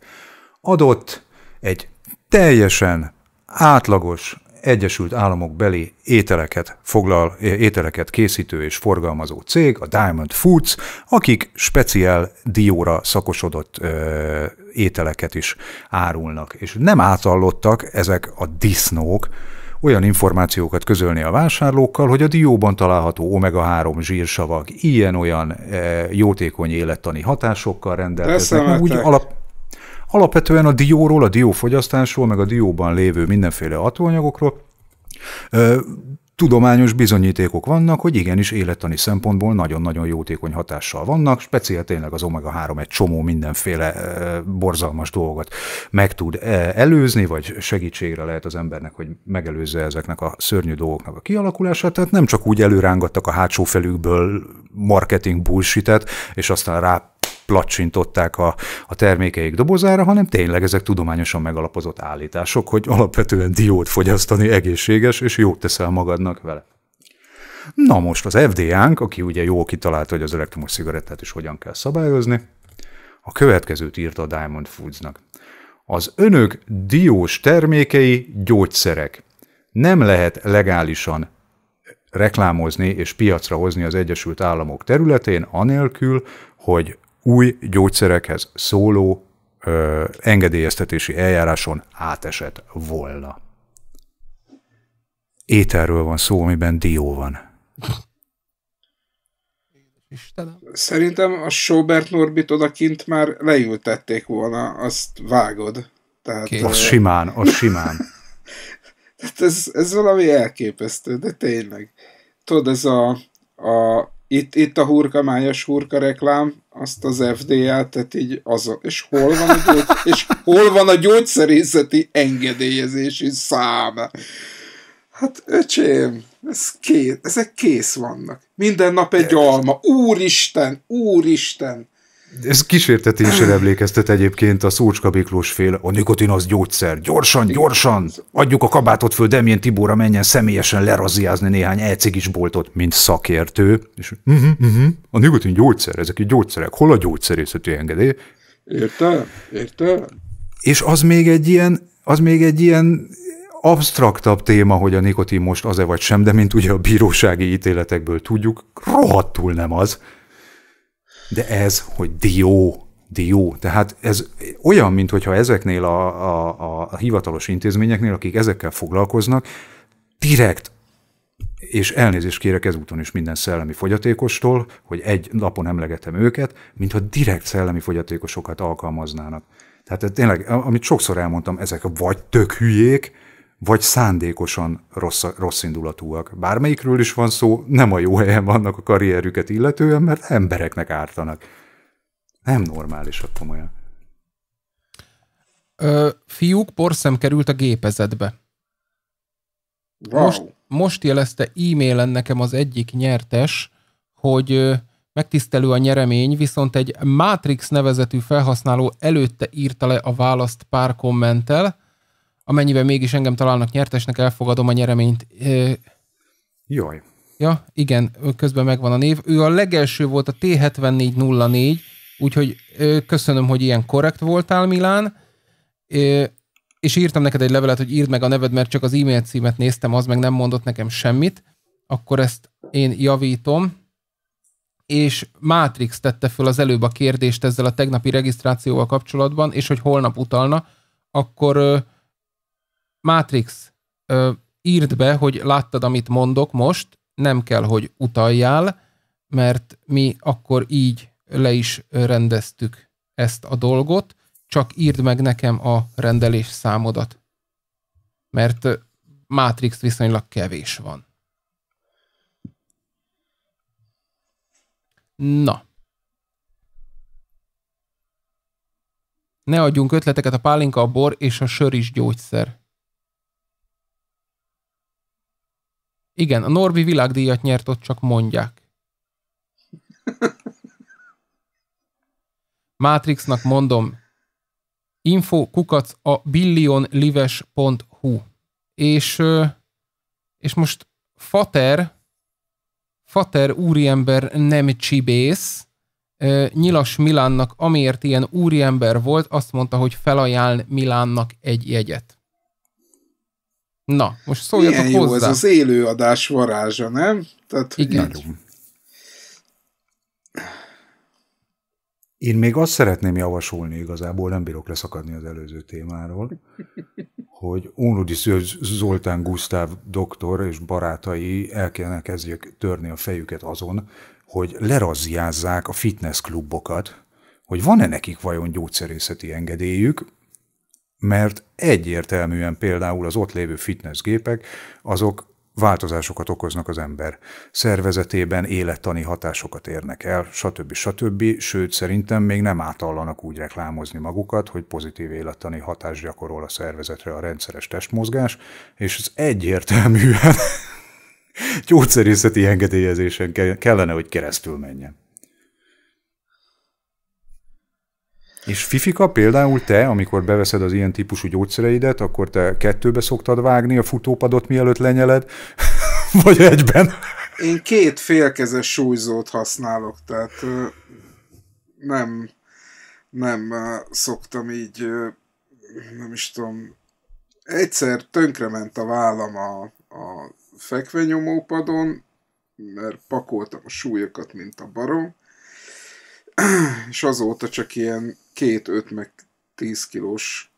Adott egy teljesen átlagos Egyesült Államok beli ételeket foglal, ételeket készítő és forgalmazó cég, a Diamond Foods, akik speciál dióra szakosodott ö, ételeket is árulnak. És nem átallottak ezek a disznók, olyan információkat közölni a vásárlókkal, hogy a dióban található omega-3 zsírsavak ilyen-olyan e, jótékony élettani hatásokkal rendelkeznek, úgy alap, Alapvetően a dióról, a diófogyasztásról, meg a dióban lévő mindenféle atóanyagokról tudományos bizonyítékok vannak, hogy igenis élettani szempontból nagyon-nagyon jótékony hatással vannak, speciál tényleg az omega-3 egy csomó mindenféle borzalmas dolgot meg tud előzni, vagy segítségre lehet az embernek, hogy megelőzze ezeknek a szörnyű dolgoknak a kialakulását, tehát nem csak úgy előrángattak a hátsó felükből marketing bullshit és aztán rá placsintották a, a termékeik dobozára, hanem tényleg ezek tudományosan megalapozott állítások, hogy alapvetően diót fogyasztani egészséges, és jót teszel magadnak vele. Na most az FDA-nk, aki ugye jó kitalálta, hogy az elektromos cigarettát is hogyan kell szabályozni, a következőt írta a Diamond Foodsnak. Az önök diós termékei gyógyszerek. Nem lehet legálisan reklámozni és piacra hozni az Egyesült Államok területén, anélkül, hogy új gyógyszerekhez szóló ö, engedélyeztetési eljáráson átesett volna. Ételről van szó, amiben dió van.
Istenem. Szerintem a Sobert Norbit odakint már leültették volna, azt vágod. Tehát, Két. az simán,
az simán. <laughs>
Tehát ez, ez valami elképesztő, de tényleg. Tudod, ez a, a itt, itt a májas hurka reklám, azt az FDA, tehát így a, És hol van a, <laughs> és hol van a gyógyszerészeti engedélyezési szám? Hát öcsém, ez kész, ezek kész vannak. Minden nap egy alma. Úristen, úristen.
Ez kísértetésre emlékeztet egyébként a Szócska Miklós fél, a nikotin az gyógyszer. Gyorsan, gyorsan, adjuk a kabátot föl, Demjén Tibóra menjen személyesen leraziázni néhány elcigis boltot, mint szakértő. És uh-huh, uh-huh, a nikotin gyógyszer, ezek egy gyógyszerek. Hol a gyógyszerészeti engedély? Értem, értem. És az még egy ilyen, az még egy ilyen absztraktabb téma, hogy a nikotin most az-e vagy sem, de mint ugye a bírósági ítéletekből tudjuk, rohadtul nem az. De ez, hogy dió, dió. Tehát ez olyan, mintha ezeknél a, a, a hivatalos intézményeknél, akik ezekkel foglalkoznak, direkt és elnézést kérek ezúton is minden szellemi fogyatékostól, hogy egy napon emlegetem őket, mintha direkt szellemi fogyatékosokat alkalmaznának. Tehát tényleg, amit sokszor elmondtam, ezek vagy tök hülyék, vagy szándékosan rossz, rossz indulatúak. Bármelyikről is van szó, nem a jó helyen vannak a karrierüket illetően, mert embereknek ártanak. Nem normálisak komolyan.
Ö, fiúk, porszem került a gépezetbe. Wow. Most, most jelezte e-mailen nekem az egyik nyertes, hogy megtisztelő a nyeremény, viszont egy Matrix nevezetű felhasználó előtte írta le a választ pár kommentel, amennyiben mégis engem találnak nyertesnek, elfogadom a nyereményt. Jaj. Ja, igen, közben megvan a név. Ő a legelső volt a T7404, úgyhogy köszönöm, hogy ilyen korrekt voltál, Milán. És írtam neked egy levelet, hogy írd meg a neved, mert csak az e-mail címet néztem, az meg nem mondott nekem semmit. Akkor ezt én javítom. És Matrix tette föl az előbb a kérdést ezzel a tegnapi regisztrációval kapcsolatban, és hogy holnap utalna, akkor Matrix, ö, írd be, hogy láttad, amit mondok most, nem kell, hogy utaljál, mert mi akkor így le is rendeztük ezt a dolgot, csak írd meg nekem a rendelés számodat. Mert Matrix viszonylag kevés van. Na. Ne adjunk ötleteket, a pálinka, a bor és a sör is gyógyszer. Igen, a Norbi világdíjat nyert, ott csak mondják. Matrixnak mondom, info kukac a billionlives.hu és, és most Fater, Fater úriember nem csibész, Nyilas Milánnak, amiért ilyen úriember volt, azt mondta, hogy felajánl Milánnak egy jegyet.
Na, most szóljatok Milyen jó hozzá. ez az
élő adás varázsa, nem? Tehát, Igen. Nagyon.
Én még azt szeretném javasolni, igazából nem bírok leszakadni az előző témáról, hogy Ónudi Zoltán Gusztáv doktor és barátai el kellene kezdjük törni a fejüket azon, hogy lerazziázzák a fitness klubokat, hogy van-e nekik vajon gyógyszerészeti engedélyük, mert egyértelműen például az ott lévő fitnessgépek, azok változásokat okoznak az ember szervezetében, élettani hatásokat érnek el, stb. stb. Sőt, szerintem még nem átallanak úgy reklámozni magukat, hogy pozitív élettani hatás gyakorol a szervezetre a rendszeres testmozgás, és ez egyértelműen <laughs> gyógyszerészeti engedélyezésen kellene, hogy keresztül menjen. És Fifika, például te, amikor beveszed az ilyen típusú gyógyszereidet, akkor te kettőbe szoktad vágni a futópadot, mielőtt lenyeled, <laughs> vagy egyben?
Én két félkezes súlyzót használok, tehát nem, nem szoktam így, nem is tudom, egyszer tönkrement a vállam a, a fekvenyomópadon, mert pakoltam a súlyokat, mint a barom, <clears throat> és azóta csak ilyen két, öt, meg tíz kilós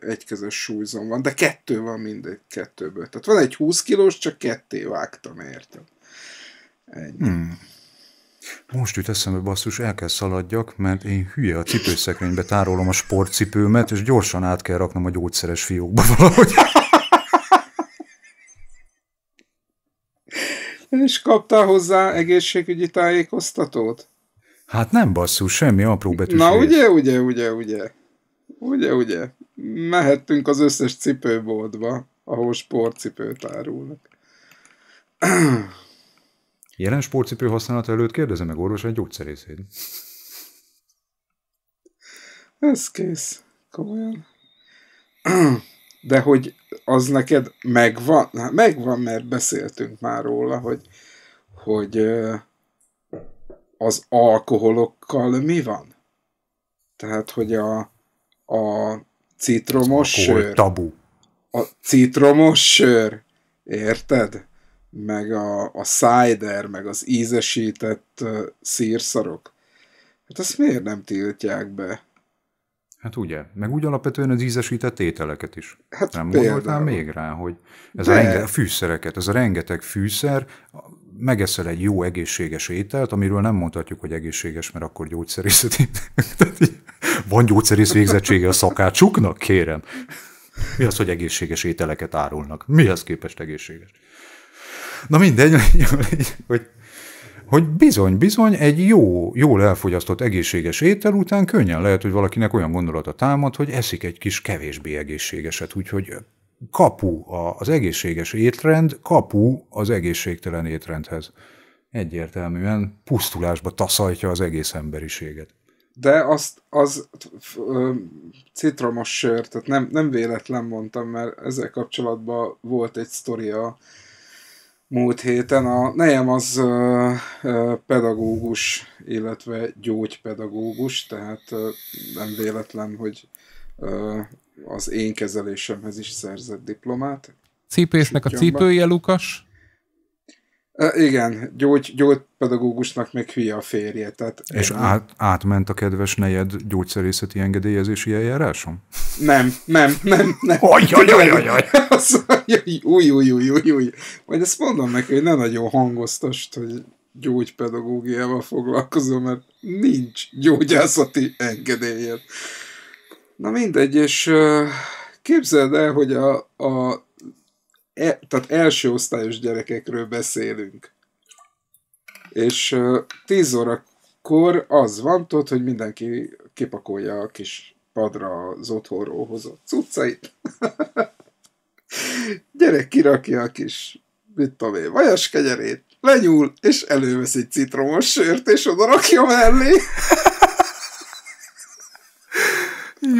egykezes súlyzom van, de kettő van mindegy kettőből. Tehát van egy 20 kilós, csak ketté vágtam, érted? Ennyi.
Hmm. Most jut eszembe, basszus, el kell szaladjak, mert én hülye a cipőszekrénybe tárolom a sportcipőmet, és gyorsan át kell raknom a gyógyszeres fiókba valahogy.
<laughs> és kaptál hozzá egészségügyi tájékoztatót?
Hát nem basszus, semmi apró betűs. Na ugye,
ugye, ugye, ugye. Ugye, ugye. Mehettünk az összes cipőboltba, ahol sportcipőt árulnak.
Jelen sportcipő használata előtt kérdezem meg orvos egy gyógyszerészét.
Ez kész. Komolyan. De hogy az neked megvan? Hát megvan, mert beszéltünk már róla, hogy, hogy az alkoholokkal mi van? Tehát, hogy a, a citromos sör... tabu. A citromos sör, érted? Meg a, a cider, meg az ízesített uh, szírszarok. Hát ezt miért nem tiltják be?
Hát ugye, meg úgy alapvetően az ízesített ételeket is. Hát nem gondoltál még rá, hogy ez De. a, renge, a fűszereket, ez a rengeteg fűszer, megeszel egy jó egészséges ételt, amiről nem mondhatjuk, hogy egészséges, mert akkor gyógyszerészeti. <laughs> van gyógyszerész végzettsége a szakácsuknak? Kérem. Mi az, hogy egészséges ételeket árulnak? Mihez képest egészséges? Na mindegy, <laughs> hogy, hogy bizony, bizony egy jó, jól elfogyasztott egészséges étel után könnyen lehet, hogy valakinek olyan gondolata támad, hogy eszik egy kis kevésbé egészségeset, úgyhogy kapu, az egészséges étrend kapu az egészségtelen étrendhez. Egyértelműen pusztulásba taszajtja az egész emberiséget.
De azt, az citromos sör, tehát nem, nem véletlen mondtam, mert ezzel kapcsolatban volt egy sztoria múlt héten. A nejem az ö, pedagógus, illetve gyógypedagógus, tehát ö, nem véletlen, hogy az én kezelésemhez is szerzett diplomát.
Cipésznek a cipője, Lukas?
E, igen, gyógy, gyógypedagógusnak meg hülye a férje. Tehát És át,
átment a kedves nejed gyógyszerészeti engedélyezési eljáráson?
Nem, nem, nem. nem. Ajajajajaj! <laughs> Új, új, új, új, új. Majd ezt mondom neki, hogy ne nagyon hangoztast, hogy gyógypedagógiával foglalkozom, mert nincs gyógyászati engedélyed. Na mindegy, és képzeld el, hogy a, a e, tehát első osztályos gyerekekről beszélünk. És tíz órakor az van, tudod, hogy mindenki kipakolja a kis padra az otthonról hozott cuccait. <laughs> Gyerek kirakja a kis, mit tudom én, vajas kegyerét, lenyúl, és elővesz egy citromos sört, és oda rakja mellé. <laughs>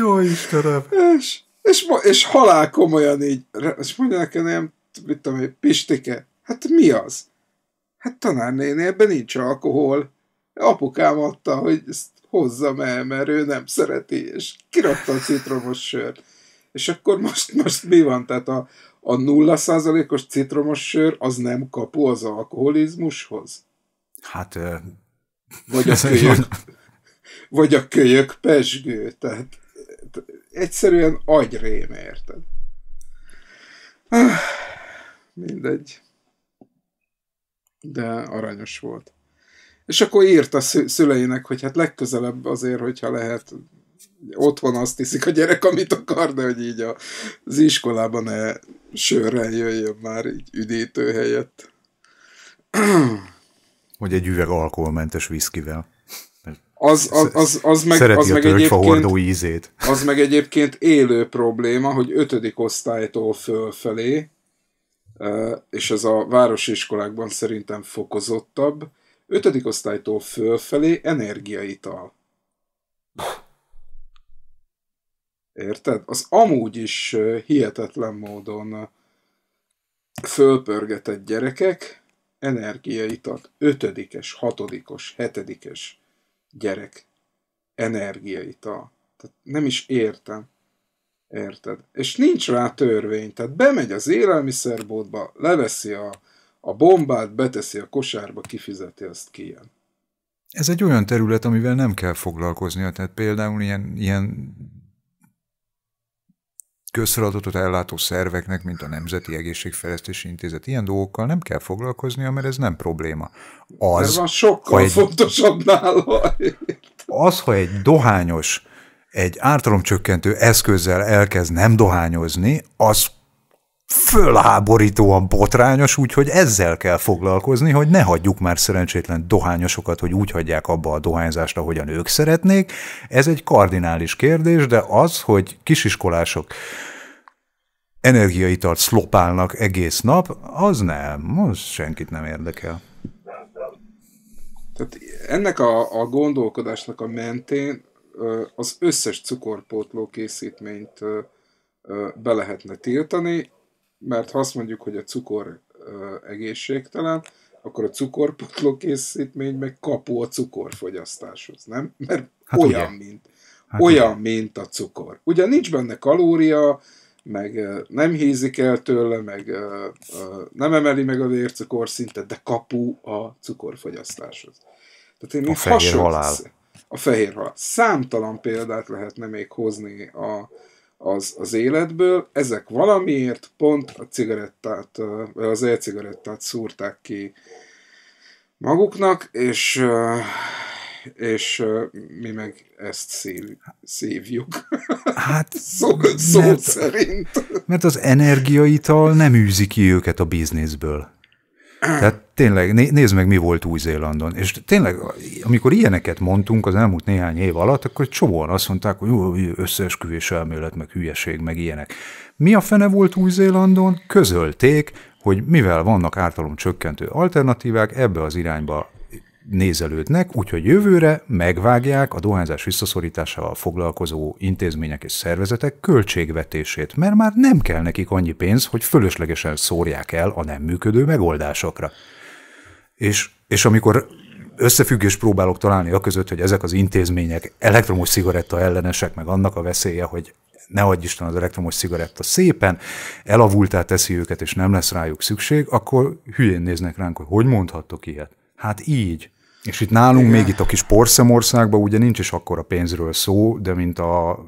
Jó Istenem! És, és, és halál komolyan így, és mondják nekem, mit tudom hogy Pistike, hát mi az? Hát tanárnéni, ebben nincs alkohol. Apukám adta, hogy ezt hozzam el, mert ő nem szereti, és kirakta a citromos sört. És akkor most, most mi van? Tehát a, a nulla százalékos citromos sör az nem kapu az alkoholizmushoz? Hát... Ö... Vagy a <laughs> kölyök, vagy a kölyök pesgő, tehát egyszerűen agyrém, érted? <sighs> mindegy. De aranyos volt. És akkor írt a szüleinek, hogy hát legközelebb azért, hogyha lehet, otthon azt hiszik a gyerek, amit akar, de hogy így a, az iskolában ne sörrel jöjjön már így üdítő helyett.
Hogy egy üveg alkoholmentes viszkivel az, az, az, az meg, Szereti az a meg egyébként, ízét.
Az meg egyébként élő probléma, hogy ötödik osztálytól fölfelé, és ez a városi iskolákban szerintem fokozottabb, ötödik osztálytól fölfelé energiaital. Érted? Az amúgy is hihetetlen módon fölpörgetett gyerekek energiaitat ötödikes, hatodikos, hetedikes gyerek, energiaital. Tehát nem is értem. Érted? És nincs rá törvény. Tehát bemegy az élelmiszerbótba, leveszi a, a bombát, beteszi a kosárba, kifizeti azt ilyen.
Ez egy olyan terület, amivel nem kell foglalkoznia, tehát például ilyen, ilyen közfeladatot ellátó szerveknek, mint a Nemzeti Egészségfejlesztési Intézet, ilyen dolgokkal nem kell foglalkoznia, mert ez nem probléma. Az, ez van sokkal egy, fontosabb nála. Az, ha egy dohányos egy ártalomcsökkentő eszközzel elkezd nem dohányozni, az fölháborítóan botrányos, úgyhogy ezzel kell foglalkozni, hogy ne hagyjuk már szerencsétlen dohányosokat, hogy úgy hagyják abba a dohányzást, ahogyan ők szeretnék. Ez egy kardinális kérdés, de az, hogy kisiskolások energiaitart szlopálnak egész nap, az nem, az senkit nem érdekel. Tehát
ennek a, a gondolkodásnak a mentén az összes cukorpótló készítményt be lehetne tiltani, mert ha azt mondjuk, hogy a cukor egészségtelen, akkor a cukorpotló készítmény meg kapó a cukorfogyasztáshoz, nem? Mert hát olyan, ugye. mint,
hát olyan, ugye.
mint a cukor. Ugyan nincs benne kalória, meg nem hízik el tőle, meg nem emeli meg a vércukorszintet, de kapu a cukorfogyasztáshoz. Tehát én a fehér hasonló, halál. A fehér halál. Számtalan példát lehetne még hozni a, az, az életből. Ezek valamiért pont a cigarettát, az e-cigarettát szúrták ki maguknak, és és mi meg ezt szív, szívjuk. Hát szó, <laughs> szó mert, szerint.
Mert az energiaital nem űzi ki őket a bizniszből. Tehát tényleg, né, nézd meg, mi volt Új-Zélandon. És tényleg, amikor ilyeneket mondtunk az elmúlt néhány év alatt, akkor csomóan azt mondták, hogy összeesküvés elmélet, meg hülyeség, meg ilyenek. Mi a fene volt Új-Zélandon? Közölték, hogy mivel vannak ártalom csökkentő alternatívák, ebbe az irányba nézelődnek, úgyhogy jövőre megvágják a dohányzás visszaszorításával foglalkozó intézmények és szervezetek költségvetését, mert már nem kell nekik annyi pénz, hogy fölöslegesen szórják el a nem működő megoldásokra. És, és amikor összefüggés próbálok találni a között, hogy ezek az intézmények elektromos cigaretta ellenesek, meg annak a veszélye, hogy ne adj Isten az elektromos cigaretta szépen, elavultá teszi őket, és nem lesz rájuk szükség, akkor hülyén néznek ránk, hogy hogy mondhattok ilyet. Hát így. És itt nálunk, Igen. még itt a kis Porszemországban ugye nincs is a pénzről szó, de mint a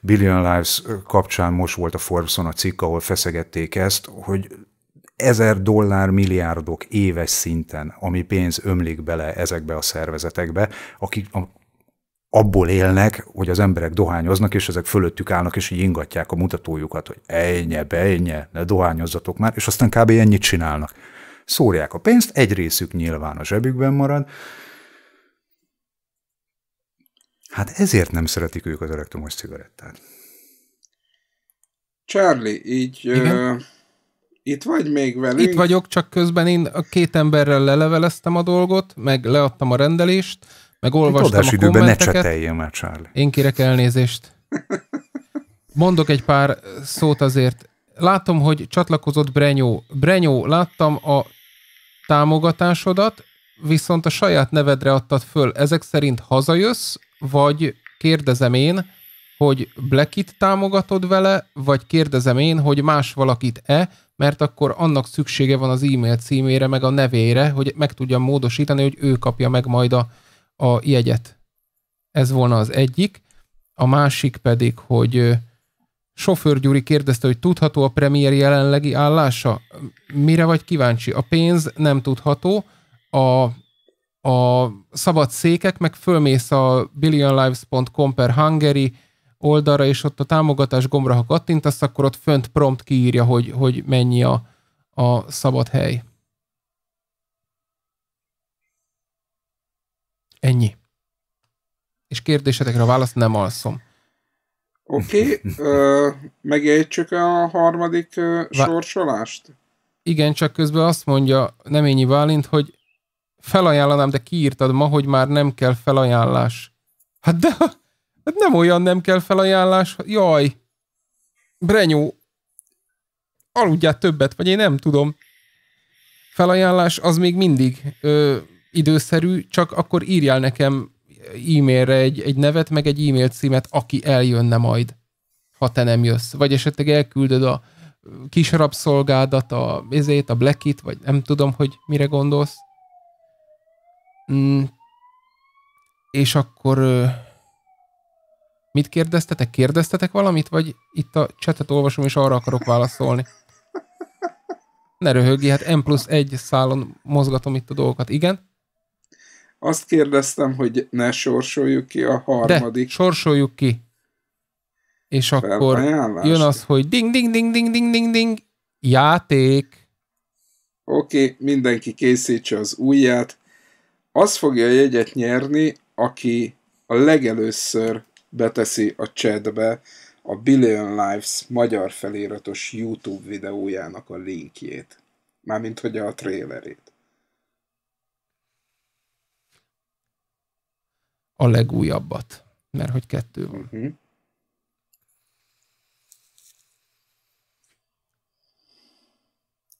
Billion Lives kapcsán most volt a Forbeson a cikk, ahol feszegették ezt, hogy ezer dollár milliárdok éves szinten, ami pénz ömlik bele ezekbe a szervezetekbe, akik a, abból élnek, hogy az emberek dohányoznak, és ezek fölöttük állnak, és így ingatják a mutatójukat, hogy ejnye, bejnye, ne dohányozzatok már, és aztán kb. ennyit csinálnak. Szórják a pénzt, egy részük nyilván a zsebükben marad. Hát ezért nem szeretik ők az elektromos cigarettát.
Charlie, így ö, uh, itt vagy még velünk? Itt vagyok,
csak közben én a két emberrel leleveleztem a dolgot, meg leadtam a rendelést, meg olvastam a időben ne cseteljél már, Charlie. Én kérek elnézést. Mondok egy pár szót azért. Látom, hogy csatlakozott Brenyó. Brenyó, láttam a támogatásodat, viszont a saját nevedre adtad föl. Ezek szerint hazajössz, vagy kérdezem én, hogy Blackit támogatod vele, vagy kérdezem én, hogy más valakit-e, mert akkor annak szüksége van az e-mail címére, meg a nevére, hogy meg tudjam módosítani, hogy ő kapja meg majd a, a jegyet. Ez volna az egyik. A másik pedig, hogy Sofőr Gyuri kérdezte, hogy tudható a premier jelenlegi állása? Mire vagy kíváncsi? A pénz nem tudható, a, a szabad székek, meg fölmész a billionlives.com per Hungary oldalra, és ott a támogatás gombra, ha kattintasz, akkor ott fönt prompt kiírja, hogy, hogy mennyi a, a szabad hely. Ennyi. És kérdésetekre a válasz nem alszom.
Oké, okay, <laughs> megértsük a harmadik Vá- sorsolást?
Igen, csak közben azt mondja Neményi Válint, hogy felajánlanám, de kiírtad ma, hogy már nem kell felajánlás. Hát de hát nem olyan nem kell felajánlás. Jaj, Brenyó, aludjál többet, vagy én nem tudom. Felajánlás az még mindig ö, időszerű, csak akkor írjál nekem e-mailre egy, egy nevet, meg egy e-mail címet, aki eljönne majd, ha te nem jössz. Vagy esetleg elküldöd a kis rabszolgádat, a, ezért, a Blackit, vagy nem tudom, hogy mire gondolsz. Mm. És akkor mit kérdeztetek? Kérdeztetek valamit, vagy itt a csetet olvasom, és arra akarok válaszolni? Ne röhögj, hát M plusz egy szálon mozgatom itt a dolgokat. Igen?
Azt kérdeztem, hogy ne sorsoljuk ki a harmadik. De, sorsoljuk
ki. És akkor jön az, hogy ding, ding, ding, ding, ding, ding, ding, játék.
Oké, okay, mindenki készítse az újját. Az fogja a jegyet nyerni, aki a legelőször beteszi a chatbe a Billion Lives magyar feliratos YouTube videójának a linkjét. Mármint, hogy a trailerét.
a legújabbat, mert hogy kettő
van. Uh-huh.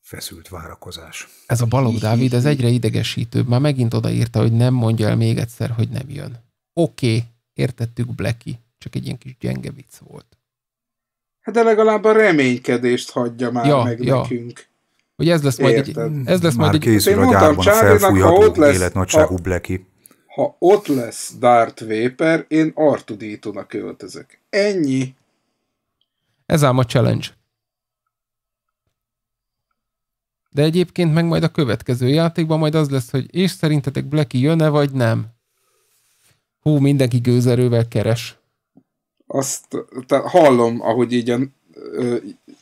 Feszült várakozás. Ez a Balog mhm. Dávid, ez egyre
idegesítőbb. Már megint odaírta, hogy nem mondja el még egyszer, hogy nem jön. Oké, okay, értettük Blacky, csak egy ilyen kis gyenge vicc volt.
Hát de legalább a reménykedést hagyja már ja, meg ja. nekünk. Hogy ez lesz majd Érted. egy... Ez lesz
Már majd készül egy, hát a gyárban a felfújható
életnagyságú Blacky
ha ott lesz Darth Vader, én Artudítónak öltözök.
Ennyi. Ez ám a challenge. De egyébként meg majd a következő játékban majd az lesz, hogy és szerintetek Blacky jön-e, vagy nem? Hú, mindenki gőzerővel keres.
Azt tehát hallom, ahogy így a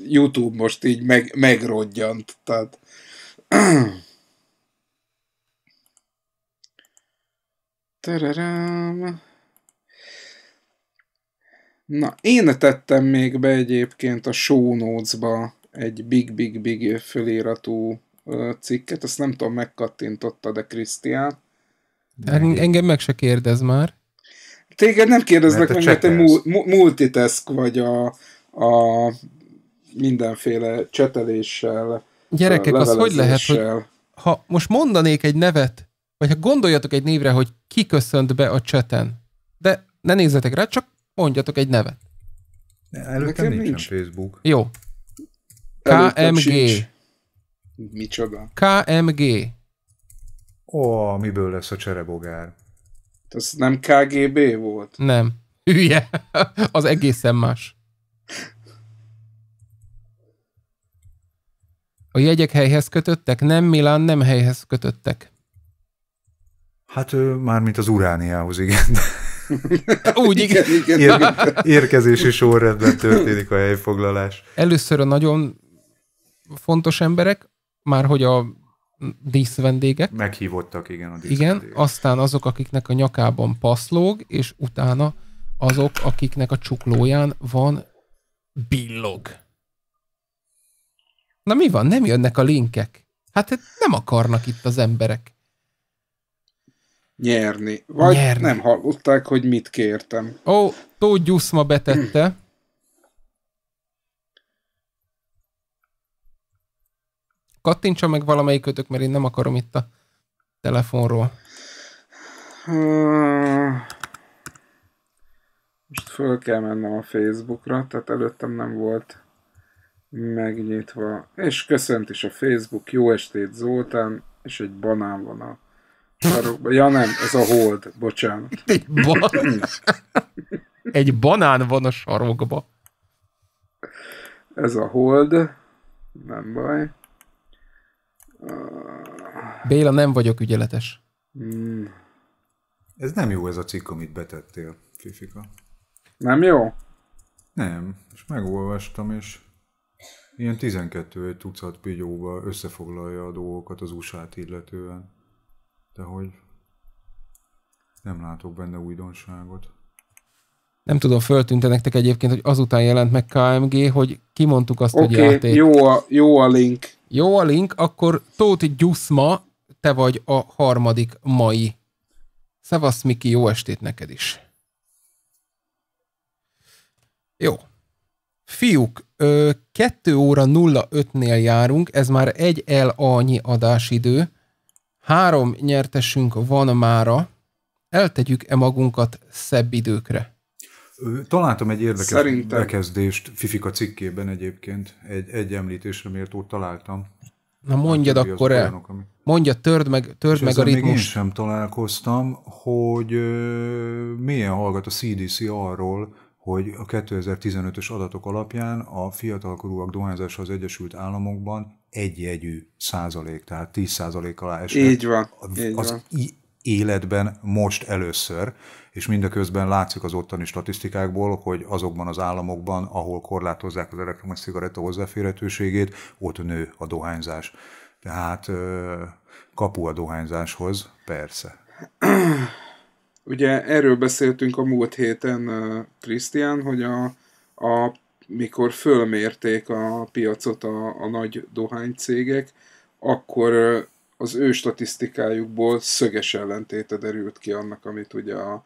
YouTube most így meg, megrodjant. Tehát Tararám. Na, én tettem még be egyébként a show notes-ba egy big, big, big föliratú cikket, azt nem tudom, megkattintotta, de Krisztián.
Hát engem meg se kérdez már. Téged nem kérdeznek mert meg, mert te
multitask vagy a, a mindenféle cseteléssel, Gyerekek, az hogy lehet, hogy
ha most mondanék egy nevet, vagy ha gondoljatok egy névre, hogy ki köszönt be a cseten, de ne nézzetek rá, csak mondjatok egy nevet. Előttem nincs. nincs. Facebook. Jó. KMG.
Micsoda?
KMG. Ó,
miből lesz a cserebogár? Ez nem KGB volt? Nem.
Hülye. Az egészen más. A jegyek helyhez kötöttek? Nem Milán, nem helyhez kötöttek.
Hát mármint az urániához, igen.
<laughs> Úgy, igen. igen, igen. Ér- érkezési sorrendben történik
a helyfoglalás.
Először a nagyon fontos emberek, már hogy a díszvendégek. Meghívottak, igen, a díszvendégek. Igen, aztán azok, akiknek a nyakában paszlóg, és utána azok, akiknek a csuklóján van billog. Na mi van? Nem jönnek a linkek. Hát, hát nem akarnak itt az emberek
nyerni. Vagy nyerni. nem hallották, hogy mit kértem.
Ó, oh, Tóth Gyuszma betette. Kattintsa meg valamelyikötök, mert én nem akarom itt a telefonról.
Most föl kell mennem a Facebookra, tehát előttem nem volt megnyitva. És köszönt is a Facebook, jó estét Zoltán, és egy banán van a Arról, ja nem, ez a hold, bocsánat. Itt egy, ba...
egy banán van a sarokba.
Ez a hold,
nem baj.
Béla, nem vagyok ügyeletes.
Hmm. Ez nem jó ez a cikk, amit betettél, Fifika. Nem jó? Nem, és megolvastam, és ilyen 12 egy tucat pigyóval összefoglalja a dolgokat az usa illetően de hogy nem látok benne újdonságot. Nem
tudom, föltűnte nektek egyébként, hogy azután jelent meg KMG, hogy kimondtuk azt, okay, hogy játék. Jó a, jó a link. Jó a link, akkor Tóth Gyuszma, te vagy a harmadik mai. Szevasz, Miki, jó estét neked is. Jó. Fiúk, 2 óra 05-nél járunk, ez már egy la adásidő. Három nyertesünk van mára, eltegyük-e magunkat szebb időkre?
Találtam egy érdekes Szerintem. bekezdést Fifika cikkében egyébként, egy, egy említésre méltó találtam. Na mondjad akkor el, ami...
mondja, törd meg, törd meg a ritmus. még én
sem találkoztam, hogy ö, milyen hallgat a CDC arról, hogy a 2015-ös adatok alapján a fiatalkorúak dohányzása az Egyesült Államokban egyjegyű százalék, tehát 10 százalék alá esett. Így van. Így az van. életben most először, és mindeközben látszik az ottani statisztikákból, hogy azokban az államokban, ahol korlátozzák az elektromos cigaretta hozzáférhetőségét, ott nő a dohányzás. Tehát kapu a dohányzáshoz, persze.
Ugye erről beszéltünk a múlt héten, Krisztián, hogy a, a mikor fölmérték a piacot a, a nagy dohánycégek, akkor az ő statisztikájukból szöges ellentéte derült ki annak, amit ugye a,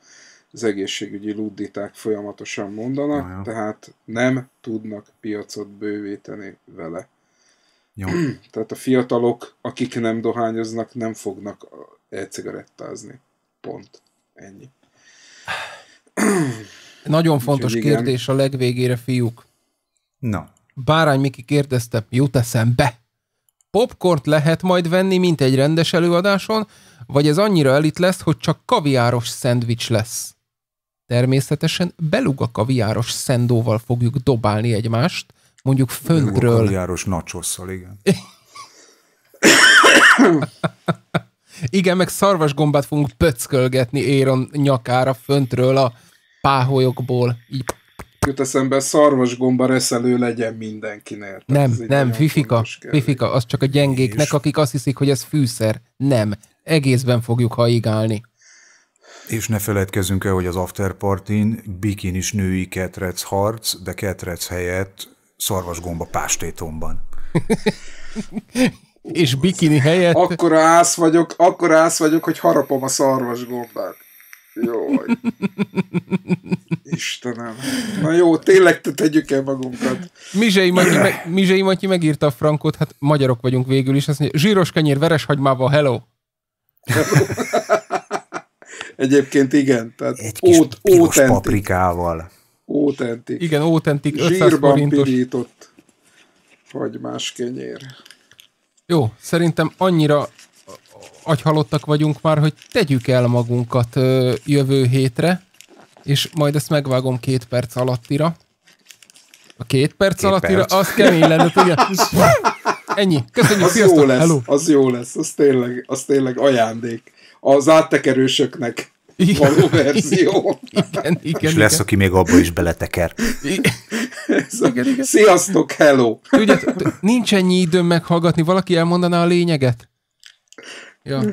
az egészségügyi ludditák folyamatosan mondanak, Jaja. tehát nem tudnak piacot bővíteni vele. Jó. <clears throat> tehát a fiatalok, akik nem dohányoznak, nem fognak elcigarettázni. Pont. Ennyi.
Nagyon fontos kérdés igen. a legvégére, fiúk. Na. Bárány Miki kérdezte, jut eszembe? Popkort lehet majd venni, mint egy rendes előadáson, vagy ez annyira elit lesz, hogy csak kaviáros szendvics lesz? Természetesen beluga kaviáros szendóval fogjuk dobálni egymást, mondjuk föntről. Beluga kaviáros
nacsosszal, igen.
<laughs> igen, meg szarvasgombát fogunk pöckölgetni Éron nyakára föntről a páholyokból. Így
jut eszembe, szarvasgomba reszelő legyen mindenkinél. Tehát nem, nem, fifika, fifika, az csak a gyengéknek,
akik azt hiszik, hogy ez fűszer. Nem, egészben
fogjuk haigálni. És ne feledkezzünk el, hogy az afterpartin bikin is női ketrec harc, de ketrec helyett szarvasgomba pástétomban. <laughs> és bikini helyett... Akkor ász vagyok, akkor ász vagyok,
hogy harapom a szarvasgombát. Jó. <laughs> Istenem. Na jó, tényleg te tegyük el magunkat.
Mizsei Matyi, me- megírta a frankot, hát magyarok vagyunk végül is. Azt mondja, zsíros kenyér veres hagymával, hello. hello.
<laughs> Egyébként igen. Tehát Egy kis ót, piros paprikával. Autentik. Igen, autentik. Zsírban pirított hagymás kenyér.
Jó, szerintem annyira agyhalottak vagyunk már, hogy tegyük el magunkat ö, jövő hétre, és majd ezt megvágom két perc alattira. A két perc két alattira, perc. az kemény lenne, ugye? <laughs> Ennyi.
Köszönjük, az sziasztok. jó lesz, Hello. Az jó lesz, az tényleg, az tényleg ajándék. Az áttekerősöknek igen. való verzió. <laughs> Igen,
igen, És igen. lesz, aki még abba is beleteker.
Igen. igen, Sziasztok, hello! Ugye,
nincs ennyi időm meghallgatni, valaki elmondaná a lényeget? Ja. Hm.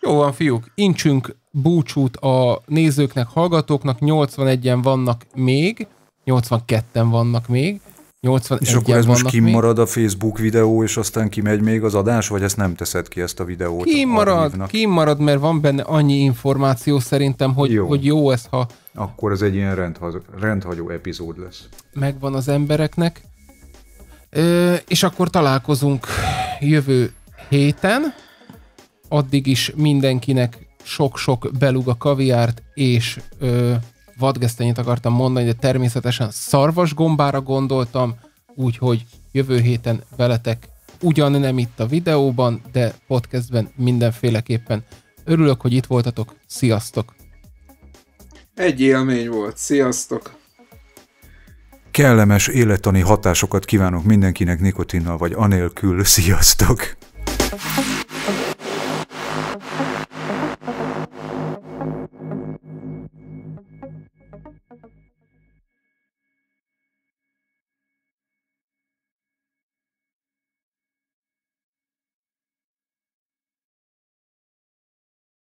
Jó van, fiúk, incsünk búcsút a nézőknek, hallgatóknak, 81-en vannak még, 82-en vannak még, 81 És akkor ez most kimarad
még. a Facebook videó, és aztán kimegy még az adás, vagy ezt nem teszed ki ezt a videót? Kimarad, kimarad
mert van benne annyi információ szerintem, hogy jó, hogy jó ez, ha...
Akkor ez egy ilyen rendhagyó, rendhagyó epizód lesz.
Megvan az embereknek. Ö, és akkor találkozunk jövő héten addig is mindenkinek sok-sok beluga kaviárt és ö, vadgesztenyét akartam mondani, de természetesen szarvasgombára gondoltam, úgyhogy jövő héten veletek ugyan nem itt a videóban, de podcastben mindenféleképpen. Örülök, hogy itt voltatok. Sziasztok! Egy élmény volt. Sziasztok!
Kellemes élettani hatásokat kívánok mindenkinek nikotinnal vagy anélkül. Sziasztok!